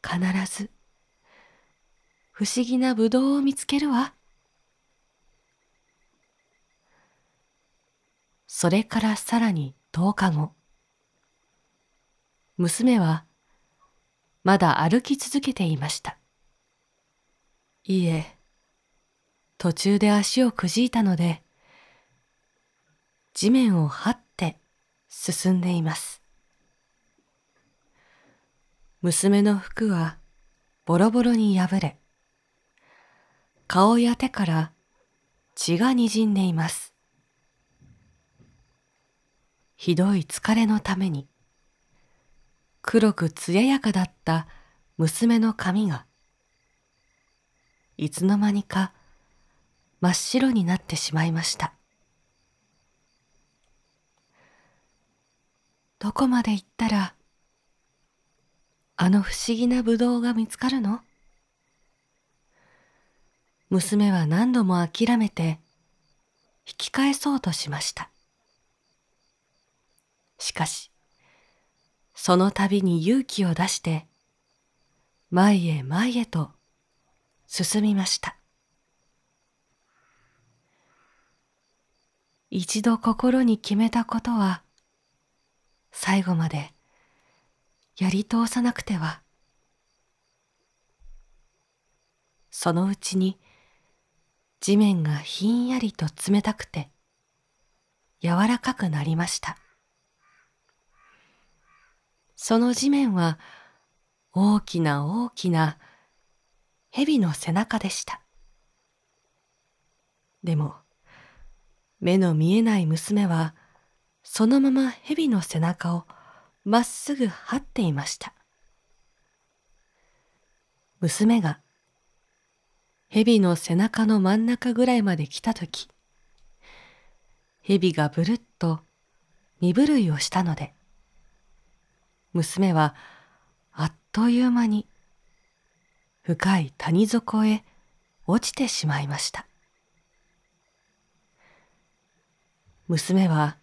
必ず不思議なぶどうを見つけるわそれからさらに10日後。娘は、まだ歩き続けていました。いいえ、途中で足をくじいたので、地面を這って進んでいます。娘の服はボロボロに破れ、顔や手から血が滲んでいます。ひどい疲れのために黒く艶やかだった娘の髪がいつの間にか真っ白になってしまいましたどこまで行ったらあの不思議なぶどうが見つかるの娘は何度も諦めて引き返そうとしましたしかしその度に勇気を出して前へ前へと進みました一度心に決めたことは最後までやり通さなくてはそのうちに地面がひんやりと冷たくて柔らかくなりましたその地面は大きな大きな蛇の背中でしたでも目の見えない娘はそのまま蛇の背中をまっすぐ張っていました娘が蛇の背中の真ん中ぐらいまで来た時蛇がぶるっと身震いをしたので娘はあっという間に深い谷底へ落ちてしまいました娘は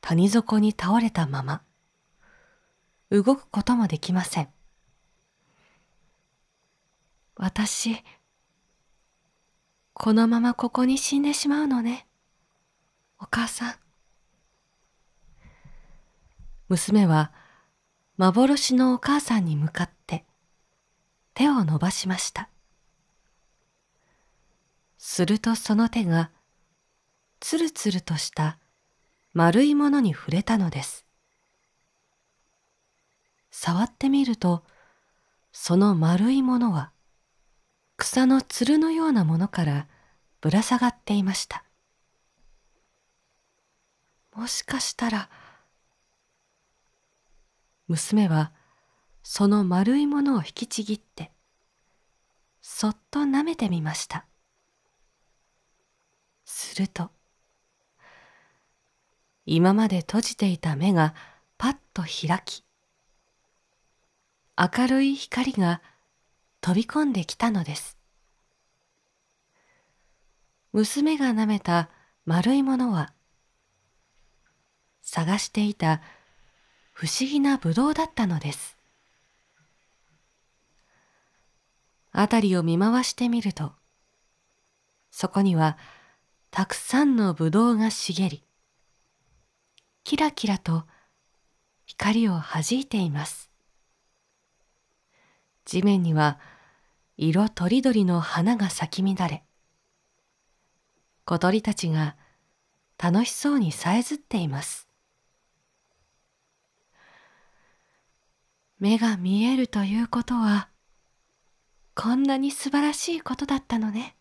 谷底に倒れたまま動くこともできません私このままここに死んでしまうのねお母さん娘は幻のお母さんに向かって手を伸ばしましたするとその手がつるつるとした丸いものに触れたのです触ってみるとその丸いものは草のつるのようなものからぶら下がっていましたもしかしたら娘はその丸いものを引きちぎってそっと舐めてみましたすると今まで閉じていた目がパッと開き明るい光が飛び込んできたのです娘が舐めた丸いものは探していた不思議なブドウだったのです辺りを見回してみるとそこにはたくさんのブドウが茂りキラキラと光をはじいています地面には色とりどりの花が咲き乱れ小鳥たちが楽しそうにさえずっています目が見えるということはこんなに素晴らしいことだったのね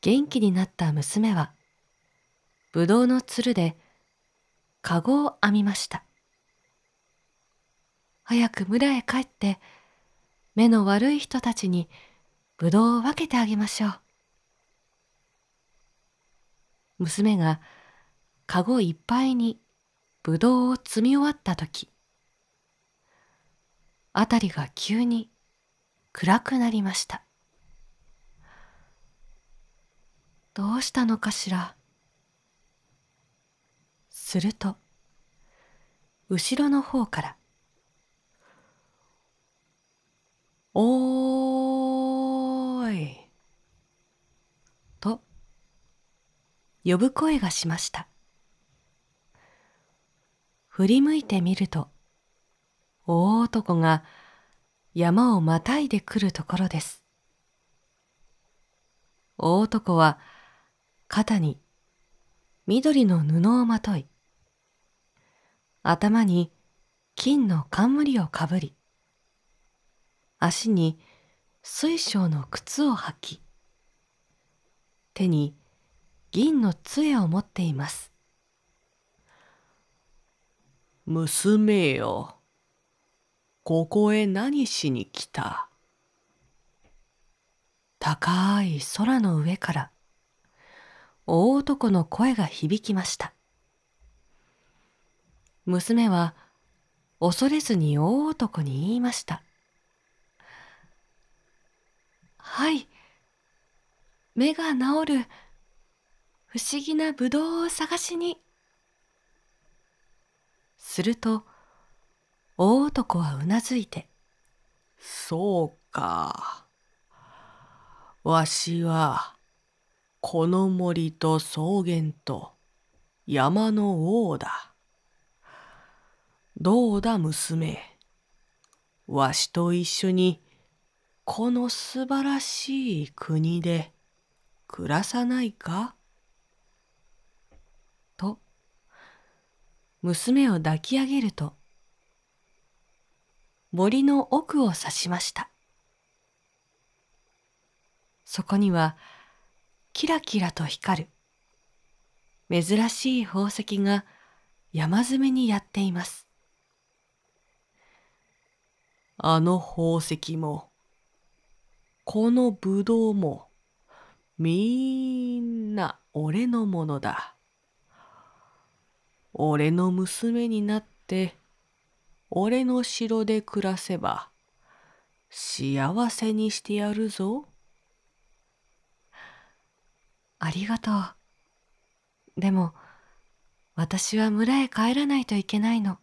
元気になった娘はぶどうのつるでかごを編みました早く村へ帰って目の悪い人たちにぶどうを分けてあげましょう娘がかごいっぱいにぶどうを摘み終わった時辺りが急に暗くなりましたどうしたのかしらすると後ろの方から「おーい」と呼ぶ声がしました振り向いてみると大男が山をまたいでくるところです大男は肩に緑の布をまとい頭に金の冠をかぶり足に水晶の靴を履き手に銀の杖を持っています娘よ。ここへ何しに来た高い空の上から、大男の声が響きました。娘は、恐れずに大男に言いました。はい。目が治る、不思議なぶどうを探しに。すると大男はうなずいて「そうかわしはこの森と草原と山の王だ。どうだ娘わしと一緒にこの素晴らしい国で暮らさないか?」。娘を抱き上げると、森の奥を指しました。そこには、キラキラと光る、珍しい宝石が山積みにやっています。あの宝石も、このぶどうも、みんな俺のものだ。俺の娘になって、俺の城で暮らせば、幸せにしてやるぞ。ありがとう。でも、私は村へ帰らないといけないの。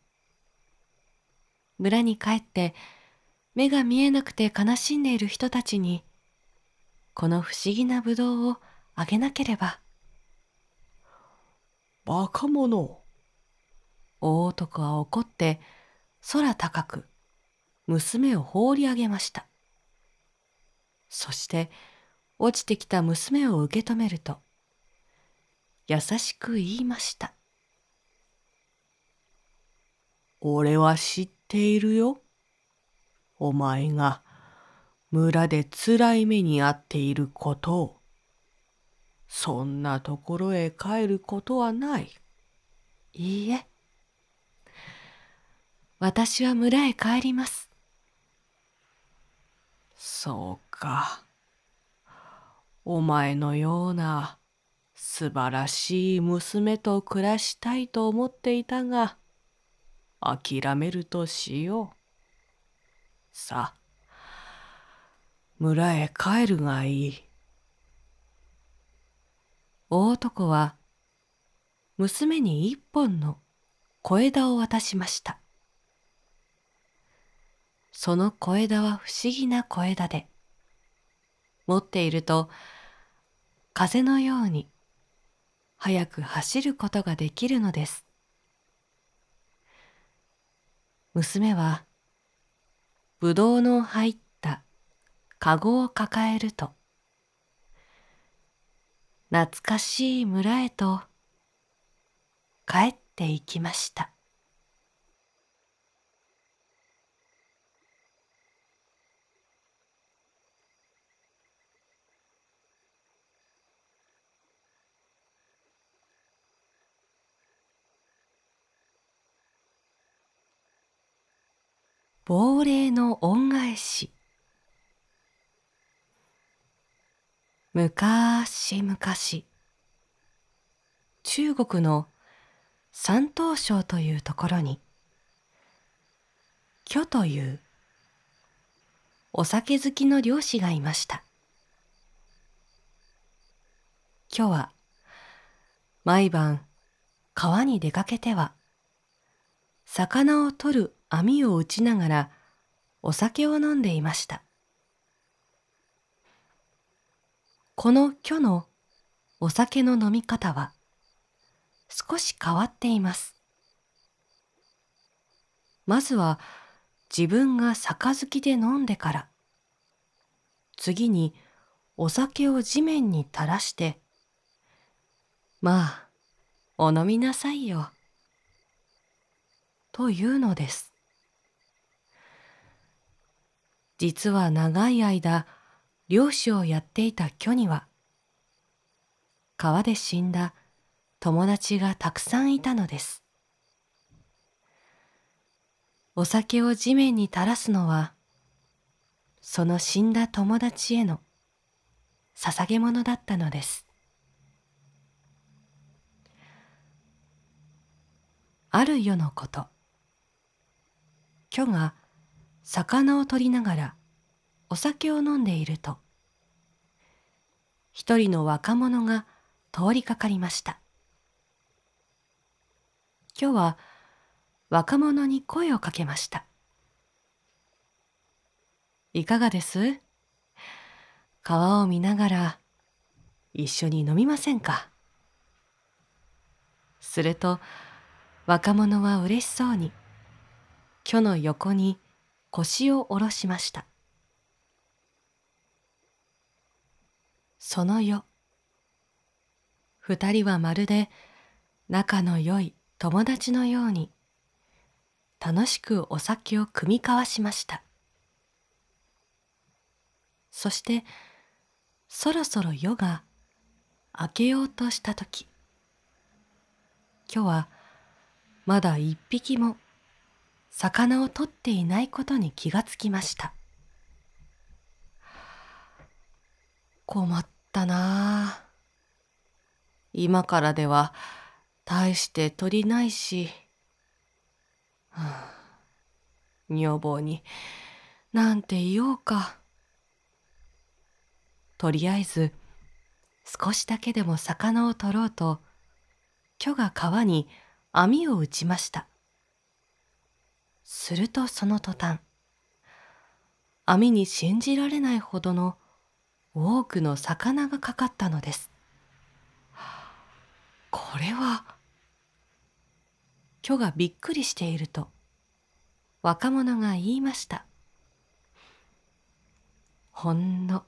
村に帰って、目が見えなくて悲しんでいる人たちに、この不思議なぶどうをあげなければ。バカ者。大男は怒って空高く娘を放り上げましたそして落ちてきた娘を受け止めると優しく言いました「俺は知っているよお前が村でつらい目に遭っていることをそんなところへ帰ることはない」いいえ私は村へ帰りますそうかお前のような素晴らしい娘と暮らしたいと思っていたが諦めるとしようさあ村へ帰るがいい大男は娘に一本の小枝を渡しましたその小枝は不思議な小枝で持っていると風のように早く走ることができるのです娘はぶどうの入ったかごを抱えると懐かしい村へと帰っていきました亡霊の恩返し昔昔中国の山東省というところに虚というお酒好きの漁師がいました虚は毎晩川に出かけては魚を取る網を打ちながらお酒を飲んでいましたこの「虚」のお酒の飲み方は少し変わっていますまずは自分が杯で飲んでから次にお酒を地面に垂らして「まあお飲みなさいよ」というのです実は長い間漁師をやっていた巨には川で死んだ友達がたくさんいたのですお酒を地面に垂らすのはその死んだ友達への捧げ物だったのですある世のこと虚が魚を取りながらお酒を飲んでいると一人の若者が通りかかりました今日は若者に声をかけましたいかがです川を見ながら一緒に飲みませんかすると若者は嬉しそうに「巨の横に腰を下ろしましたその夜二人はまるで仲の良い友達のように楽しくお酒を酌み交わしましたそしてそろそろ夜が明けようとした時今日はまだ一匹も魚を取っていないことに気がつきました困ったなあ今からでは大して取りないし、はあ、女房になんて言おうかとりあえず少しだけでも魚を取ろうと巨が川に網を打ちましたするとその途端網に信じられないほどの多くの魚がかかったのですこれは巨がびっくりしていると若者が言いましたほんの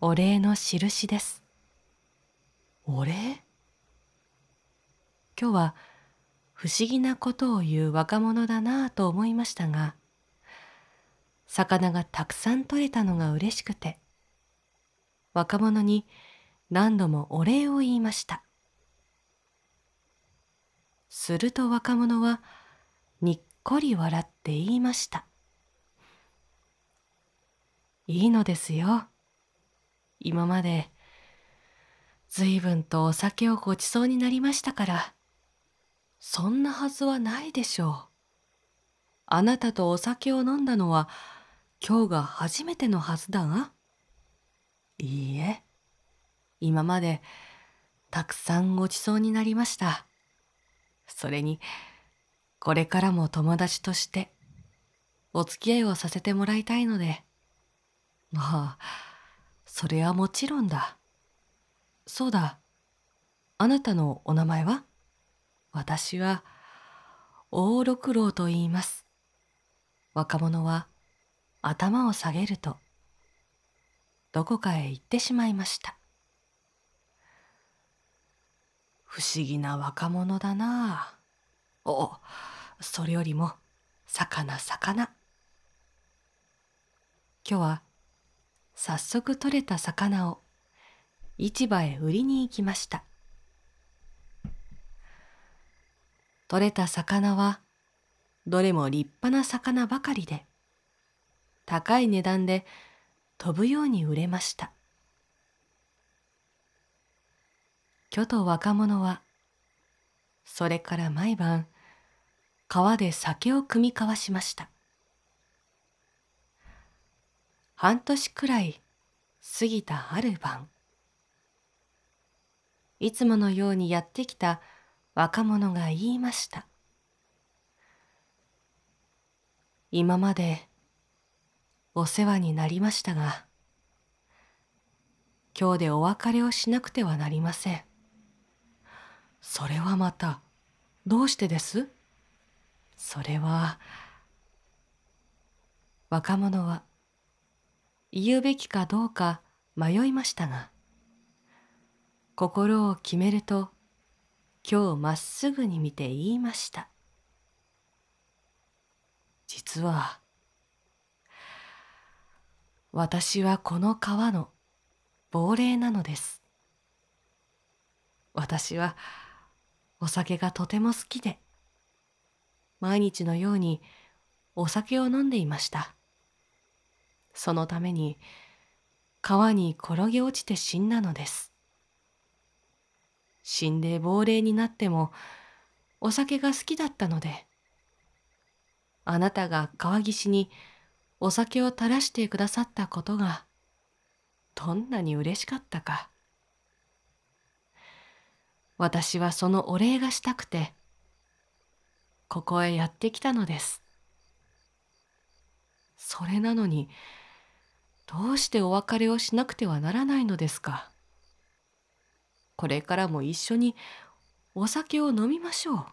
お礼の印ですお礼日は不思議なことを言う若者だなぁと思いましたが魚がたくさん取れたのが嬉しくて若者に何度もお礼を言いましたすると若者はにっこり笑って言いました「いいのですよ今までずいぶんとお酒をごちそうになりましたから」そんなはずはないでしょう。あなたとお酒を飲んだのは今日が初めてのはずだが。いいえ、今までたくさんごちそうになりました。それに、これからも友達としてお付き合いをさせてもらいたいので。まあ、それはもちろんだ。そうだ、あなたのお名前は私は大六郎と言います。若者は頭を下げると、どこかへ行ってしまいました。不思議な若者だなあ。おそれよりも、魚魚。今日は、早速取れた魚を市場へ売りに行きました。取れた魚はどれも立派な魚ばかりで高い値段で飛ぶように売れました巨と若者はそれから毎晩川で酒を酌み交わしました半年くらい過ぎたある晩いつものようにやってきた若者が言いました今までお世話になりましたが今日でお別れをしなくてはなりませんそれはまたどうしてですそれは若者は言うべきかどうか迷いましたが心を決めると今日まっすぐに見て言いました実は私はこの川の亡霊なのです私はお酒がとても好きで毎日のようにお酒を飲んでいましたそのために川に転げ落ちて死んだのです死んで亡霊になってもお酒が好きだったのであなたが川岸にお酒を垂らしてくださったことがどんなに嬉しかったか私はそのお礼がしたくてここへやってきたのですそれなのにどうしてお別れをしなくてはならないのですかこれからも一緒にお酒を飲みましょう。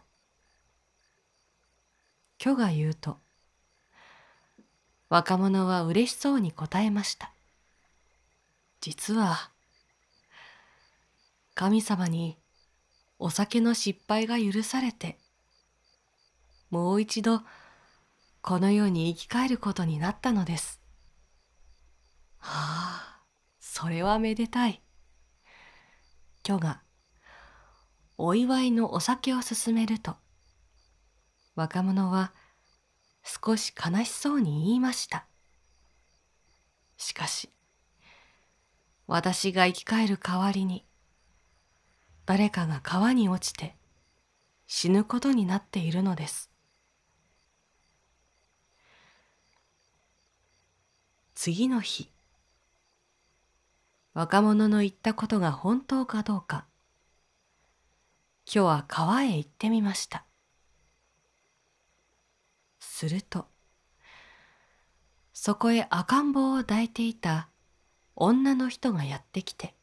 巨が言うと若者は嬉しそうに答えました実は神様にお酒の失敗が許されてもう一度この世に生き返ることになったのですはあそれはめでたい巨がお祝いのお酒を勧めると若者は少し悲しそうに言いましたしかし私が生き返る代わりに誰かが川に落ちて死ぬことになっているのです次の日若者の言ったことが本当かどうか今日は川へ行ってみましたするとそこへ赤ん坊を抱いていた女の人がやってきて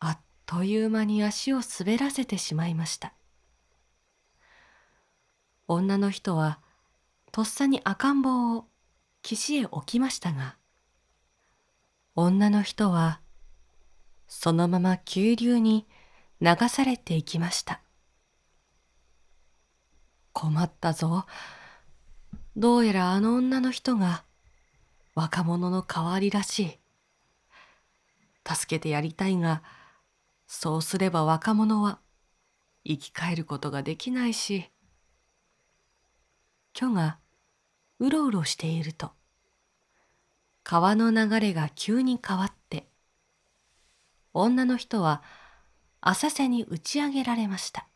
あっという間に足を滑らせてしまいました女の人はとっさに赤ん坊を岸へ置きましたが女の人はそのまま急流に流されていきました困ったぞどうやらあの女の人が若者の代わりらしい助けてやりたいがそうすれば若者は生き返ることができないし虚がうろうろしていると「川の流れが急に変わって女の人は浅瀬に打ち上げられました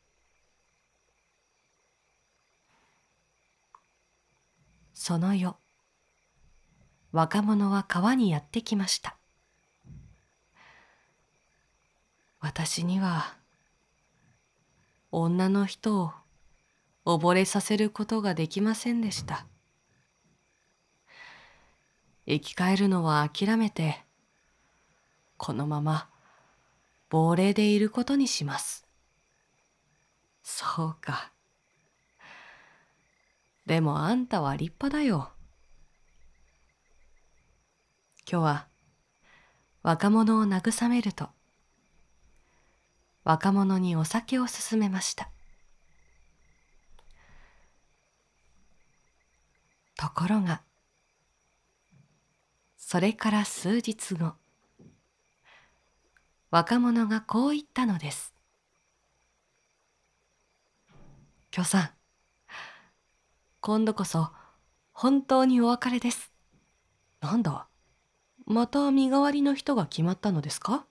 その夜若者は川にやってきました私には女の人を溺れさせることができませんでした。生き返るのは諦めてこのまま亡霊でいることにしますそうかでもあんたは立派だよ今日は若者を慰めると若者にお酒を勧めましたところがそれから数日後若者がこう言ったのです「許さん今度こそ本当にお別れです」なんだまた身代わりの人が決まったのですか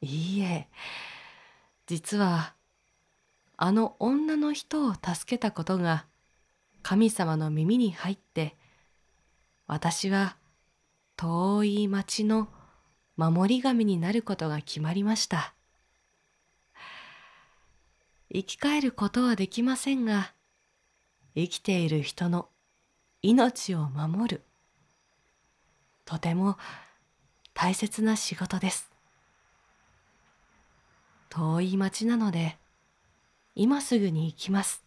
いいえ実はあの女の人を助けたことが神様の耳に入って私は遠い町の守り神になることが決まりました生き返ることはできませんが生きている人の命を守るとても大切な仕事です遠い町なので今すぐに行きます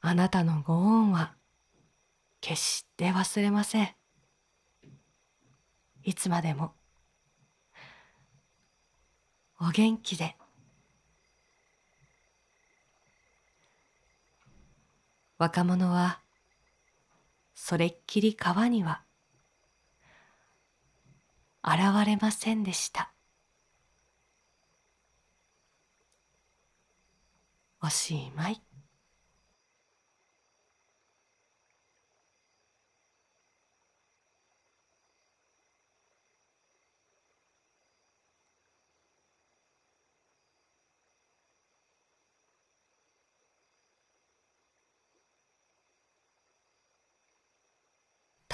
あなたのご恩は決して忘れませんいつまでもお元気で若者はそれっきり川には現れませんでしたおしまい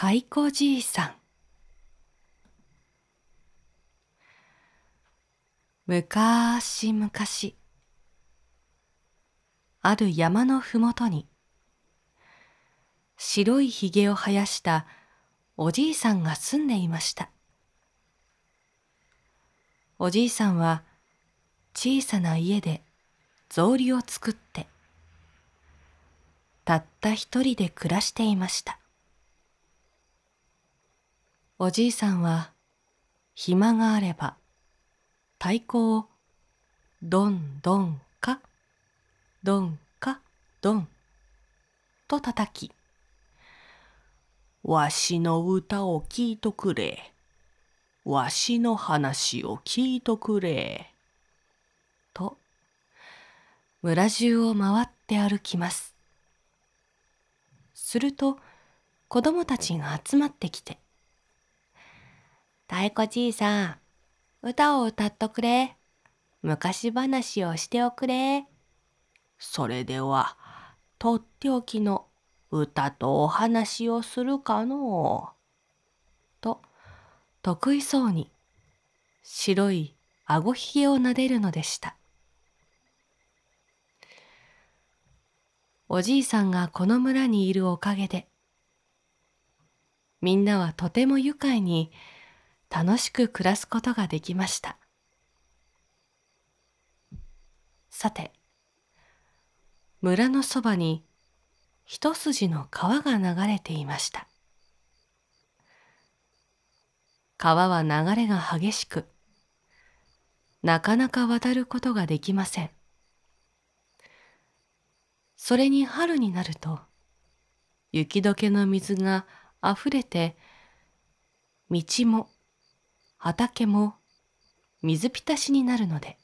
太鼓じいさんむかしむかしある山のふもとに白いひげを生やしたおじいさんが住んでいましたおじいさんは小さな家で草履を作ってたった一人で暮らしていましたおじいさんは暇があれば太鼓をどんどんかどんかどんと叩きわしの歌を聴いとくれわしの話を聞いとくれと村中を回って歩きますすると子供たちが集まってきて「太鼓じいさん、歌を歌っとくれ。昔話をしておくれ。それでは、とっておきの歌とお話をするかのう。と、得意そうに、白いあごひげをなでるのでした。おじいさんがこの村にいるおかげで、みんなはとても愉快に楽しく暮らすことができましたさて村のそばに一筋の川が流れていました川は流れが激しくなかなか渡ることができませんそれに春になると雪解けの水があふれて道も畑も水浸しになるので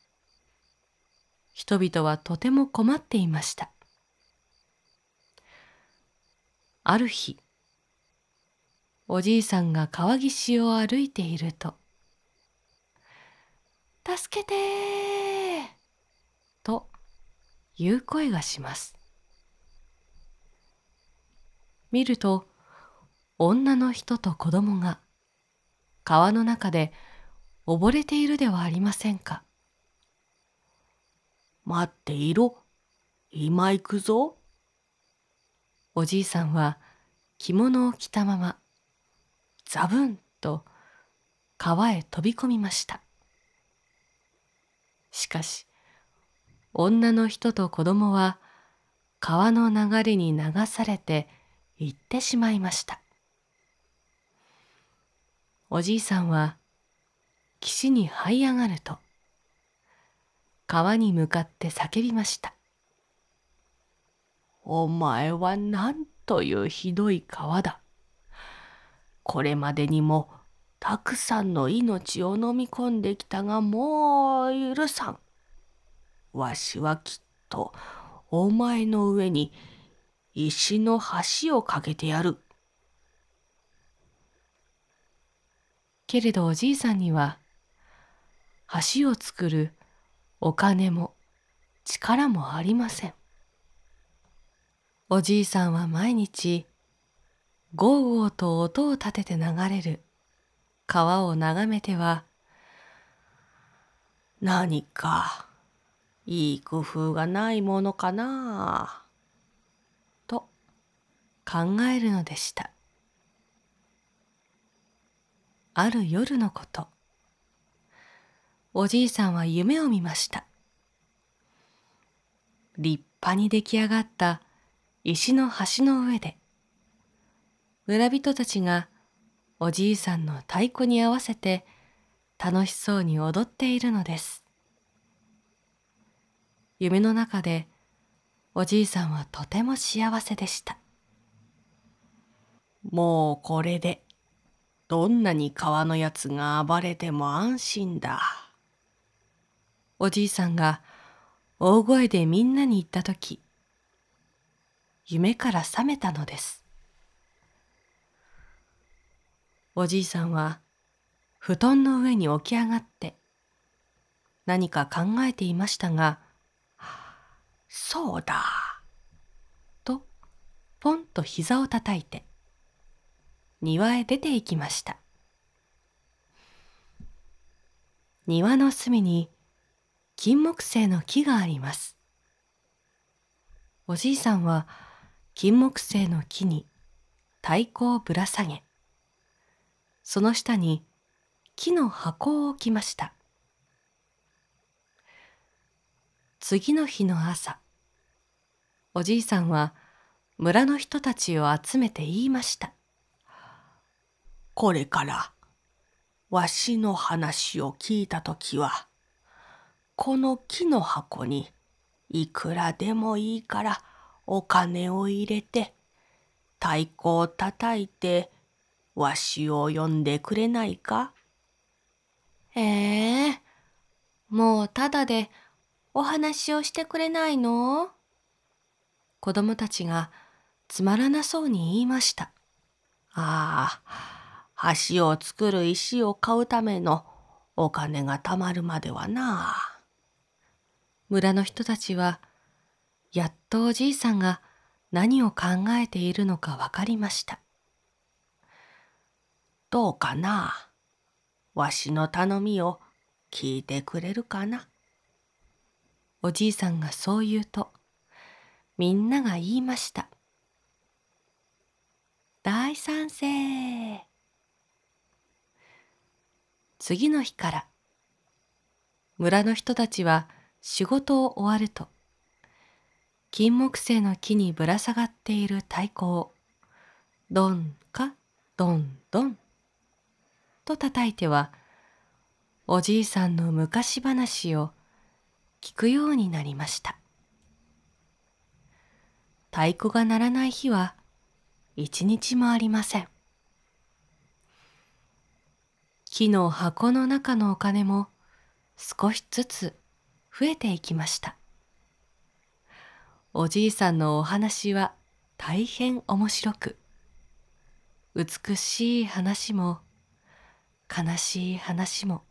人々はとても困っていましたある日おじいさんが川岸を歩いていると「助けてー!」という声がします見ると女の人と子供が川の中で溺れているではありませんか。待っていろ。今行くぞ。おじいさんは着物を着たまま、ザブンと川へ飛び込みました。しかし、女の人と子供は川の流れに流されて行ってしまいました。おじいさんは岸に這い上がると川に向かって叫びました「お前はなんというひどい川だこれまでにもたくさんの命を飲み込んできたがもう許さんわしはきっとお前の上に石の橋を架けてやる」けれどおじいさんには橋を作るお金も力もありませんおじいさんは毎日ゴーゴーと音を立てて流れる川を眺めては何かいい工夫がないものかなと考えるのでした。ある夜のことおじいさんは夢を見ました立派に出来上がった石の橋の上で村人たちがおじいさんの太鼓に合わせて楽しそうに踊っているのです夢の中でおじいさんはとても幸せでしたもうこれでどんなに川のやつが暴れても安心だ。おじいさんが大声でみんなに言った時夢から覚めたのですおじいさんは布団の上に起き上がって何か考えていましたが「そうだ」とポンと膝をたたいて庭へ出て行きました庭の隅に金木犀の木がありますおじいさんは金木犀の木に太鼓をぶら下げその下に木の箱を置きました次の日の朝おじいさんは村の人たちを集めて言いましたこれからわしの話を聞いた時はこの木の箱にいくらでもいいからお金を入れて太鼓をたたいてわしを呼んでくれないかええー、もうただでお話をしてくれないの子供たちがつまらなそうに言いました。ああ、橋を作る石を買うためのお金がたまるまではなあ。村の人たちは、やっとおじいさんが何を考えているのかわかりました。どうかなわしの頼みを聞いてくれるかなおじいさんがそう言うと、みんなが言いました。大賛成次の日から村の人たちは仕事を終わると金木犀の木にぶら下がっている太鼓をどんかどんどんと叩いてはおじいさんの昔話を聞くようになりました太鼓が鳴らない日は一日もありません木の箱の中のお金も少しずつ増えていきましたおじいさんのお話は大変面白く美しい話も悲しい話も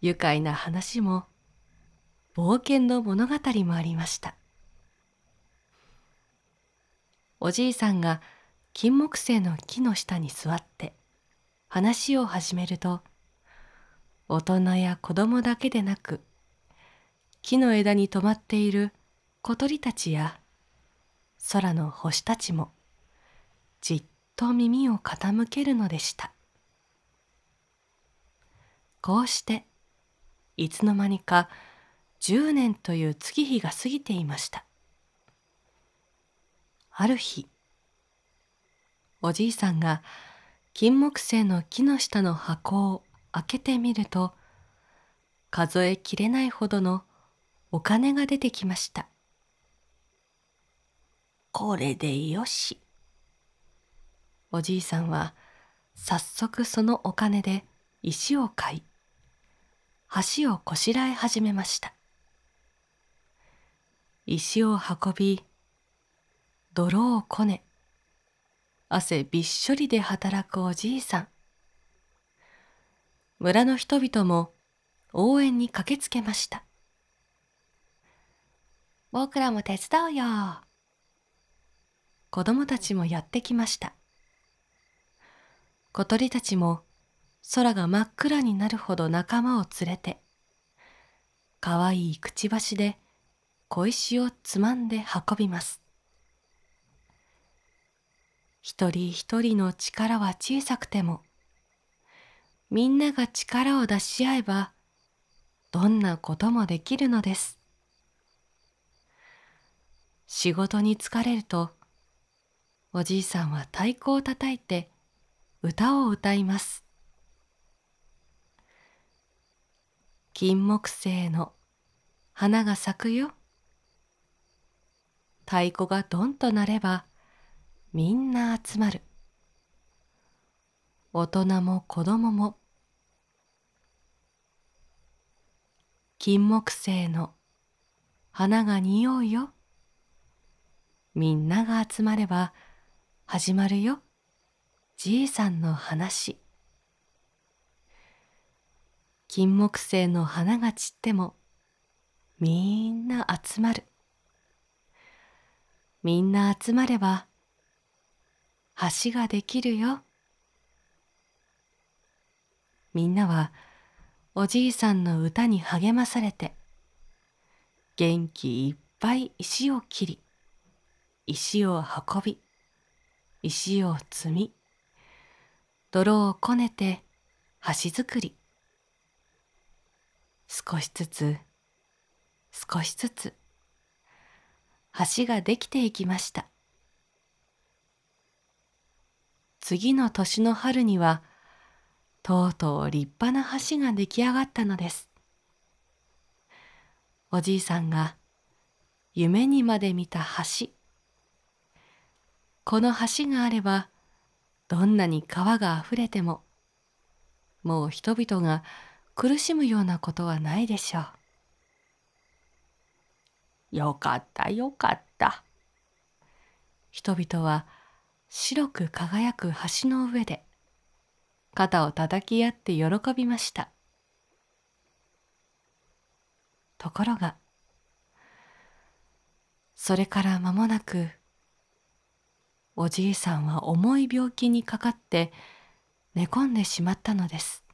愉快な話も冒険の物語もありましたおじいさんが金木犀の木の下に座って話を始めると大人や子供だけでなく木の枝に止まっている小鳥たちや空の星たちもじっと耳を傾けるのでしたこうしていつの間にか10年という月日が過ぎていましたある日おじいさんが「金木犀の木の下の箱を開けてみると数えきれないほどのお金が出てきましたこれでよしおじいさんは早速そのお金で石を買い橋をこしらえ始めました石を運び泥をこね汗びっしょりで働くおじいさん村の人々も応援に駆けつけました僕らも手伝うよ子供たちもやってきました小鳥たちも空が真っ暗になるほど仲間を連れてかわいいくちばしで小石をつまんで運びます一人一人の力は小さくてもみんなが力を出し合えばどんなこともできるのです仕事に疲れるとおじいさんは太鼓を叩いて歌を歌います金木犀の花が咲くよ太鼓がどんとなればみんな集まる大人も子供も金木犀の花が匂うよみんなが集まれば始まるよじいさんの話金木犀の花が散ってもみんな集まるみんな集まれば橋ができるよみんなはおじいさんの歌に励まされて元気いっぱい石を切り石を運び石を積み泥をこねて橋作り少しずつ少しずつ橋ができていきました。次の年の春にはとうとう立派な橋が出来上がったのですおじいさんが夢にまで見た橋この橋があればどんなに川があふれてももう人々が苦しむようなことはないでしょう。よかったよかった。人々は白く輝く橋の上で肩を叩き合って喜びましたところがそれから間もなくおじいさんは重い病気にかかって寝込んでしまったのです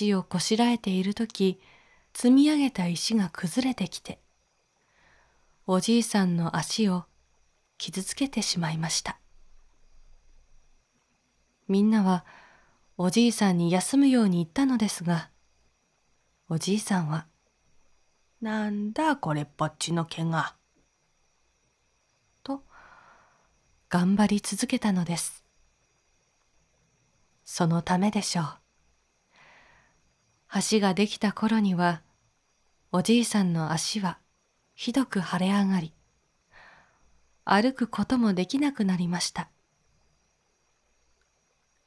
橋をこしらえている時積み上げた石が崩れてきておじいさんの足を傷つけてしまいましたみんなはおじいさんに休むように言ったのですがおじいさんは「なんだこれっぽっちの怪が」と頑張り続けたのですそのためでしょう橋ができた頃にはおじいさんの足はひどく腫れ上がり歩くこともできなくなりました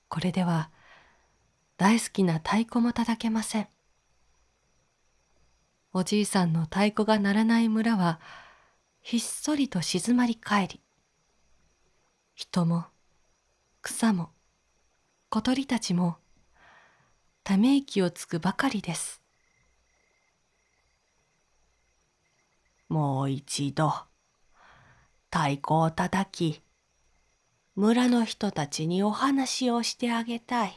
これでは大好きな太鼓も叩けませんおじいさんの太鼓が鳴らない村はひっそりと静まり返り人も草も小鳥たちもため息をつくばかりですもう一度太鼓を叩き、村の人たちにお話をしてあげたい。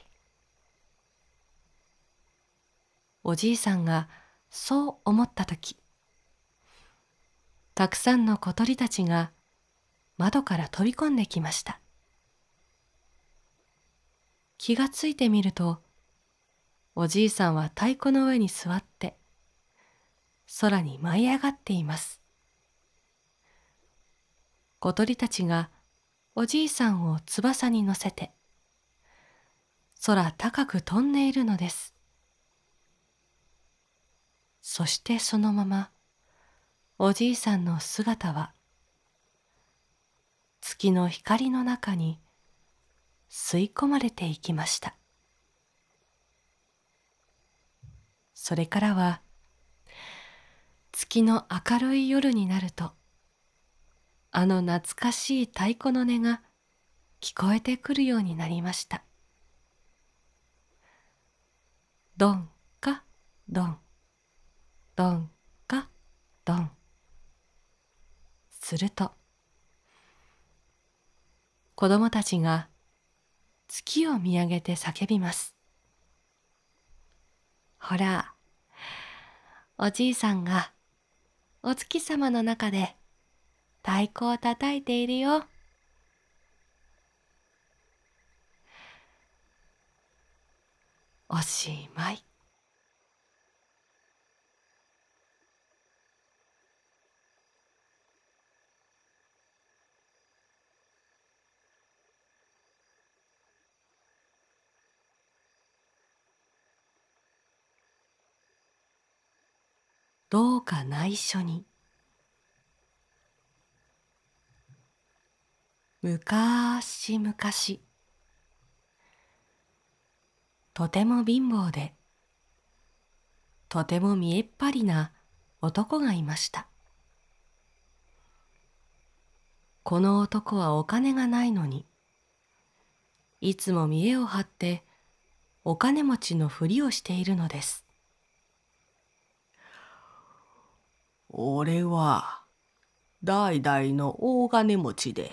おじいさんがそう思った時、たくさんの小鳥たちが窓から飛び込んできました。気がついてみると、おじいさんは太鼓の上に座って、空に舞い上がっています。小鳥たちがおじいさんを翼に乗せて空高く飛んでいるのですそしてそのままおじいさんの姿は月の光の中に吸い込まれていきましたそれからは月の明るい夜になるとあの懐かしい太鼓の音が聞こえてくるようになりましたどんかどんどんかどんすると子供たちが月を見上げて叫びますほらおじいさんがお月様の中で太鼓をたたいているよ。おしまい。どうか内緒にむかしむかしとても貧乏でとても見えっ張りな男がいましたこの男はお金がないのにいつも見栄を張ってお金持ちのふりをしているのです俺は代々の大金持ちで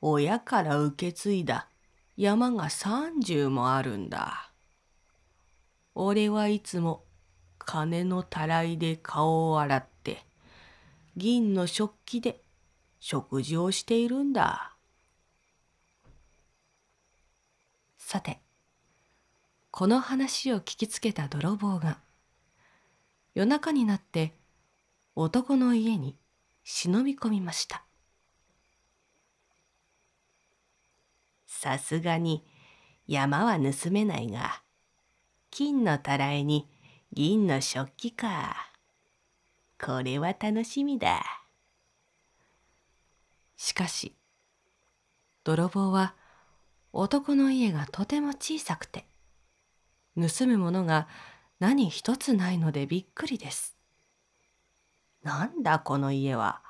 親から受け継いだ山が30もあるんだ。俺はいつも金のたらいで顔を洗って銀の食器で食事をしているんだ。さてこの話を聞きつけた泥棒が夜中になって男の家に忍び込みました。さすがに山は盗めないが金のたらいに銀の食器かこれは楽しみだしかし泥棒は男の家がとても小さくて盗むものが何一つないのでびっくりですなんだこの家は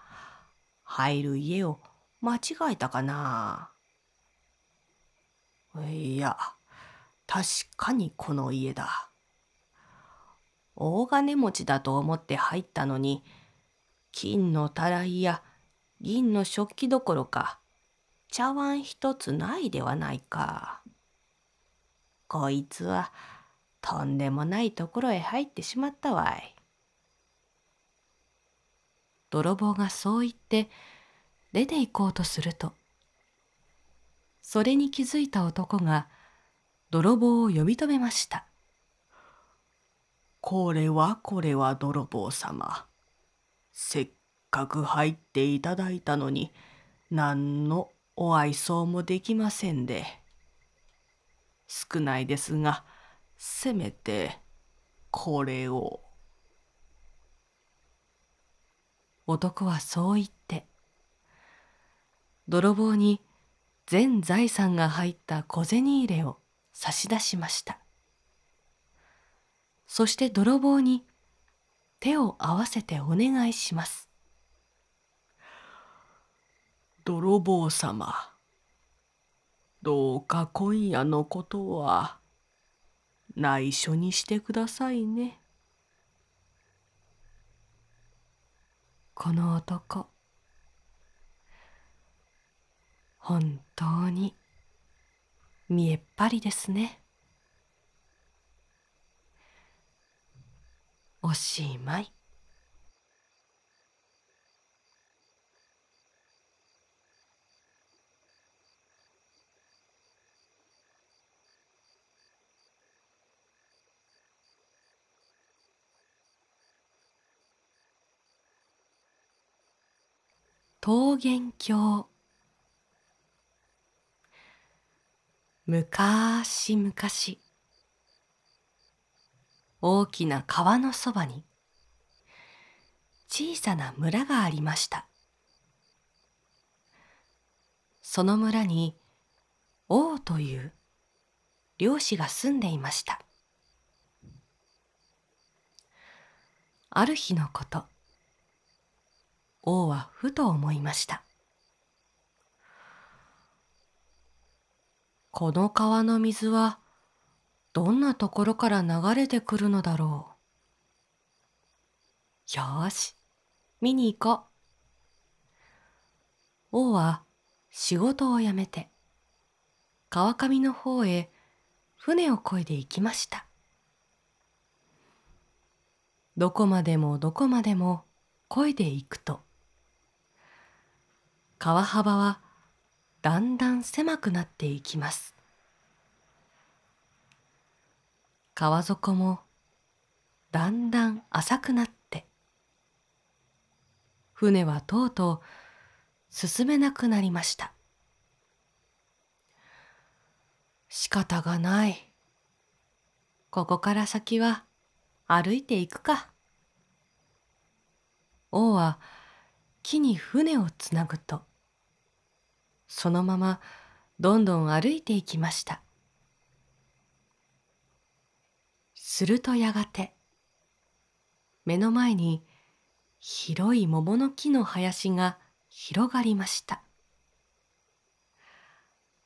入る家を間違えたかないや、確かにこの家だ。大金持ちだと思って入ったのに、金のたらいや銀の食器どころか、茶碗一つないではないか。こいつは、とんでもないところへ入ってしまったわい。泥棒がそう言って出て行こうとするとそれに気づいた男が泥棒を呼び止めましたこれはこれは泥棒様せっかく入っていただいたのに何のお愛想もできませんで少ないですがせめてこれを男はそう言って泥棒に全財産が入った小銭入れを差し出しましたそして泥棒に手を合わせてお願いします泥棒様どうか今夜のことは内緒にしてくださいねこの男本当に見えっ張りですねおしまい桃源郷むかしむかし大きな川のそばに小さな村がありましたその村に王という漁師が住んでいましたある日のこと王はふと思いましたこの川の水はどんなところから流れてくるのだろう。よし、見に行こう。王は仕事を辞めて、川上の方へ船をこいで行きました。どこまでもどこまでもこいで行くと、川幅はだんだん狭くなっていきます川底もだんだん浅くなって船はとうとう進めなくなりました仕方がないここから先は歩いていくか王は木に船をつなぐとそのままどんどん歩いていきましたするとやがて目の前に広い桃の木の林が広がりました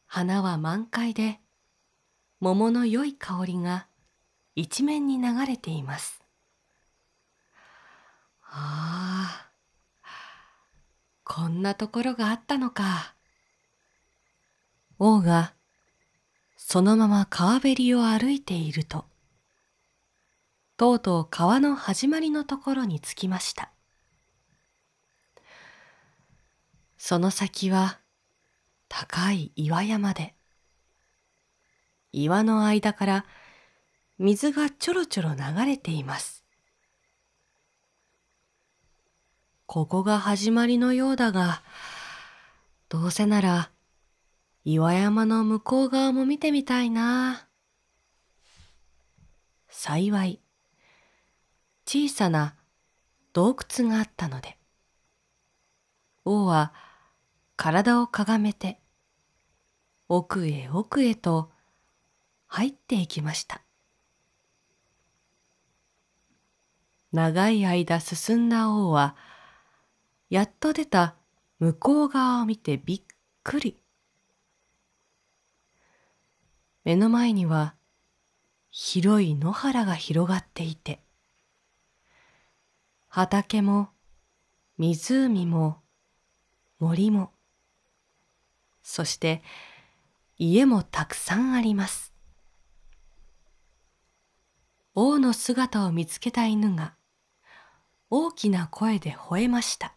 花は満開で桃の良い香りが一面に流れていますああこんなところがあったのか王がそのまま川べりを歩いているととうとう川の始まりのところに着きましたその先は高い岩山で岩の間から水がちょろちょろ流れていますここが始まりのようだがどうせなら岩山の向こう側も見てみたいな。幸い、小さな洞窟があったので、王は体をかがめて、奥へ奥へと入っていきました。長い間進んだ王は、やっと出た向こう側を見てびっくり。目の前には広い野原が広がっていて畑も湖も森もそして家もたくさんあります王の姿を見つけた犬が大きな声で吠えました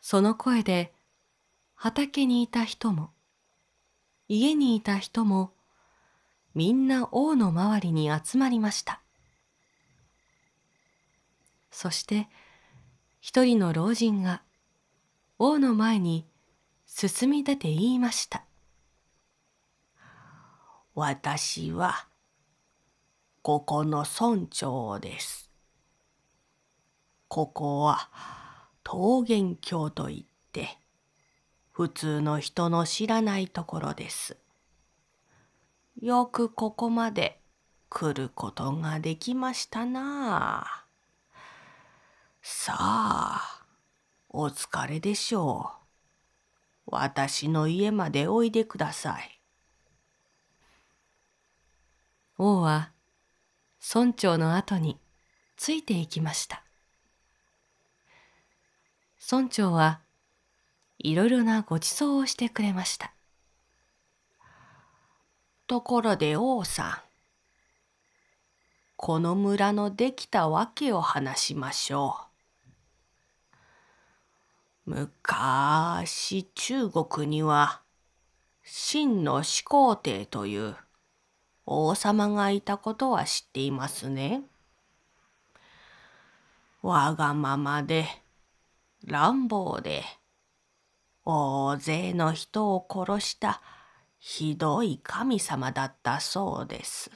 その声で畑にいた人も家にいた人もみんな王の周りに集まりましたそして一人の老人が王の前に進み出て言いました「私はここの村長です。ここは桃源郷といって普通の人の知らないところです。よくここまで来ることができましたなあ。さあ、お疲れでしょう。私の家までおいでください。王は村長の後についていきました。村長はいろいろなごちそうをしてくれましたところで王さんこの村のできたわけを話しましょう。昔中国には秦の始皇帝という王様がいたことは知っていますね。わがままで乱暴で大勢の人を殺したひどい神様だったそうです。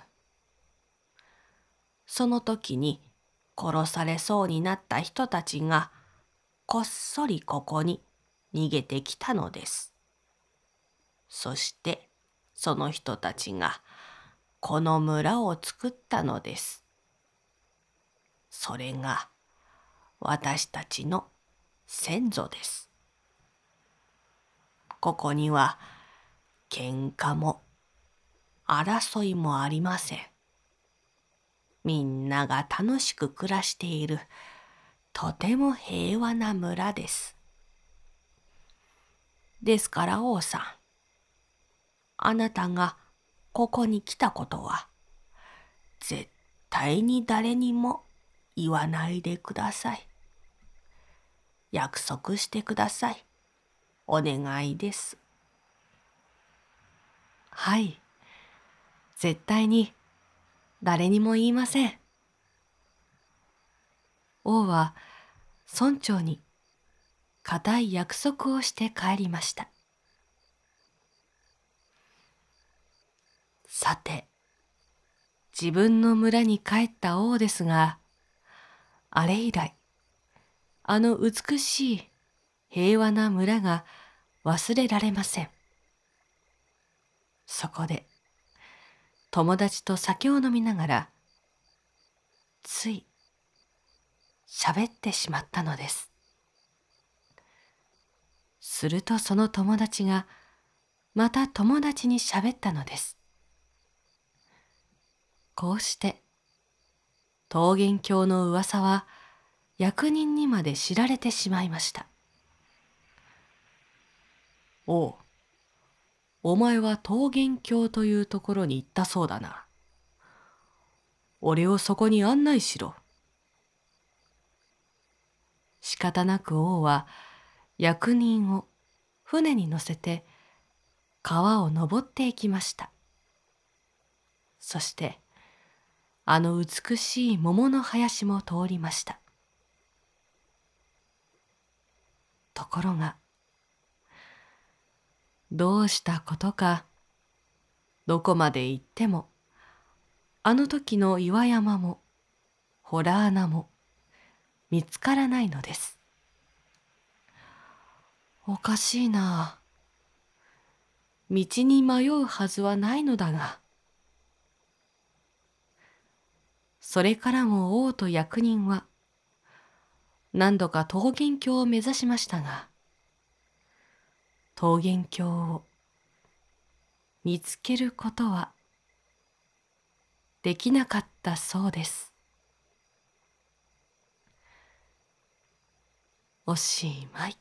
その時に殺されそうになった人たちがこっそりここに逃げてきたのです。そしてその人たちがこの村を作ったのです。それが私たちの先祖です。ここには喧嘩も争いもありません。みんなが楽しく暮らしているとても平和な村です。ですから王さん、あなたがここに来たことは絶対に誰にも言わないでください。約束してください。お願いです。はい。絶対に誰にも言いません。王は村長に固い約束をして帰りました。さて、自分の村に帰った王ですが、あれ以来、あの美しい平和な村が忘れられません。そこで、友達と酒を飲みながら、つい、喋ってしまったのです。するとその友達が、また友達に喋ったのです。こうして、桃源郷の噂は役人にまで知られてしまいました。おう。お前は桃源郷というところに行ったそうだな。俺をそこに案内しろ。仕方なく王は役人を船に乗せて川を登っていきました。そしてあの美しい桃の林も通りました。ところがどうしたことかどこまで行ってもあの時の岩山も洞穴も見つからないのですおかしいな道に迷うはずはないのだがそれからも王と役人は何度か桃源郷を目指しましたが桃源郷を見つけることはできなかったそうですおしまい